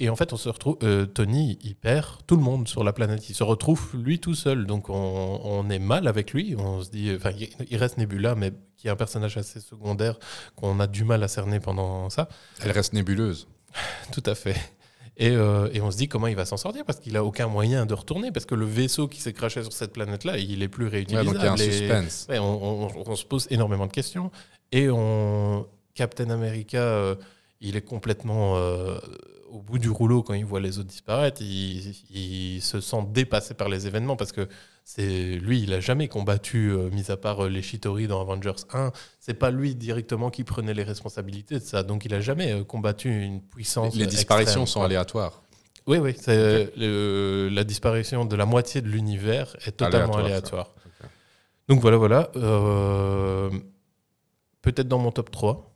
Et en fait, on se retrouve. Euh, Tony, il perd tout le monde sur la planète. Il se retrouve lui tout seul. Donc, on, est mal avec lui. On se dit. Enfin, il reste Nebula, mais qui est un personnage assez secondaire qu'on a du mal à cerner pendant ça. Elle reste nébuleuse. tout à fait. Et, euh, et, on se dit comment il va s'en sortir parce qu'il a aucun moyen de retourner parce que le vaisseau qui s'est craché sur cette planète-là, il est plus réutilisable. donc il y a un suspense. on, se pose énormément de questions et on Captain America, euh, il est complètement au bout du rouleau, quand il voit les autres disparaître, il se sent dépassé par les événements parce que c'est lui, il a jamais combattu, euh, mis à part euh, les Chitori dans Avengers 1. C'est pas lui directement qui prenait les responsabilités de ça, donc il a jamais euh, combattu une puissance. Les disparitions sont aléatoires. Oui, oui, la disparition de la moitié de l'univers est totalement aléatoire. Donc voilà, voilà. Peut-être dans mon top 3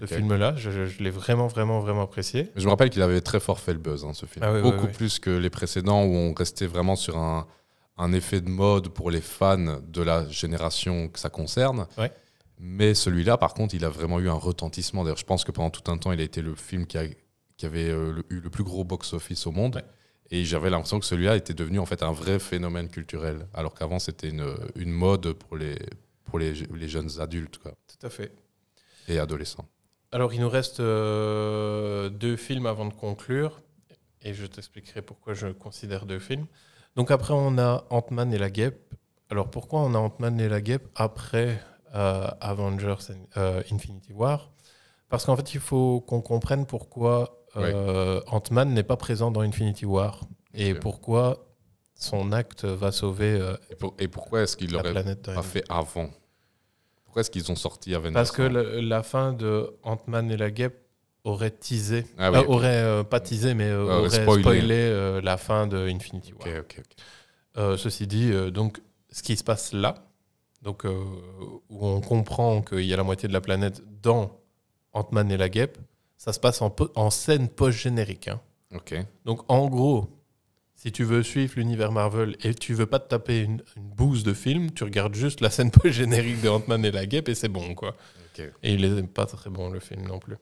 ce film-là. Je, l'ai vraiment, vraiment, vraiment apprécié. Je me rappelle qu'il avait très fort fait le buzz, hein, ce film. Ah Beaucoup plus que les précédents où on restait vraiment sur un, effet de mode pour les fans de la génération que ça concerne. Mais celui-là, par contre, il a vraiment eu un retentissement. D'ailleurs, je pense que pendant tout un temps, il a été le film qui, avait euh, eu le plus gros box-office au monde. Et j'avais l'impression que celui-là était devenu en fait un vrai phénomène culturel, alors qu'avant c'était une, une, mode pour les, pour les, les jeunes adultes. Quoi. Tout à fait. Et adolescents. Alors, il nous reste euh, deux films avant de conclure, et je t'expliquerai pourquoi je considère deux films. Donc, après, on a Ant-Man et la guêpe. Alors, pourquoi on a Ant-Man et la guêpe après euh, Avengers euh, Infinity War Parce qu'en fait, il faut qu'on comprenne pourquoi Ant-Man n'est pas présent dans Infinity War et pourquoi son acte va sauver. et, et pourquoi est-ce qu'il l'aurait pas fait avant ce qu'ils ont sorti Avengers Parce que la fin de Ant-Man et la guêpe aurait teasé, ah euh, aurait euh, pas teasé, mais euh, ah aurait spoilé, la fin de Infinity War. ceci dit, donc ce qui se passe là, donc où on comprend qu'il y a la moitié de la planète dans Ant-Man et la guêpe, ça se passe en, en scène post-générique. Hein. Donc en gros, si tu veux suivre l'univers Marvel et tu veux pas te taper une, bouse de film, tu regardes juste la scène post-générique de Ant-Man et la guêpe et c'est bon, quoi. Et il est pas très bon, le film, non plus.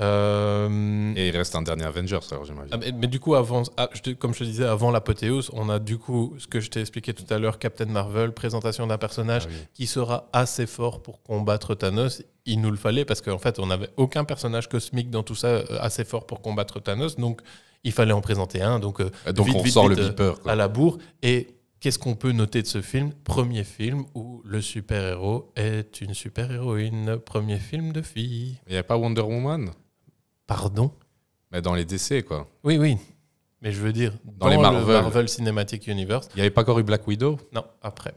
Euh, et il reste un dernier Avengers, alors j'imagine. Ah, mais, du coup, avant, ah, comme je te disais, avant l'apothéose, on a du coup ce que je t'ai expliqué tout à l'heure, Captain Marvel, présentation d'un personnage ah qui sera assez fort pour combattre Thanos. Il nous le fallait parce qu'en fait, on n'avait aucun personnage cosmique dans tout ça euh, assez fort pour combattre Thanos. Donc, il fallait en présenter un. Donc, euh, ah, on le beeper. À la bourre. Et qu'est-ce qu'on peut noter de ce film Premier film où le super-héros est une super-héroïne. Premier film de fille. Il n'y a pas Wonder Woman Pardon Mais dans les décès, quoi. Oui, oui. Mais je veux dire, dans, les Marvel. Le Marvel Cinematic Universe. Il n'y avait pas encore eu Black Widow Non, après.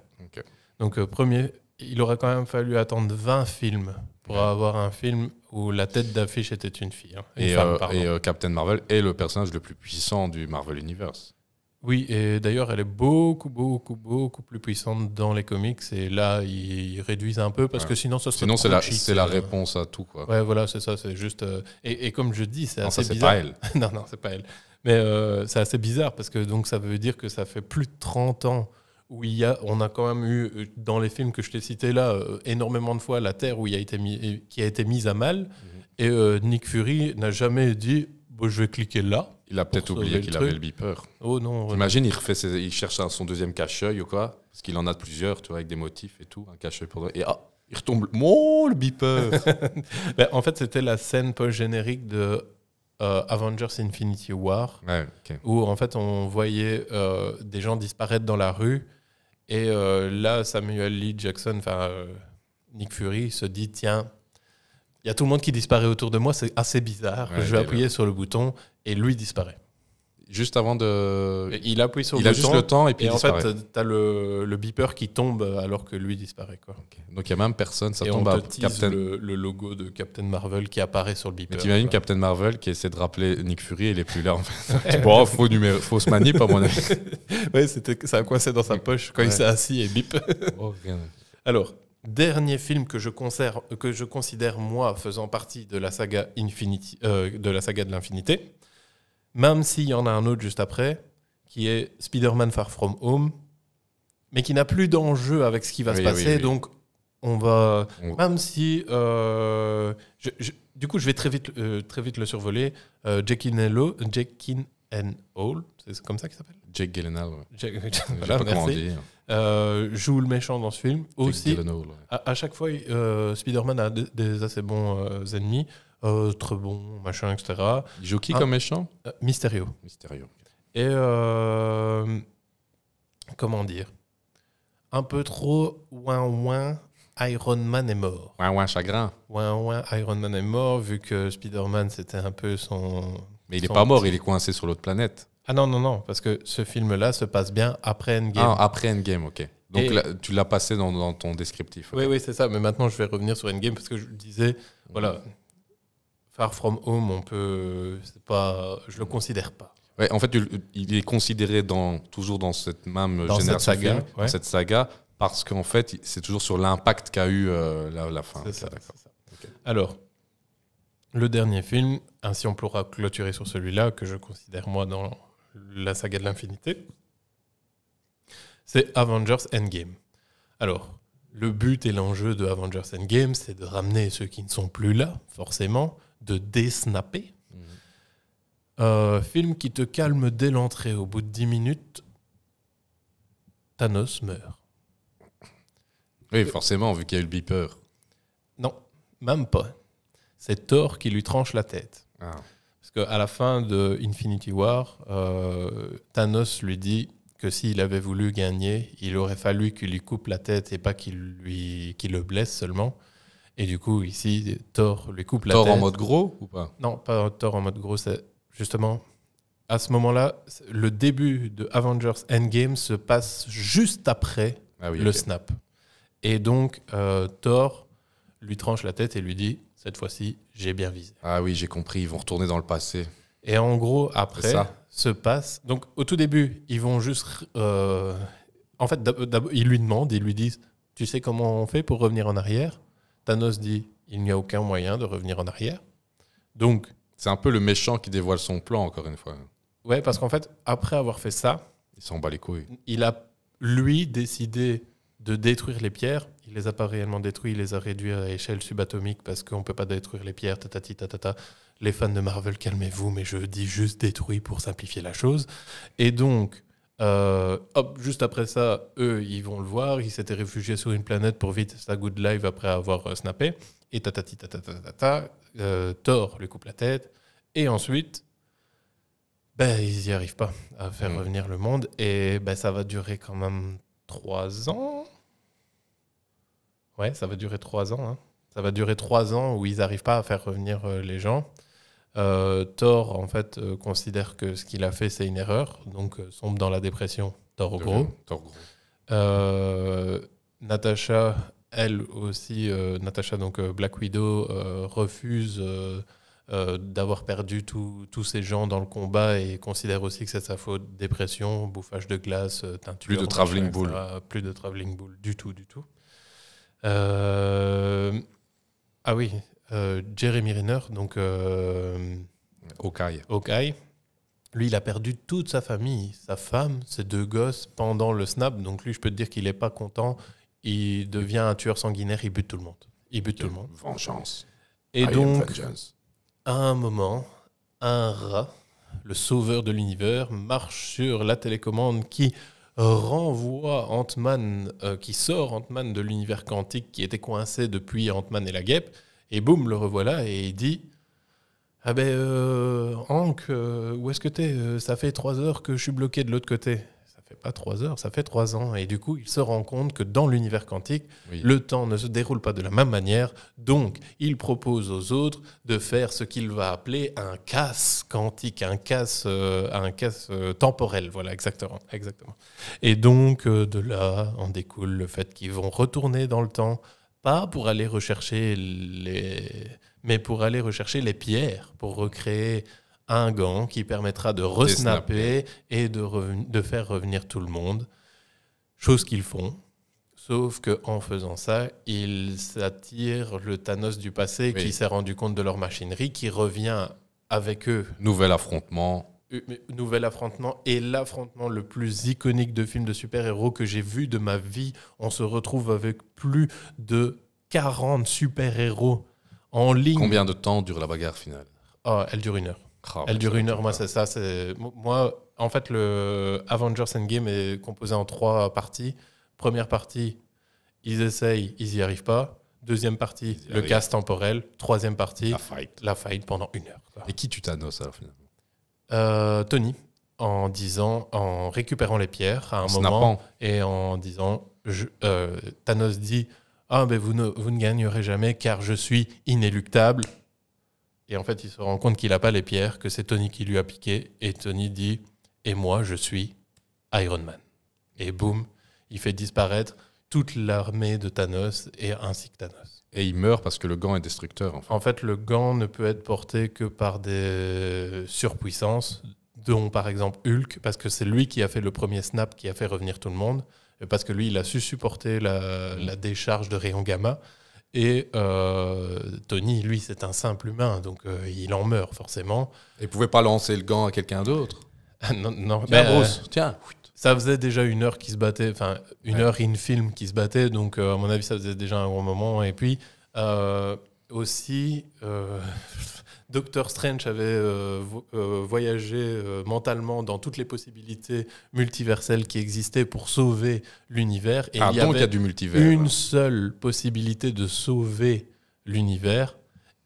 Donc, euh, premier, il aurait quand même fallu attendre 20 films pour avoir un film où la tête d'affiche était une fille. Hein. et, euh, et euh, Captain Marvel est le personnage le plus puissant du Marvel Universe. Oui, et d'ailleurs, elle est beaucoup, beaucoup, beaucoup plus puissante dans les comics. Et là, ils réduisent un peu parce que sinon, ça serait. Sinon, c'est la, c'est la euh. réponse à tout. Quoi. Ouais, voilà, c'est ça. C'est juste. et, comme je dis, c'est assez ça, bizarre. Pas elle. non, non, c'est pas elle. Mais c'est assez bizarre parce que donc ça veut dire que ça fait plus de 30 ans où il y a, on a quand même eu, euh, dans les films que je t'ai cités là, euh, énormément de fois la Terre où il a été mis, qui a été mise à mal. Mhm. Et euh, Nick Fury n'a jamais dit bon, je vais cliquer là. Il a peut-être oublié qu'il avait le beeper. Oh non. imagine il, refait il cherche son deuxième cache-œil ou quoi Parce qu'il en a plusieurs, tu vois, avec des motifs et tout. Un cache pour. Et ah, il retombe. Mon oh, le beeper ben, En fait, c'était la scène post-générique de Avengers Infinity War, où en fait on voyait des gens disparaître dans la rue et euh, là, Samuel Lee Jackson, enfin euh, Nick Fury, se dit tiens, il y a tout le monde qui disparaît autour de moi, c'est assez bizarre. je vais appuyer sur le bouton et lui disparaît. Juste avant de. Il a juste le temps et puis il En fait, tu le, le beeper qui tombe alors que lui disparaît. Quoi. Donc il n'y a même personne, ça tombe on te Le, logo de Captain Marvel qui apparaît sur le beeper. t'imagines Captain Marvel qui essaie de rappeler Nick Fury, il est plus là en fait. faux numéro, fausse manip à mon avis. oui, ça a coincé dans sa poche quand il s'est assis et bip. Oh, alors, Dernier film que je, conserve, que je considère moi faisant partie de la saga, Infinity, euh, de la saga de l'infinité, même s'il y en a un autre juste après, qui est Spider-Man Far From Home, mais qui n'a plus d'enjeu avec ce qui va se passer. Donc, on va. Même si. Euh, du coup, je vais très vite, euh, très vite le survoler. Euh, Jackie Hall, c'est comme ça qu'il s'appelle Jake Gyllenhaal. Ouais. Jack... Hein. Euh, joue le méchant dans ce film. Aussi, à, chaque fois, Spider-Man a des, assez bons ennemis. Euh, trop bon, machin, etc. Il joue qui ah, comme méchant euh, Mysterio. Mysterio. Et euh, comment dire Un peu trop ouin ouin. Iron Man est mort. Ouin ouin chagrin. Ouin ouin Iron Man est mort vu que Spider-Man c'était un peu son. Mais il n'est pas mort, il est coincé sur l'autre planète. Ah non, non, non, parce que ce film-là se passe bien après Endgame. Ah, après Endgame, ok. Donc tu l'as passé dans, dans, ton descriptif. Oui, oui, c'est ça. Mais maintenant, je vais revenir sur Endgame parce que je disais, voilà, Far From Home, on peut, pas, je le considère pas. Ouais, en fait, il est considéré dans, toujours dans cette même génération, cette saga, cette saga, parce qu'en fait, c'est toujours sur l'impact qu'a eu euh, la, fin. ça. Alors, le dernier film, ainsi on pourra clôturer sur celui-là, que je considère moi dans la saga de l'infinité, c'est Avengers Endgame. Alors, le but et l'enjeu de Avengers Endgame, c'est de ramener ceux qui ne sont plus là, forcément, de désnapper. Euh, film qui te calme dès l'entrée. Au bout de 10 minutes, Thanos meurt. Oui, forcément, vu qu'il y a eu le beeper. Non, même pas. C'est Thor qui lui tranche la tête. Ah. Parce qu'à la fin de Infinity War, euh, Thanos lui dit que s'il avait voulu gagner, il aurait fallu qu'il lui coupe la tête et pas qu'il lui qu'il le blesse seulement. Et du coup, ici, Thor lui coupe la Thor en mode gros ou pas Non, pas Thor en mode gros. C'est justement à ce moment-là, le début de Avengers Endgame se passe juste après ah le snap. Et donc, euh, Thor lui tranche la tête et lui dit Cette fois-ci, j'ai bien visé. Ah oui, j'ai compris, ils vont retourner dans le passé. Et en gros, après, ça. se passe. Donc, au tout début, ils vont juste. Euh, en fait, ils lui demandent, ils lui disent Tu sais comment on fait pour revenir en arrière Thanos dit il n'y a aucun moyen de revenir en arrière. Donc. C'est un peu le méchant qui dévoile son plan, encore une fois. Ouais, parce qu'en fait, après avoir fait ça. Il s'en bat les couilles. Il a, lui, décidé de détruire les pierres. Il les a pas réellement détruites, il les a réduites à échelle subatomique parce qu'on ne peut pas détruire les pierres, ta-ta-ti-ta-ta-ta. Les fans de Marvel, calmez-vous, mais je dis juste détruit pour simplifier la chose. Et donc, euh, hop, juste après ça, eux, ils vont le voir. Ils s'étaient réfugiés sur une planète pour vite sa good life après avoir euh, snappé. Et tatati tatata, tata euh, Thor lui coupe la tête. Et ensuite, ben, ils n'y arrivent pas à faire mm. revenir le monde. Et ben, ça va durer quand même trois ans. Ouais, ça va durer trois ans. Hein. Ça va durer trois ans où ils n'arrivent pas à faire revenir euh, les gens. Euh, Thor, en fait, euh, considère que ce qu'il a fait, c'est une erreur, donc euh, sombre dans la dépression. Thor gros. gros. Natasha, elle aussi, Natasha, donc Black Widow, refuse d'avoir perdu tous ces gens dans le combat et considère aussi que c'est sa faute. Dépression, bouffage de glace, teinture. Plus de travelling ball Plus de travelling ball du tout, du tout. ah oui, euh, Jeremy Renner, donc euh, Hawkeye. ok Lui, il a perdu toute sa famille, sa femme, ses deux gosses pendant le snap. Donc lui, je peux te dire qu'il n'est pas content. Il devient un tueur sanguinaire, il bute tout le monde. Il bute tout le monde. Vengeance. Et donc, à un moment, un rat, le sauveur de l'univers, marche sur la télécommande qui renvoie ant euh, qui sort Ant-Man de l'univers quantique qui était coincé depuis Ant-Man et la guêpe, et boum, le revoilà et il dit Ah ben, euh, Hank, euh, où est-ce que t'es euh, Ça fait trois heures que je suis bloqué de l'autre côté. Ça fait pas trois heures, ça fait trois ans. Et du coup, il se rend compte que dans l'univers quantique, le temps ne se déroule pas de la même manière. Donc, il propose aux autres de faire ce qu'il va appeler un casse quantique, un casse, euh, un casse temporel. Voilà, exactement, exactement. Et donc, de là, en découle le fait qu'ils vont retourner dans le temps pour aller rechercher les, mais pour aller rechercher les pierres, pour recréer un gant qui permettra de resnapper et de, de, faire revenir tout le monde. Chose qu'ils font. Sauf qu'en faisant ça, ils attirent le Thanos du passé qui s'est rendu compte de leur machinerie, qui revient avec eux. Nouvel affrontement nouvel affrontement et l'affrontement le plus iconique de films de super-héros que j'ai vu de ma vie. On se retrouve avec plus de 40 super-héros en ligne. Combien de temps dure la bagarre finale oh, Elle dure une heure. Ah, bah, elle dure une heure, moi c'est ça. C'est... Moi, en fait, le Avengers Endgame est composé en trois parties. Première partie, ils essayent, ils n'y arrivent pas. Deuxième partie, le casse temporel. Troisième partie, la fight, pendant une heure. Et qui tu t'annonces la finalement euh, Tony en disant, en récupérant les pierres à un moment et en disant, euh, Thanos dit, ah ben vous ne, vous ne gagnerez jamais car je suis inéluctable. Et en fait, il se rend compte qu'il n'a pas les pierres, que c'est Tony qui lui a piqué. Et Tony dit, et moi je suis Iron Man. Et boum, il fait disparaître toute l'armée de Thanos et ainsi que Thanos. Et il meurt parce que le gant est destructeur. En fait. le gant ne peut être porté que par des surpuissances, dont par exemple Hulk, parce que c'est lui qui a fait le premier snap qui a fait revenir tout le monde, parce que lui, il a su supporter la, mm. décharge de rayon gamma. Et euh, Tony, lui, c'est un simple humain, donc euh, il en meurt forcément. Il ne pouvait pas lancer le gant à quelqu'un d'autre ah, non, non, tiens, ben, Bruce, tiens. Euh, ça faisait déjà une heure qui se battait, enfin une heure in film qui se battait, donc euh, à mon avis ça faisait déjà un bon moment. Et puis euh, aussi, euh, Doctor Strange avait voyagé mentalement dans toutes les possibilités multiverselles qui existaient pour sauver l'univers. Et ah il y a du Une seule possibilité de sauver l'univers,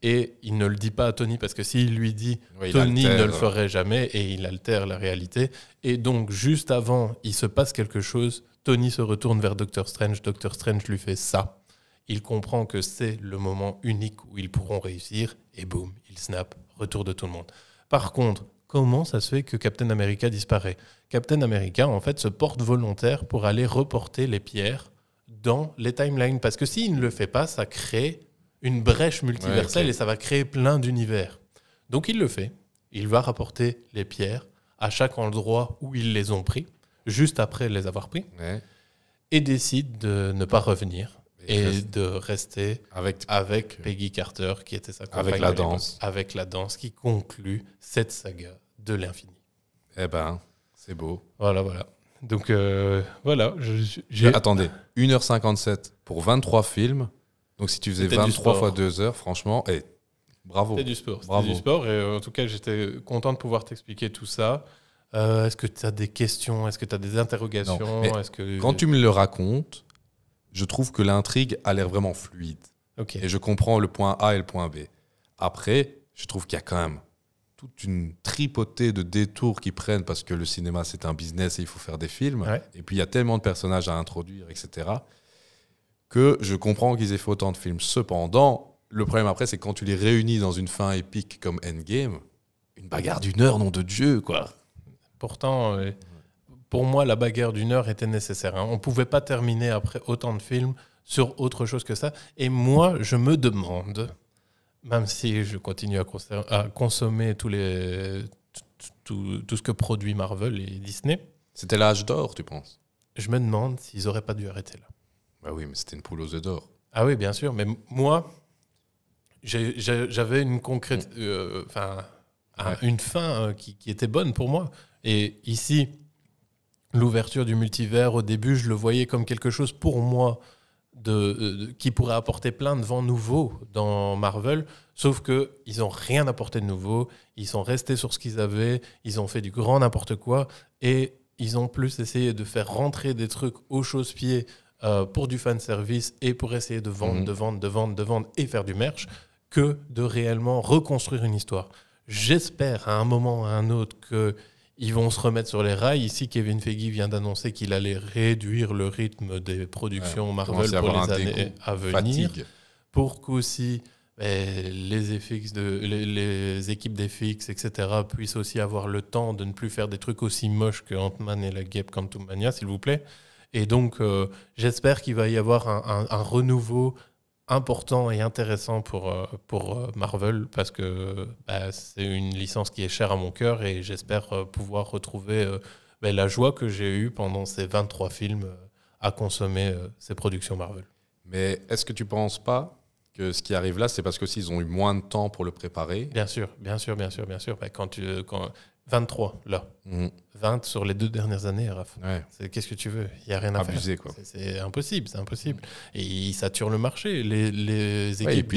et il ne le dit pas à Tony parce que s'il lui dit, Tony ne le ferait jamais et il altère la réalité. Et donc, juste avant, il se passe quelque chose. Tony se retourne vers Doctor Strange. Doctor Strange lui fait ça. Il comprend que c'est le moment unique où ils pourront réussir. Et boum, il snap. Retour de tout le monde. Par contre, comment ça se fait que Captain America disparaît Captain America, en fait, se porte volontaire pour aller reporter les pierres dans les timelines. Parce que s'il ne le fait pas, ça crée une brèche multiverselle et ça va créer plein d'univers. Donc il le fait. Il va rapporter les pierres à chaque endroit où ils les ont pris, juste après les avoir pris, et décide de ne pas revenir et, de rester avec, avec Peggy Carter, qui était sa compagne. Avec la danse. Avec la danse qui conclut cette saga de l'infini. Eh ben, c'est beau. Voilà, voilà. Donc euh, voilà, j'ai... Attendez, 1h57 pour 23 films. Donc si tu faisais 23 fois 2 heures, franchement, eh, bravo. C'était du sport. C'était du sport. Et euh, en tout cas, j'étais content de pouvoir t'expliquer tout ça. Euh, est-ce que tu as des questions Est-ce que tu as des interrogations que... Quand tu me le racontes, je trouve que l'intrigue a l'air vraiment fluide. Ok. Et je comprends le point A et le point B. Après, je trouve qu'il y a quand même toute une tripotée de détours qui prennent parce que le cinéma, c'est un business et il faut faire des films. Et puis, il y a tellement de personnages à introduire, etc que je comprends qu'ils aient fait autant de films. Cependant, le problème après, c'est quand tu les réunis dans une fin épique comme Endgame, une bagarre d'une heure, nom de Dieu, quoi. Pourtant, euh, pour moi, la bagarre d'une heure était nécessaire. Hein. On ne pouvait pas terminer après autant de films sur autre chose que ça. Et moi, je me demande, même si je continue à, consommer tout, tout, ce que produit Marvel et Disney. C'était l'âge d'or, tu penses Je me demande s'ils n'auraient pas dû arrêter là. Bah oui, mais c'était une poule aux œufs d'or. Ah oui, bien sûr. Mais moi, j'avais une concrète. Mm. Euh, enfin. Une fin euh, qui, était bonne pour moi. Et ici, l'ouverture du multivers, au début, je le voyais comme quelque chose pour moi de, euh, qui pourrait apporter plein de vents nouveaux dans Marvel, sauf qu'ils n'ont rien apporté de nouveau, ils sont restés sur ce qu'ils avaient, ils ont fait du grand n'importe quoi, et ils ont plus essayé de faire rentrer des trucs aux chausse pieds euh, pour du fan service et pour essayer de vendre, mhm. de vendre, de vendre, de vendre et faire du merch que de réellement reconstruire une histoire. J'espère à un moment ou à un autre que ils vont se remettre sur les rails. Ici, Kevin Feige vient d'annoncer qu'il allait réduire le rythme des productions Marvel pour les années à venir. Pour qu'aussi eh, les, équipes des FX, etc., puissent aussi avoir le temps de ne plus faire des trucs aussi moches que Ant-Man et la Guêpe Mania, s'il vous plaît. Et donc, euh, j'espère qu'il va y avoir un, renouveau important et intéressant pour, euh, pour euh, Marvel, parce que bah, c'est une licence qui est chère à mon cœur, et j'espère pouvoir retrouver bah, la joie que j'ai eue pendant ces 23 films à consommer ces productions Marvel. Mais est-ce que tu penses pas que ce qui arrive là, c'est parce qu'ils ont eu moins de temps pour le préparer. Bien sûr, bien sûr, bien sûr, bien sûr. Bah, quand tu, quand, 23, là. 20 mm. sur les deux dernières années, Raph. Qu'est-ce que tu veux Il n'y a rien à Abusé, quoi. C'est impossible, c'est impossible. Et ils saturent le marché. Les, équipes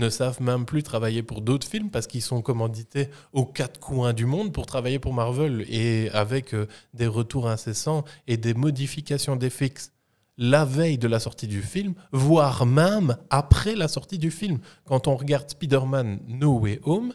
ne savent même plus travailler pour d'autres films parce qu'ils sont commandités aux quatre coins du monde pour travailler pour Marvel et avec euh, des retours incessants et des modifications des fixes la veille de la sortie du film, voire même après la sortie du film. Quand on regarde Spider-Man No Way Home,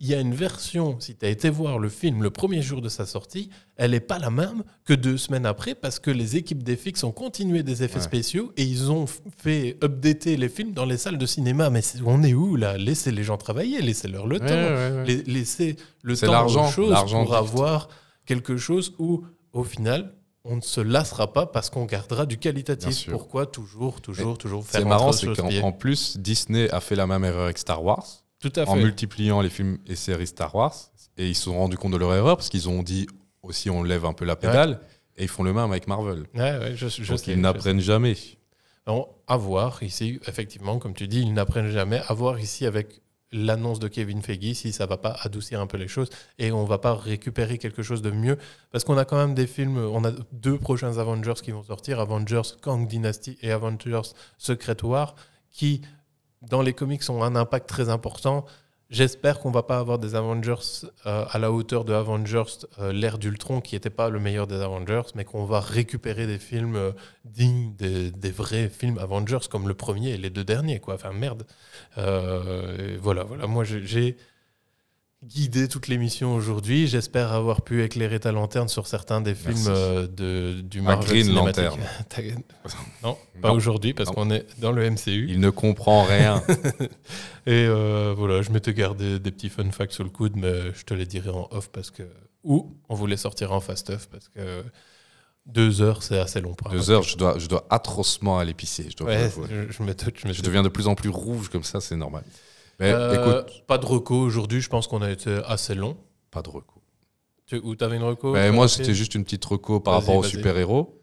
il y a une version, si tu as été voir le film le premier jour de sa sortie, elle n'est pas la même que deux semaines après parce que les équipes des ont continué des effets spéciaux et ils ont fait updater les films dans les salles de cinéma. Mais on est où là Laissez les gens travailler, laissez-leur le temps, laissez le temps aux choses pour avoir quelque chose où, au final, on ne se lassera pas parce qu'on gardera du qualitatif. Pourquoi toujours, toujours, toujours faire C'est marrant, c'est qu'en plus, Disney a fait la même erreur avec Star Wars en multipliant les films et séries Star Wars. Et ils se sont rendus compte de leur erreur parce qu'ils ont dit aussi on lève un peu la pédale. Et ils font le même avec Marvel. je, je Donc ils n'apprennent jamais. Avoir voir ici, effectivement, comme tu dis, ils n'apprennent jamais. À voir ici avec l'annonce de Kevin Feige, si ça va pas adoucir un peu les choses et on va pas récupérer quelque chose de mieux. Parce qu'on a quand même des films, on a deux prochains Avengers qui vont sortir, Avengers Kang Dynasty et Avengers Secret War, qui dans les comics ont un impact très important. J'espère qu'on va pas avoir des Avengers euh, à la hauteur de Avengers, euh, l'ère d'Ultron, qui n'était pas le meilleur des Avengers, mais qu'on va récupérer des films euh, dignes des, vrais films Avengers, comme le premier et les deux derniers. Quoi. Enfin, merde. voilà, voilà. Moi, j'ai guider toute l'émission aujourd'hui. J'espère avoir pu éclairer ta lanterne sur certains des films euh, de, du Marvel. Un lanterne. non, pas aujourd'hui parce qu'on est dans le MCU. Il ne comprend rien. Et euh, voilà, je m'étais gardé des petits fun facts sous le coude, mais je te les dirai en off parce que ou on vous les sortira en fast off parce que. Deux heures, c'est assez long. deux heures, je dois, je dois atrocement aller pisser. Je, je deviens de plus en plus rouge comme ça, c'est normal. Ben, euh, pas de reco aujourd'hui, je pense qu'on a été assez long. Pas de recours. Tu, ou t'avais une reco ben, Moi, c'était juste une petite reco par rapport aux super-héros.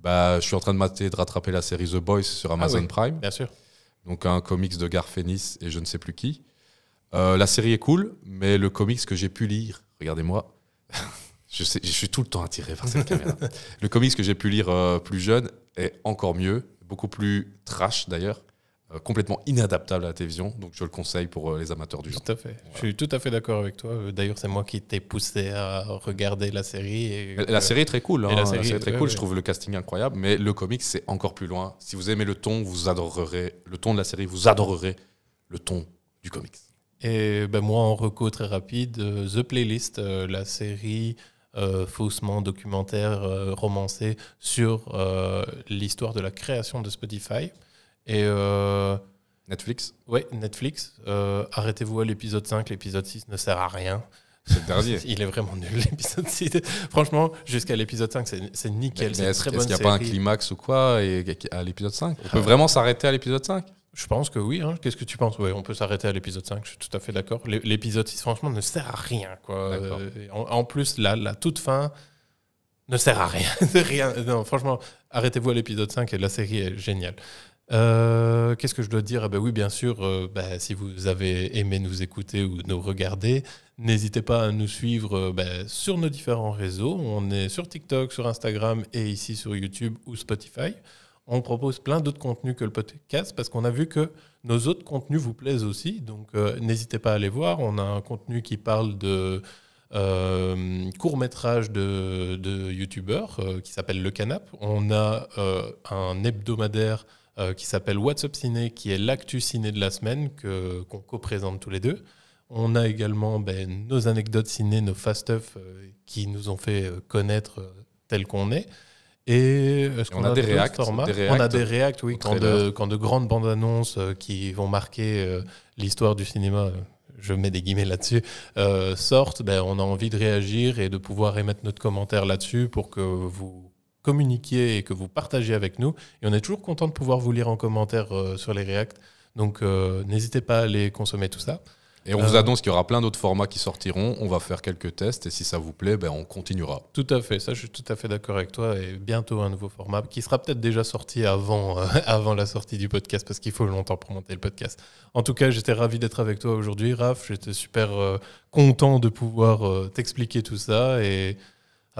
Bah, je suis en train de de rattraper la série The Boys sur ah Amazon Prime. Bien sûr. Donc un comics de Garphénis et je ne sais plus qui. Euh, la série est cool, mais le comics que j'ai pu lire, regardez-moi, je, suis tout le temps attiré par cette caméra. Le comics que j'ai pu lire euh, plus jeune est encore mieux, beaucoup plus trash d'ailleurs. Euh, complètement inadaptable à la télévision. Donc je le conseille pour euh, les amateurs du genre. Tout à fait. Je suis tout à fait d'accord avec toi. Euh, d'ailleurs, c'est moi qui t'ai poussé à regarder la série. La série est très cool. Hein. La, série très, cool. Je trouve le casting incroyable. Mais le comics, c'est encore plus loin. Si vous aimez le ton, vous adorerez. Le ton de la série, vous adorerez le ton du comics. Et ben moi, en recours très rapide, The Playlist, la série faussement documentaire, romancée sur l'histoire de la création de Spotify. Et. Euh, Netflix Oui, Netflix. Euh, arrêtez-vous à l'épisode 5, l'épisode 6 ne sert à rien. C'est dernier. il est vraiment nul, l'épisode 6. Franchement, jusqu'à l'épisode 5, c'est nickel. C'est est-ce qu'il n'y a pas un climax ou quoi et, à l'épisode 5 On ah peut vraiment s'arrêter à l'épisode 5 Je pense que oui. Hein. Qu'est-ce que tu penses Oui, on peut s'arrêter à l'épisode 5, je suis tout à fait d'accord. L'épisode 6, franchement, ne sert à rien. Quoi. Euh, en, plus, la, la toute fin ne sert à rien. rien. Non, franchement, arrêtez-vous à l'épisode 5 et la série est géniale. Euh, qu'est-ce que je dois dire ah, ben Oui, bien sûr, euh, ben, si vous avez aimé nous écouter ou nous regarder, n'hésitez pas à nous suivre euh, ben, sur nos différents réseaux. On est sur TikTok, sur Instagram et ici sur YouTube ou Spotify. On propose plein d'autres contenus que le podcast parce qu'on a vu que nos autres contenus vous plaisent aussi. Donc n'hésitez pas à aller voir. On a un contenu qui parle de... courts court métrage de, de youtubeurs qui s'appelle Le Canap. On a un hebdomadaire euh, qui s'appelle What's Up Ciné, qui est l'actu ciné de la semaine que, qu'on co-présente tous les deux. On a également ben, nos anecdotes ciné, nos fast-up euh, qui nous ont fait euh, connaître tel qu'on est. Et est-ce qu'on a, des, réacts, On a des réacts, oui, quand de, quand de, grandes bandes annonces qui vont marquer l'histoire du cinéma, je mets des guillemets là-dessus, sortent, ben, on a envie de réagir et de pouvoir émettre notre commentaire là-dessus pour que vous communiquer et que vous partagez avec nous. Et on est toujours content de pouvoir vous lire en commentaire euh, sur les React. Donc euh, n'hésitez pas à aller consommer tout ça. Et on vous euh, annonce qu'il y aura plein d'autres formats qui sortiront. On va faire quelques tests et si ça vous plaît, ben, on continuera. Tout à fait, ça je suis tout à fait d'accord avec toi. Et bientôt un nouveau format qui sera peut-être déjà sorti avant, avant la sortie du podcast parce qu'il faut longtemps pour monter le podcast. En tout cas, j'étais ravi d'être avec toi aujourd'hui, Raph. J'étais super content de pouvoir t'expliquer tout ça et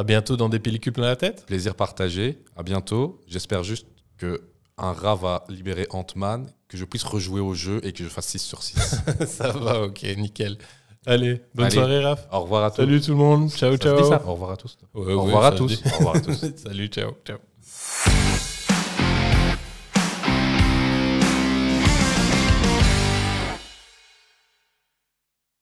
à bientôt dans des pellicules plein la tête. Plaisir partagé. À bientôt. J'espère juste que un rat va libérer Ant-Man, que je puisse rejouer au jeu et que je fasse 6 sur 6. ça va, ok, nickel. Allez, bonne soirée, Raph. Au revoir à tous. Salut tout le monde. Ciao, ciao. Au revoir à tous. au, revoir à tous. au revoir à tous. Salut, ciao, ciao.